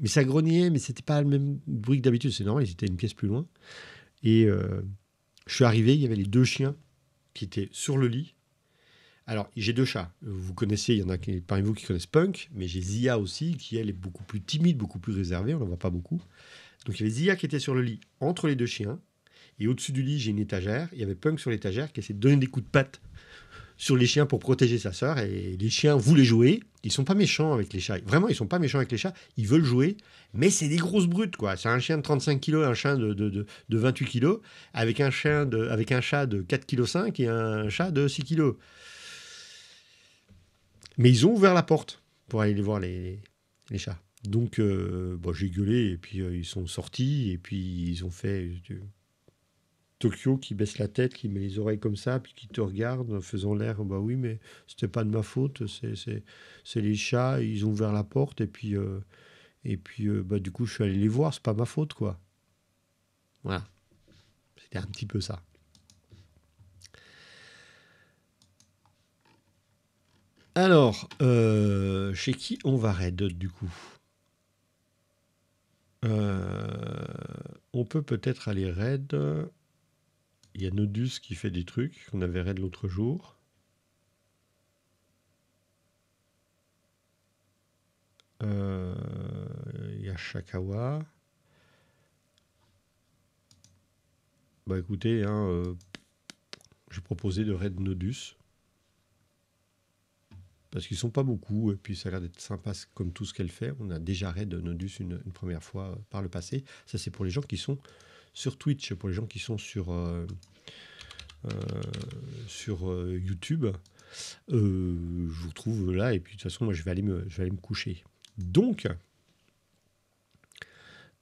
mais ça grognait, mais c'était pas le même bruit que d'habitude. C'est normal, ils étaient une pièce plus loin. Et euh, je suis arrivé, il y avait les deux chiens qui étaient sur le lit. Alors, j'ai deux chats. Vous connaissez, il y en a qui, parmi vous qui connaissent Punk, mais j'ai Zia aussi, qui elle est beaucoup plus timide, beaucoup plus réservée, on la voit pas beaucoup. Donc, il y avait Zia qui était sur le lit entre les deux chiens. Et au-dessus du lit, j'ai une étagère. Il y avait Punk sur l'étagère qui essayait de donner des coups de patte sur les chiens pour protéger sa sœur. Et les chiens voulaient jouer. Ils sont pas méchants avec les chats. Vraiment, ils sont pas méchants avec les chats. Ils veulent jouer, mais c'est des grosses brutes, quoi. C'est un chien de 35 kg, un chien de, de, de, 28 kg, avec un, chien de, avec un chat de 4 kg et un chat de 6 kg. Mais ils ont ouvert la porte pour aller voir, les, les chats. Donc, euh, bon, bah, j'ai gueulé, et puis euh, ils sont sortis, et puis ils ont fait... Euh, Tokyo qui baisse la tête, qui met les oreilles comme ça, puis qui te regarde faisant l'air, bah oui, mais c'était pas de ma faute, c'est les chats, ils ont ouvert la porte, et puis, euh, et puis euh, bah, du coup, je suis allé les voir, c'est pas ma faute, quoi. Voilà. C'était un petit peu ça. Alors, euh, chez qui on va raid, du coup on peut peut-être aller raid. Il y a Nodus qui fait des trucs qu'on avait raid l'autre jour. Euh, il y a Shakawa. Bah écoutez, je hein, euh, j'ai de raid Nodus. Parce qu'ils sont pas beaucoup, et puis ça a l'air d'être sympa comme tout ce qu'elle fait. On a déjà raid Nodus une première fois euh, par le passé. Ça c'est pour les gens qui sont sur Twitch pour les gens qui sont sur, euh, euh, sur euh, YouTube. je vous retrouve là et puis de toute façon, moi je vais aller me, je vais aller me coucher. Donc,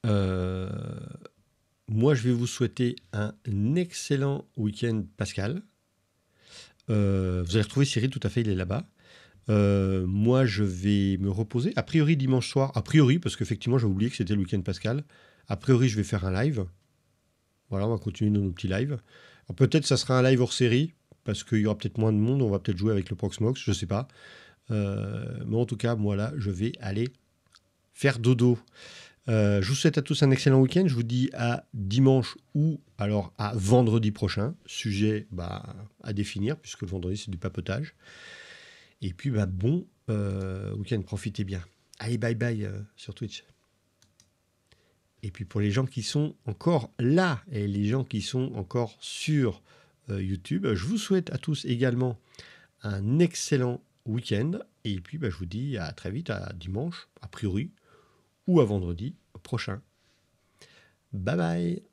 moi je vais vous souhaiter un excellent week-end Pascal. vous allez retrouver Cyril, tout à fait, il est là-bas. moi, je vais me reposer. A priori, dimanche soir, a priori, parce qu'effectivement, j'ai oublié que c'était le week-end Pascal. A priori, je vais faire un live. Voilà, on va continuer nos petits lives. peut-être ça sera un live hors série, parce qu'il y aura peut-être moins de monde, on va peut-être jouer avec le Proxmox, je ne sais pas. Euh, mais en tout cas, moi là, je vais aller faire dodo. Euh, je vous souhaite à tous un excellent week-end. Je vous dis à dimanche ou alors à vendredi prochain. Sujet bah, à définir, puisque le vendredi, c'est du papotage. Et puis, bah, bon euh, week-end, profitez bien. Allez, bye bye sur Twitch. Et puis pour les gens qui sont encore là et les gens qui sont encore sur euh, YouTube, je vous souhaite à tous également un excellent week-end. Et puis bah, je vous dis à très vite, à dimanche, a priori, ou à vendredi prochain. Bye bye